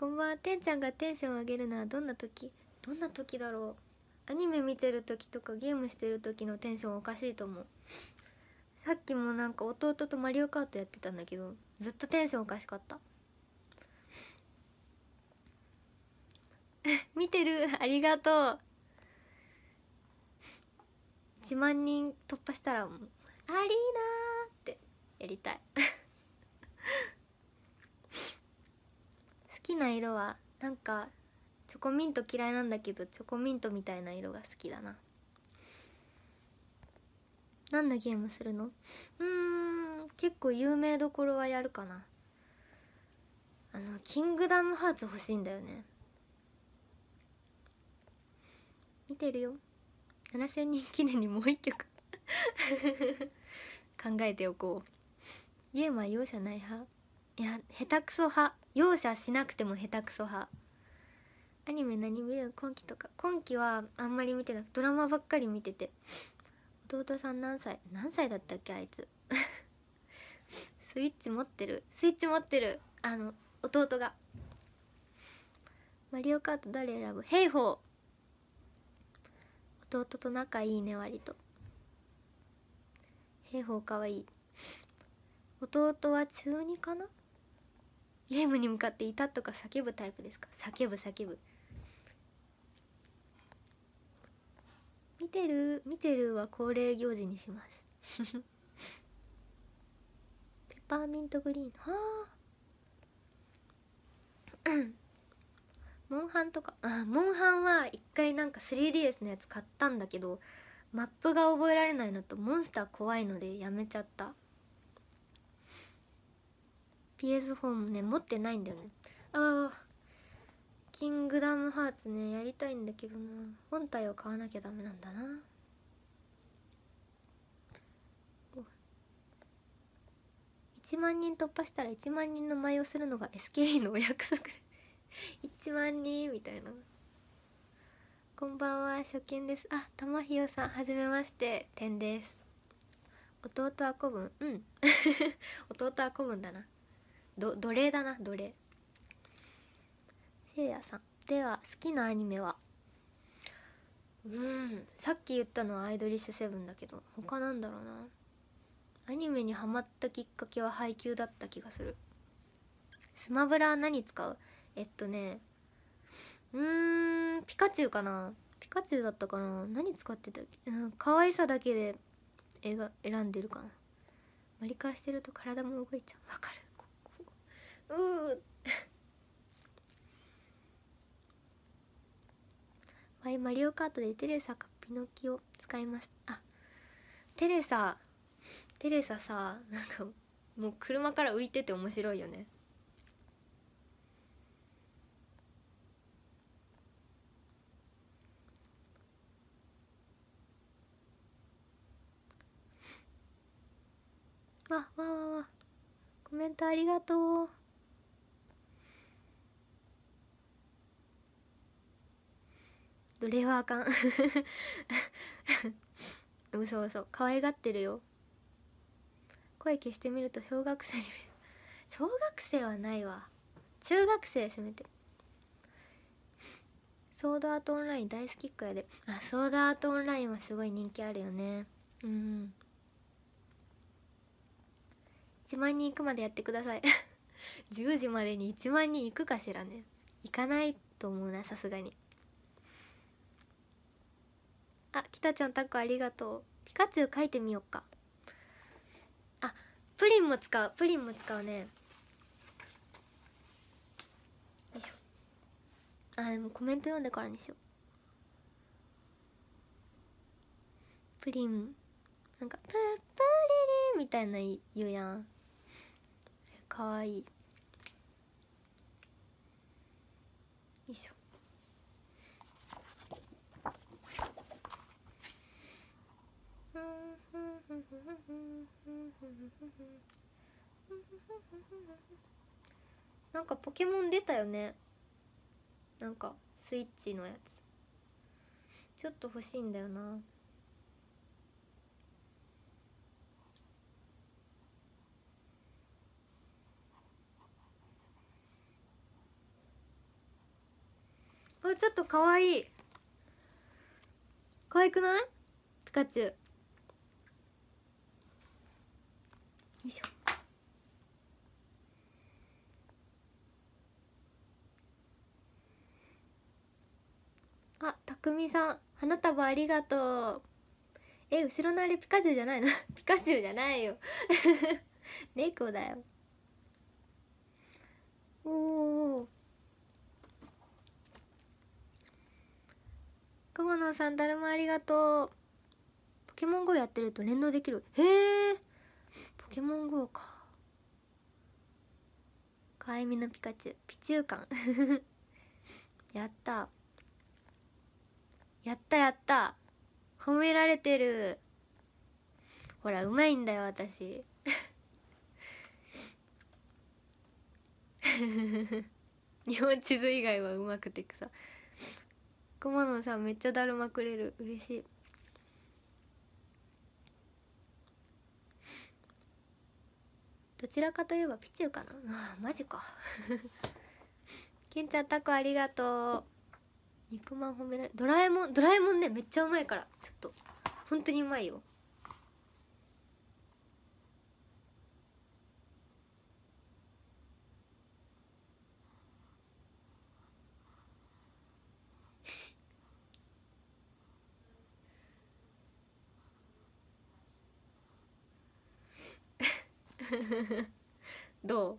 S1: こんばんはてんちゃんがテンション上げるのはどんな時どんな時だろうアニメ見てる時とかゲームしてる時のテンションおかしいと思うさっきもなんか弟とマリオカートやってたんだけどずっとテンションおかしかった 見てるありがとう1万人突破したらもう「アリーナ!」ってやりたいきな色はなんかチョコミント嫌いなんだけどチョコミントみたいな色が好きだな何のゲームするのうん結構有名どころはやるかなあのキングダムハーツ欲しいんだよね見てるよ7000人記念にもう一曲 考えておこうゲームは容赦ない派いや下手くそ派容赦しなくても下手くそ派アニメ何見る今期とか今期はあんまり見てなくドラマばっかり見てて弟さん何歳何歳だったっけあいつ スイッチ持ってるスイッチ持ってるあの弟がマリオカート誰選ぶヘイホー弟と仲いいね割とヘイホーかわいい弟は中2かなゲームに向かっていたとか叫ぶタイプですか叫ぶ叫ぶ見てる見てるは恒例行事にします ペパーミントグリーンはあモンハンとかあモンハンは一回なんか 3DS のやつ買ったんだけどマップが覚えられないのとモンスター怖いのでやめちゃった PS4 もね持ってないんだよねああキングダムハーツねやりたいんだけどな本体を買わなきゃダメなんだな1万人突破したら1万人の舞をするのが SKE のお約束で1 万人みたいなこんばんは初見ですあ玉ひよさんはじめましててんです弟は古文うん 弟はぶんだなど奴隷だな奴隷せいやさんでは好きなアニメはうんさっき言ったのはアイドリッシュセブンだけど他なんだろうなアニメにハマったきっかけは配給だった気がするスマブラ何使うえっとねうーんピカチュウかなピカチュウだったかな何使ってたっけ、うん、可愛さだけで選んでるかな盛り返してると体も動いちゃうわかるううわいマリオカートでテレサかピノキを使いますあテレサテレサさなんかもう車から浮いてて面白いよねわわわわコメントありがとうと令和あかんうそ可愛がってるよ声消してみると小学生に小学生はないわ中学生せめてソードアートオンライン大好きっ子やであソードアートオンラインはすごい人気あるよねうん1万人行くまでやってください10 時までに1万人行くかしらね行かないと思うなさすがにあきたちゃんタコありがとうピカチュウ描いてみよっかあプリンも使うプリンも使うねよいしょあでもコメント読んでからにしようプリンなんかプップリリみたいな言うやんかわいいなんかポケモン出たよねなんかスイッチのやつちょっと欲しいんだよなあちょっとかわいい可愛くないピカチュウよいしょあたくみさん花束ありがとうえ後ろのあれピカチュウじゃないの ピカチュウじゃないよ 猫だよおお熊野さんだるまありがとうポケモン GO やってると連動できるへえケモン GO かかわいみのピカチュウピチュウ感 やったやったやった褒められてるほらうまいんだよ私 日本地図以外はうまくてくさく野のさんめっちゃだるまくれる嬉しいどちらかといえばピチューかなあ マジかけん ちゃんタコありがとう肉まん褒められドラえもんドラえもんねめっちゃうまいからちょっと本当にうまいよ どう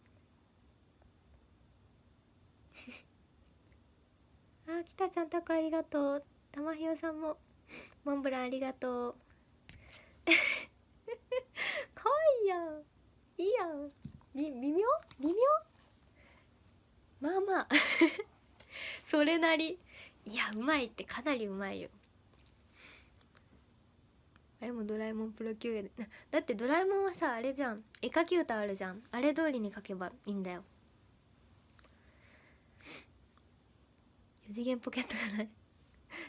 S1: あきたちゃんとこありがとう玉ひよさんもモンブランありがとうかわ いいやんいいやんみ微妙微妙まあまあそれなりいやうまいってかなりうまいよあれもドラえもんプロ級やでだってドラえもんはさあれじゃん絵描き歌あるじゃんあれ通りに描けばいいんだよ4次元ポケットがない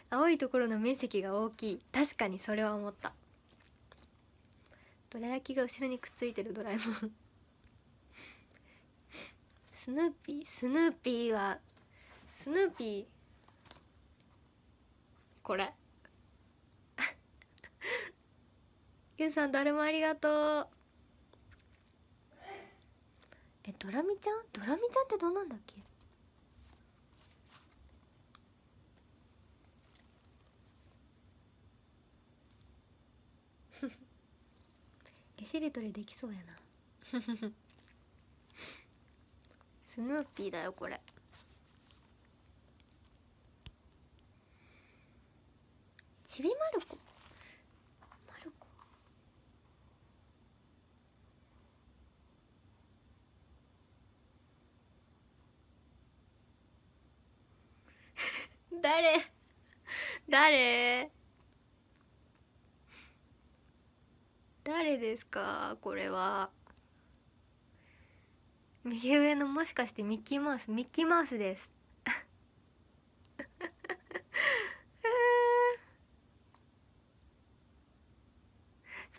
S1: 青いところの面積が大きい確かにそれは思ったどら焼きが後ろにくっついてるドラえもんスヌーピースヌーピーはスヌーピーこれゆう さん誰もありがとうえドラミちゃんドラミちゃんってどうなんだっけ えしりとりできそうやな スヌーピーだよこれちびまる子まる子 誰誰誰ですかこれは右上のもしかしてミッキーマウスミッキーマウスです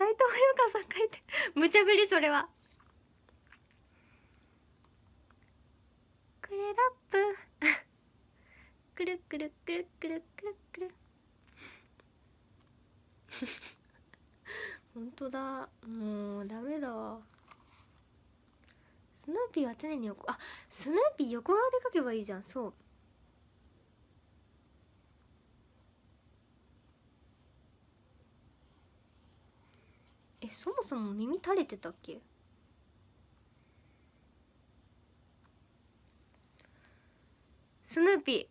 S1: 斎藤優香さん書いて 無茶ぶりそれはクレラップ くるくるくるくるくるくる 本当だもうダメだわスヌーピーは常に横あスヌーピー横側で書けばいいじゃんそうそもそも耳垂れてたっけスヌーピ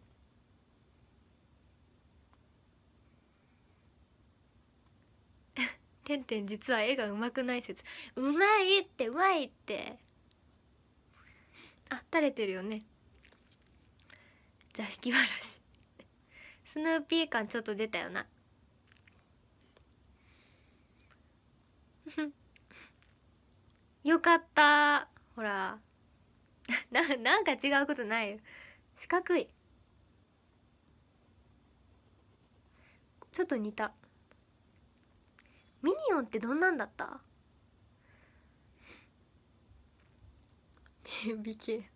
S1: ー てんてん実は絵がうまくない説うまいってうまいってあ垂れてるよね座敷わらしスヌーピー感ちょっと出たよな よかったほら ななんか違うことない四角いちょっと似たミニオンってどんなんだった美形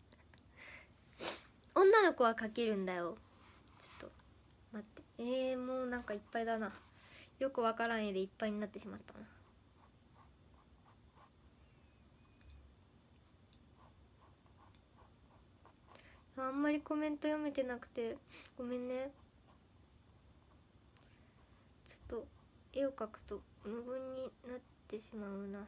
S1: 女の子は描けるんだよちょっと待ってえー、もうなんかいっぱいだなよくわからん絵でいっぱいになってしまったなあんまりコメント読めてなくてごめんねちょっと絵を描くと無言になってしまうな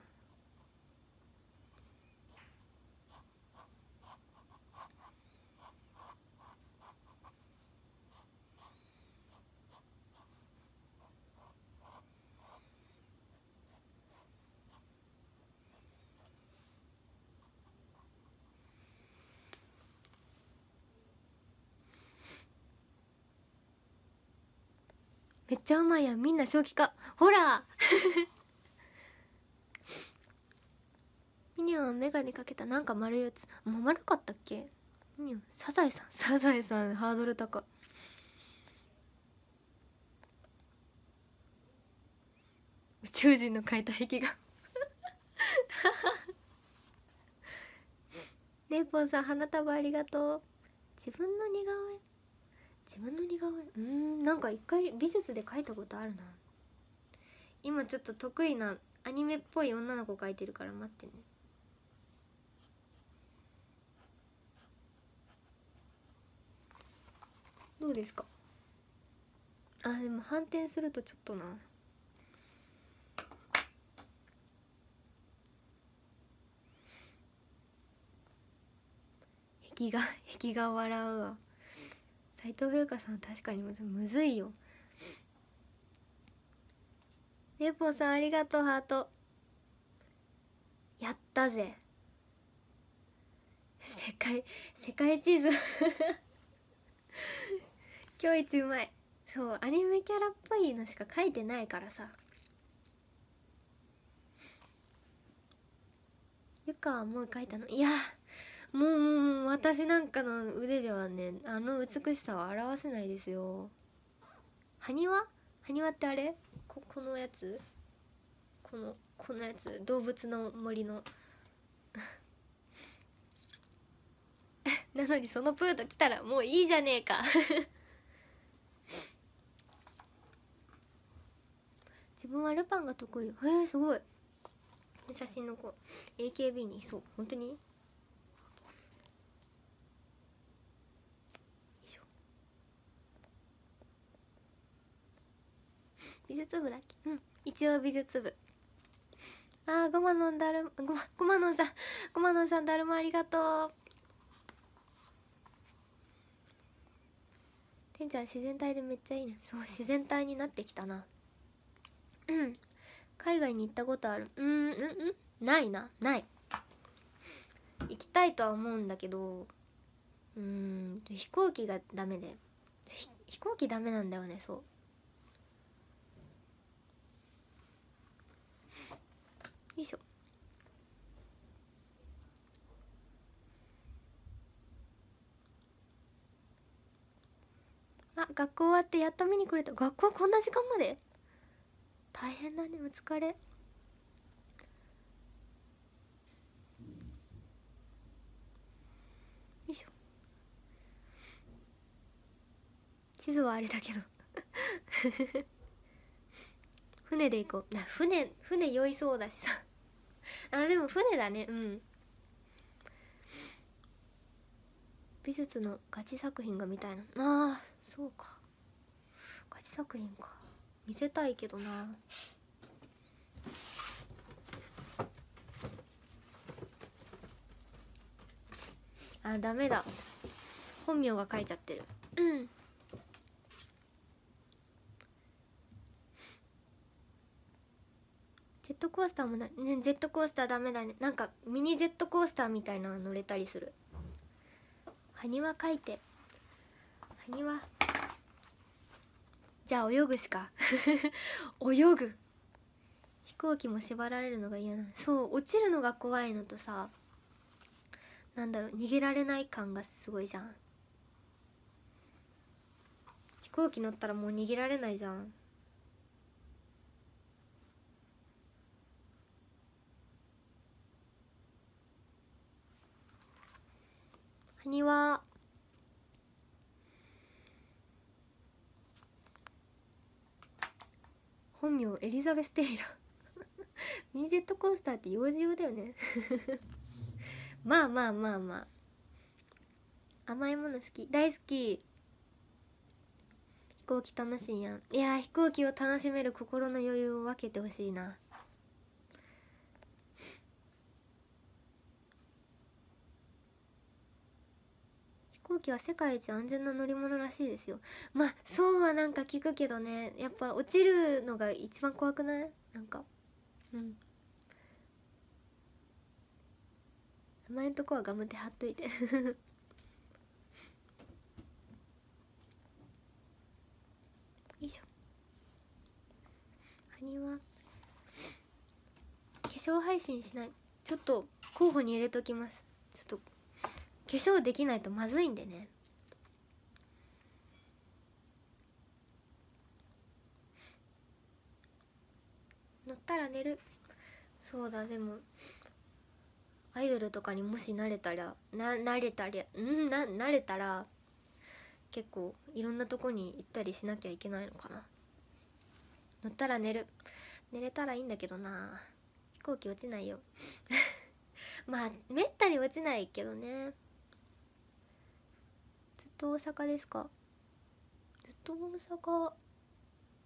S1: めっちゃうまいやんみんな正気かほら ミニオンは眼鏡かけたなんか丸いやつもう丸かったっけミニオンサザエさんサザエさんハードル高宇宙人の描いた壁画ねえ ポンさん花束ありがとう自分の似顔絵自分の似顔絵うんなんか一回美術で描いたことあるな今ちょっと得意なアニメっぽい女の子描いてるから待ってねどうですかあでも反転するとちょっとな壁が壁画笑うわ斎藤風花さん確かにむずむずいよねぽんさんありがとうハートやったぜ世界世界地図 今日一うまいそうアニメキャラっぽいのしか書いてないからさゆかはもう書いたのいやもうもう私なんかの腕ではねあの美しさを表せないですよ埴輪埴輪ってあれここのやつこのこのやつ動物の森の なのにそのプード来たらもういいじゃねえか 自分はルパンが得意へえすごい写真の子 AKB にそう本当に美術部だっけうん一応美術部ああごまのんだるごまごまのんさんごまのんさんだるまありがとうてんちゃん自然体でめっちゃいいねそう自然体になってきたなうん海外に行ったことあるうんうんうんないなない行きたいとは思うんだけどうん飛行機がダメで飛行機ダメなんだよねそうよいしょあ学校終わってやっと見に来れた学校こんな時間まで大変だねお疲れよいしょ地図はあれだけど 船で行こう船船酔いそうだしさあでも船だねうん美術のガチ作品が見たいなあーそうかガチ作品か見せたいけどなあダメだ本名が書いちゃってるうんジェットコースターもなねジェットコースターダメだねなんかミニジェットコースターみたいな乗れたりする埴輪書いて埴輪じゃあ泳ぐしか 泳ぐ飛行機も縛られるのが嫌なそう落ちるのが怖いのとさなんだろう逃げられない感がすごいじゃん飛行機乗ったらもう逃げられないじゃん国は本名エリザベス・テイラー ミニジェットコースターって幼児用だよね まあまあまあまあ甘いもの好き大好き飛行機楽しいやんいや飛行機を楽しめる心の余裕を分けてほしいな行機は世界一安全な乗り物らしいですよまあそうはなんか聞くけどねやっぱ落ちるのが一番怖くないなんかうん名前のとこはガムで貼っといて よいしょハニワ化粧配信しないちょっと候補に入れときますちょっと化粧できないとまずいんでね乗ったら寝るそうだでもアイドルとかにもし慣れたらな慣れたりうんな慣れたら結構いろんなとこに行ったりしなきゃいけないのかな乗ったら寝る寝れたらいいんだけどな飛行機落ちないよ まあめったに落ちないけどねと大阪ですかずっと大阪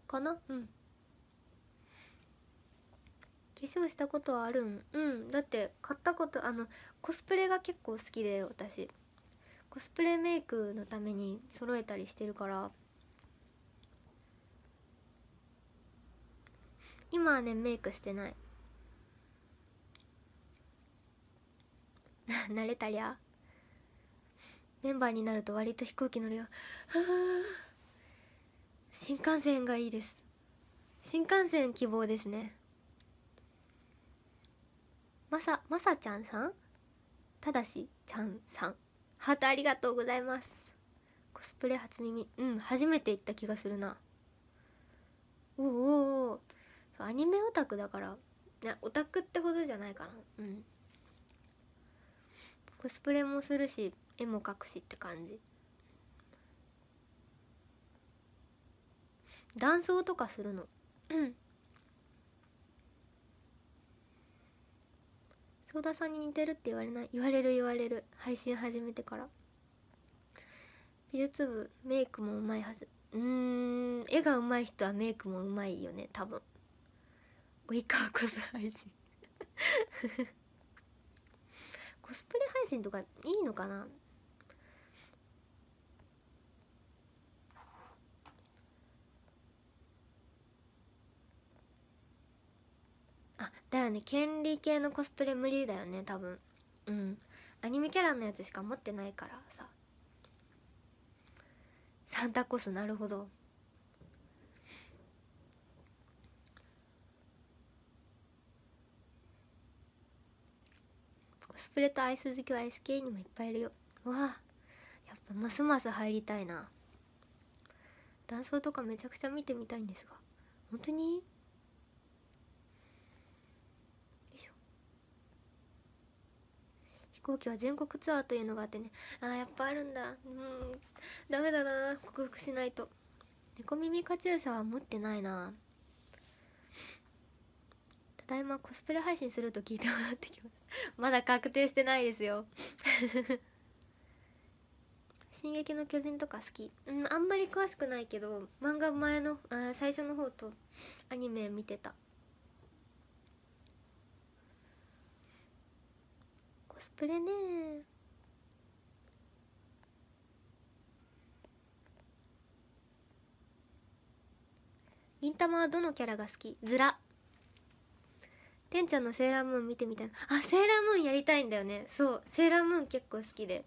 S1: かなうん化粧したことはあるんうんだって買ったことあのコスプレが結構好きで私コスプレメイクのために揃えたりしてるから今はねメイクしてない慣れたりゃメンバーになると割と飛行機乗るよ新幹線がいいです新幹線希望ですねまさまさちゃんさんただしちゃんさんハートありがとうございますコスプレ初耳うん初めて行った気がするなおおそうアニメオタクだからねオタクってほどじゃないかなうんコスプレもするし絵も描くしって感じ断層とかするのうん相田さんに似てるって言われない言われる言われる配信始めてから美術部メイクもうまいはずうん絵がうまい人はメイクもうまいよね多分及川こそ配信 コスプレ配信とかいいのかなだよね権利系のコスプレ無理だよね多分うんアニメキャラのやつしか持ってないからさサンタコスなるほどコスプレとアイス好きは SK にもいっぱいいるよわあやっぱますます入りたいな男装とかめちゃくちゃ見てみたいんですが本当に飛行機は全国ツアーというのがあってねああやっぱあるんだうんダメだな克服しないと猫耳カチューシャは持ってないなただいまコスプレ配信すると聞いてもらってきましたまだ確定してないですよ 進撃の巨人とか好き、うん、あんまり詳しくないけど漫画前のあ最初の方とアニメ見てたスプレね忍たまはどのキャラが好きずらてんちゃんのセーラームーン見てみたいなあセーラームーンやりたいんだよねそうセーラームーン結構好きで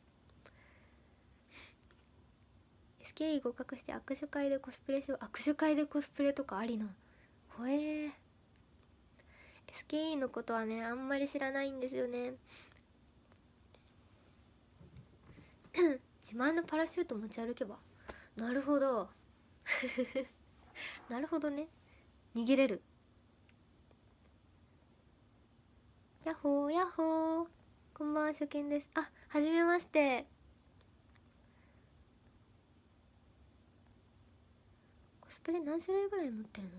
S1: SKE 合格して握手会でコスプレしよう握手会でコスプレとかありなほえー SKE のことはねあんまり知らないんですよね 自前のパラシュート持ち歩けばなるほど なるほどね逃げれるやっほーやっほーこんばんは初見ですあはじめましてコスプレ何種類ぐらい持ってるの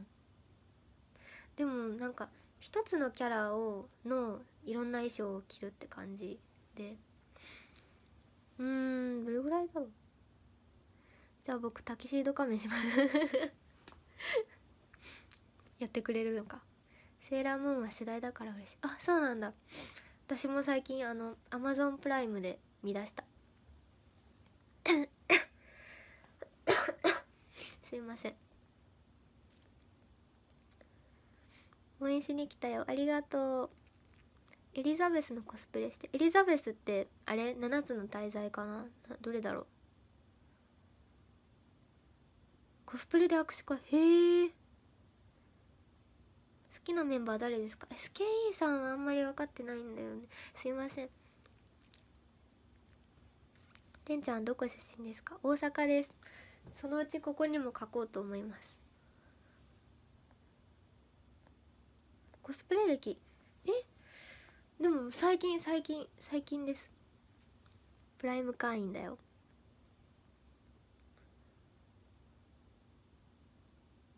S1: でもなんか一つのキャラをのいろんな衣装を着るって感じでうーんどれぐらいだろうじゃあ僕タキシード仮面します やってくれるのかセーラームーンは世代だから嬉しいあそうなんだ私も最近あのアマゾンプライムで見出した すいません応援しに来たよありがとうエリザベスのコスプレしてエリザベスってあれ7つの滞在かなどれだろうコスプレで握手会へえ好きなメンバー誰ですか SKE さんはあんまり分かってないんだよねすいませんてんちゃんどこ出身ですか大阪ですそのうちここにも書こうと思いますコスプレ歴えでも最近最近最近ですプライム会員だよ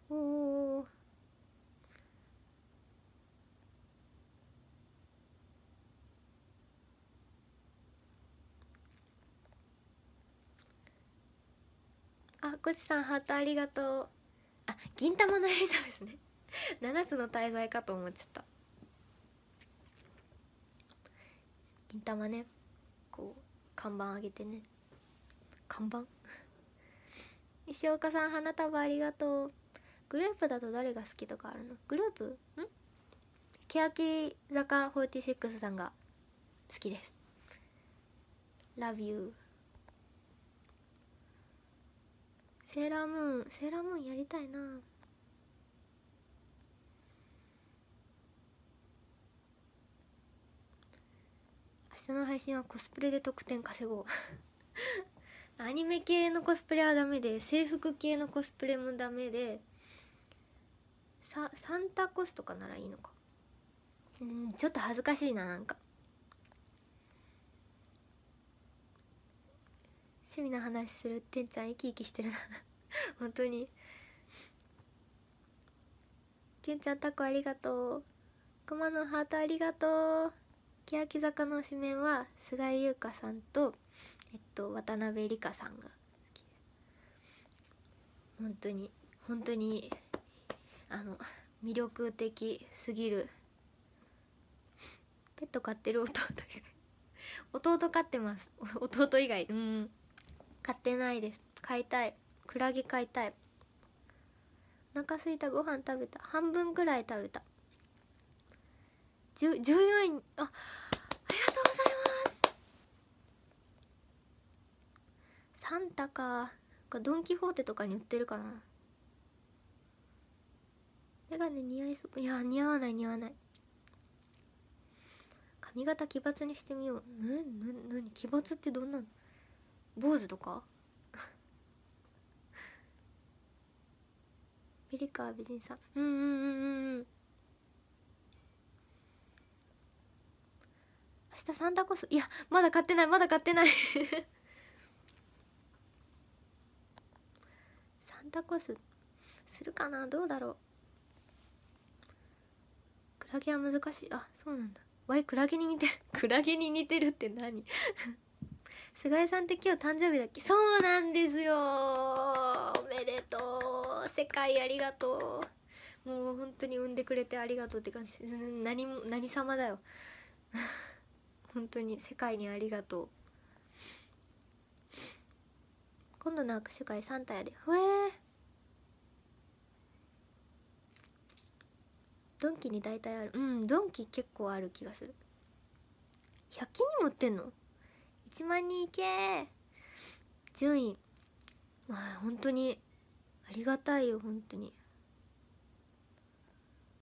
S1: おおあこちさんハートありがとうあ銀玉のエリザベスね7 つの滞在かと思っちゃった金玉ねこう看板あげてね看板 石岡さん花束ありがとうグループだと誰が好きとかあるのグループん欅坂46さんが好きです Love you セーラームーンセーラームーンやりたいなの配信はコスプレで得点稼ごう アニメ系のコスプレはダメで制服系のコスプレもダメでササンタコスとかならいいのかうんちょっと恥ずかしいななんか趣味の話するてんちゃん生き生きしてるな 本当にけんちゃんタコありがとうくまのハートありがとう欅坂の指名は菅井優香さんと、えっと、渡辺梨香さんが本当に本当にあの魅力的すぎるペット飼ってる弟以外 弟飼ってます弟以外うん飼ってないです飼いたいクラゲ飼いたいお腹すいたご飯食べた半分くらい食べた14位あありがとうございますサンタかドン・キホーテとかに売ってるかなメガネ似合いそういや似合わない似合わない髪型奇抜にしてみようなな何奇抜ってどんなの坊主とか ピリカ美人さんうんうんうんうんうん明日サンタコスいやまだ買ってないまだ買ってない サンタコスするかなどうだろうクラゲは難しいあそうなんだわいクラゲに似てる クラゲに似てるって何 菅井さんって今日誕生日だっけそうなんですよおめでとう世界ありがとうもう本当に産んでくれてありがとうって感じ何も何様だよ本当に世界にありがとう今度の握手会サンタやでふえドンキに大体あるうんドンキ結構ある気がする100均にも売ってんの1万人いけ順位まあ本当にありがたいよ本当に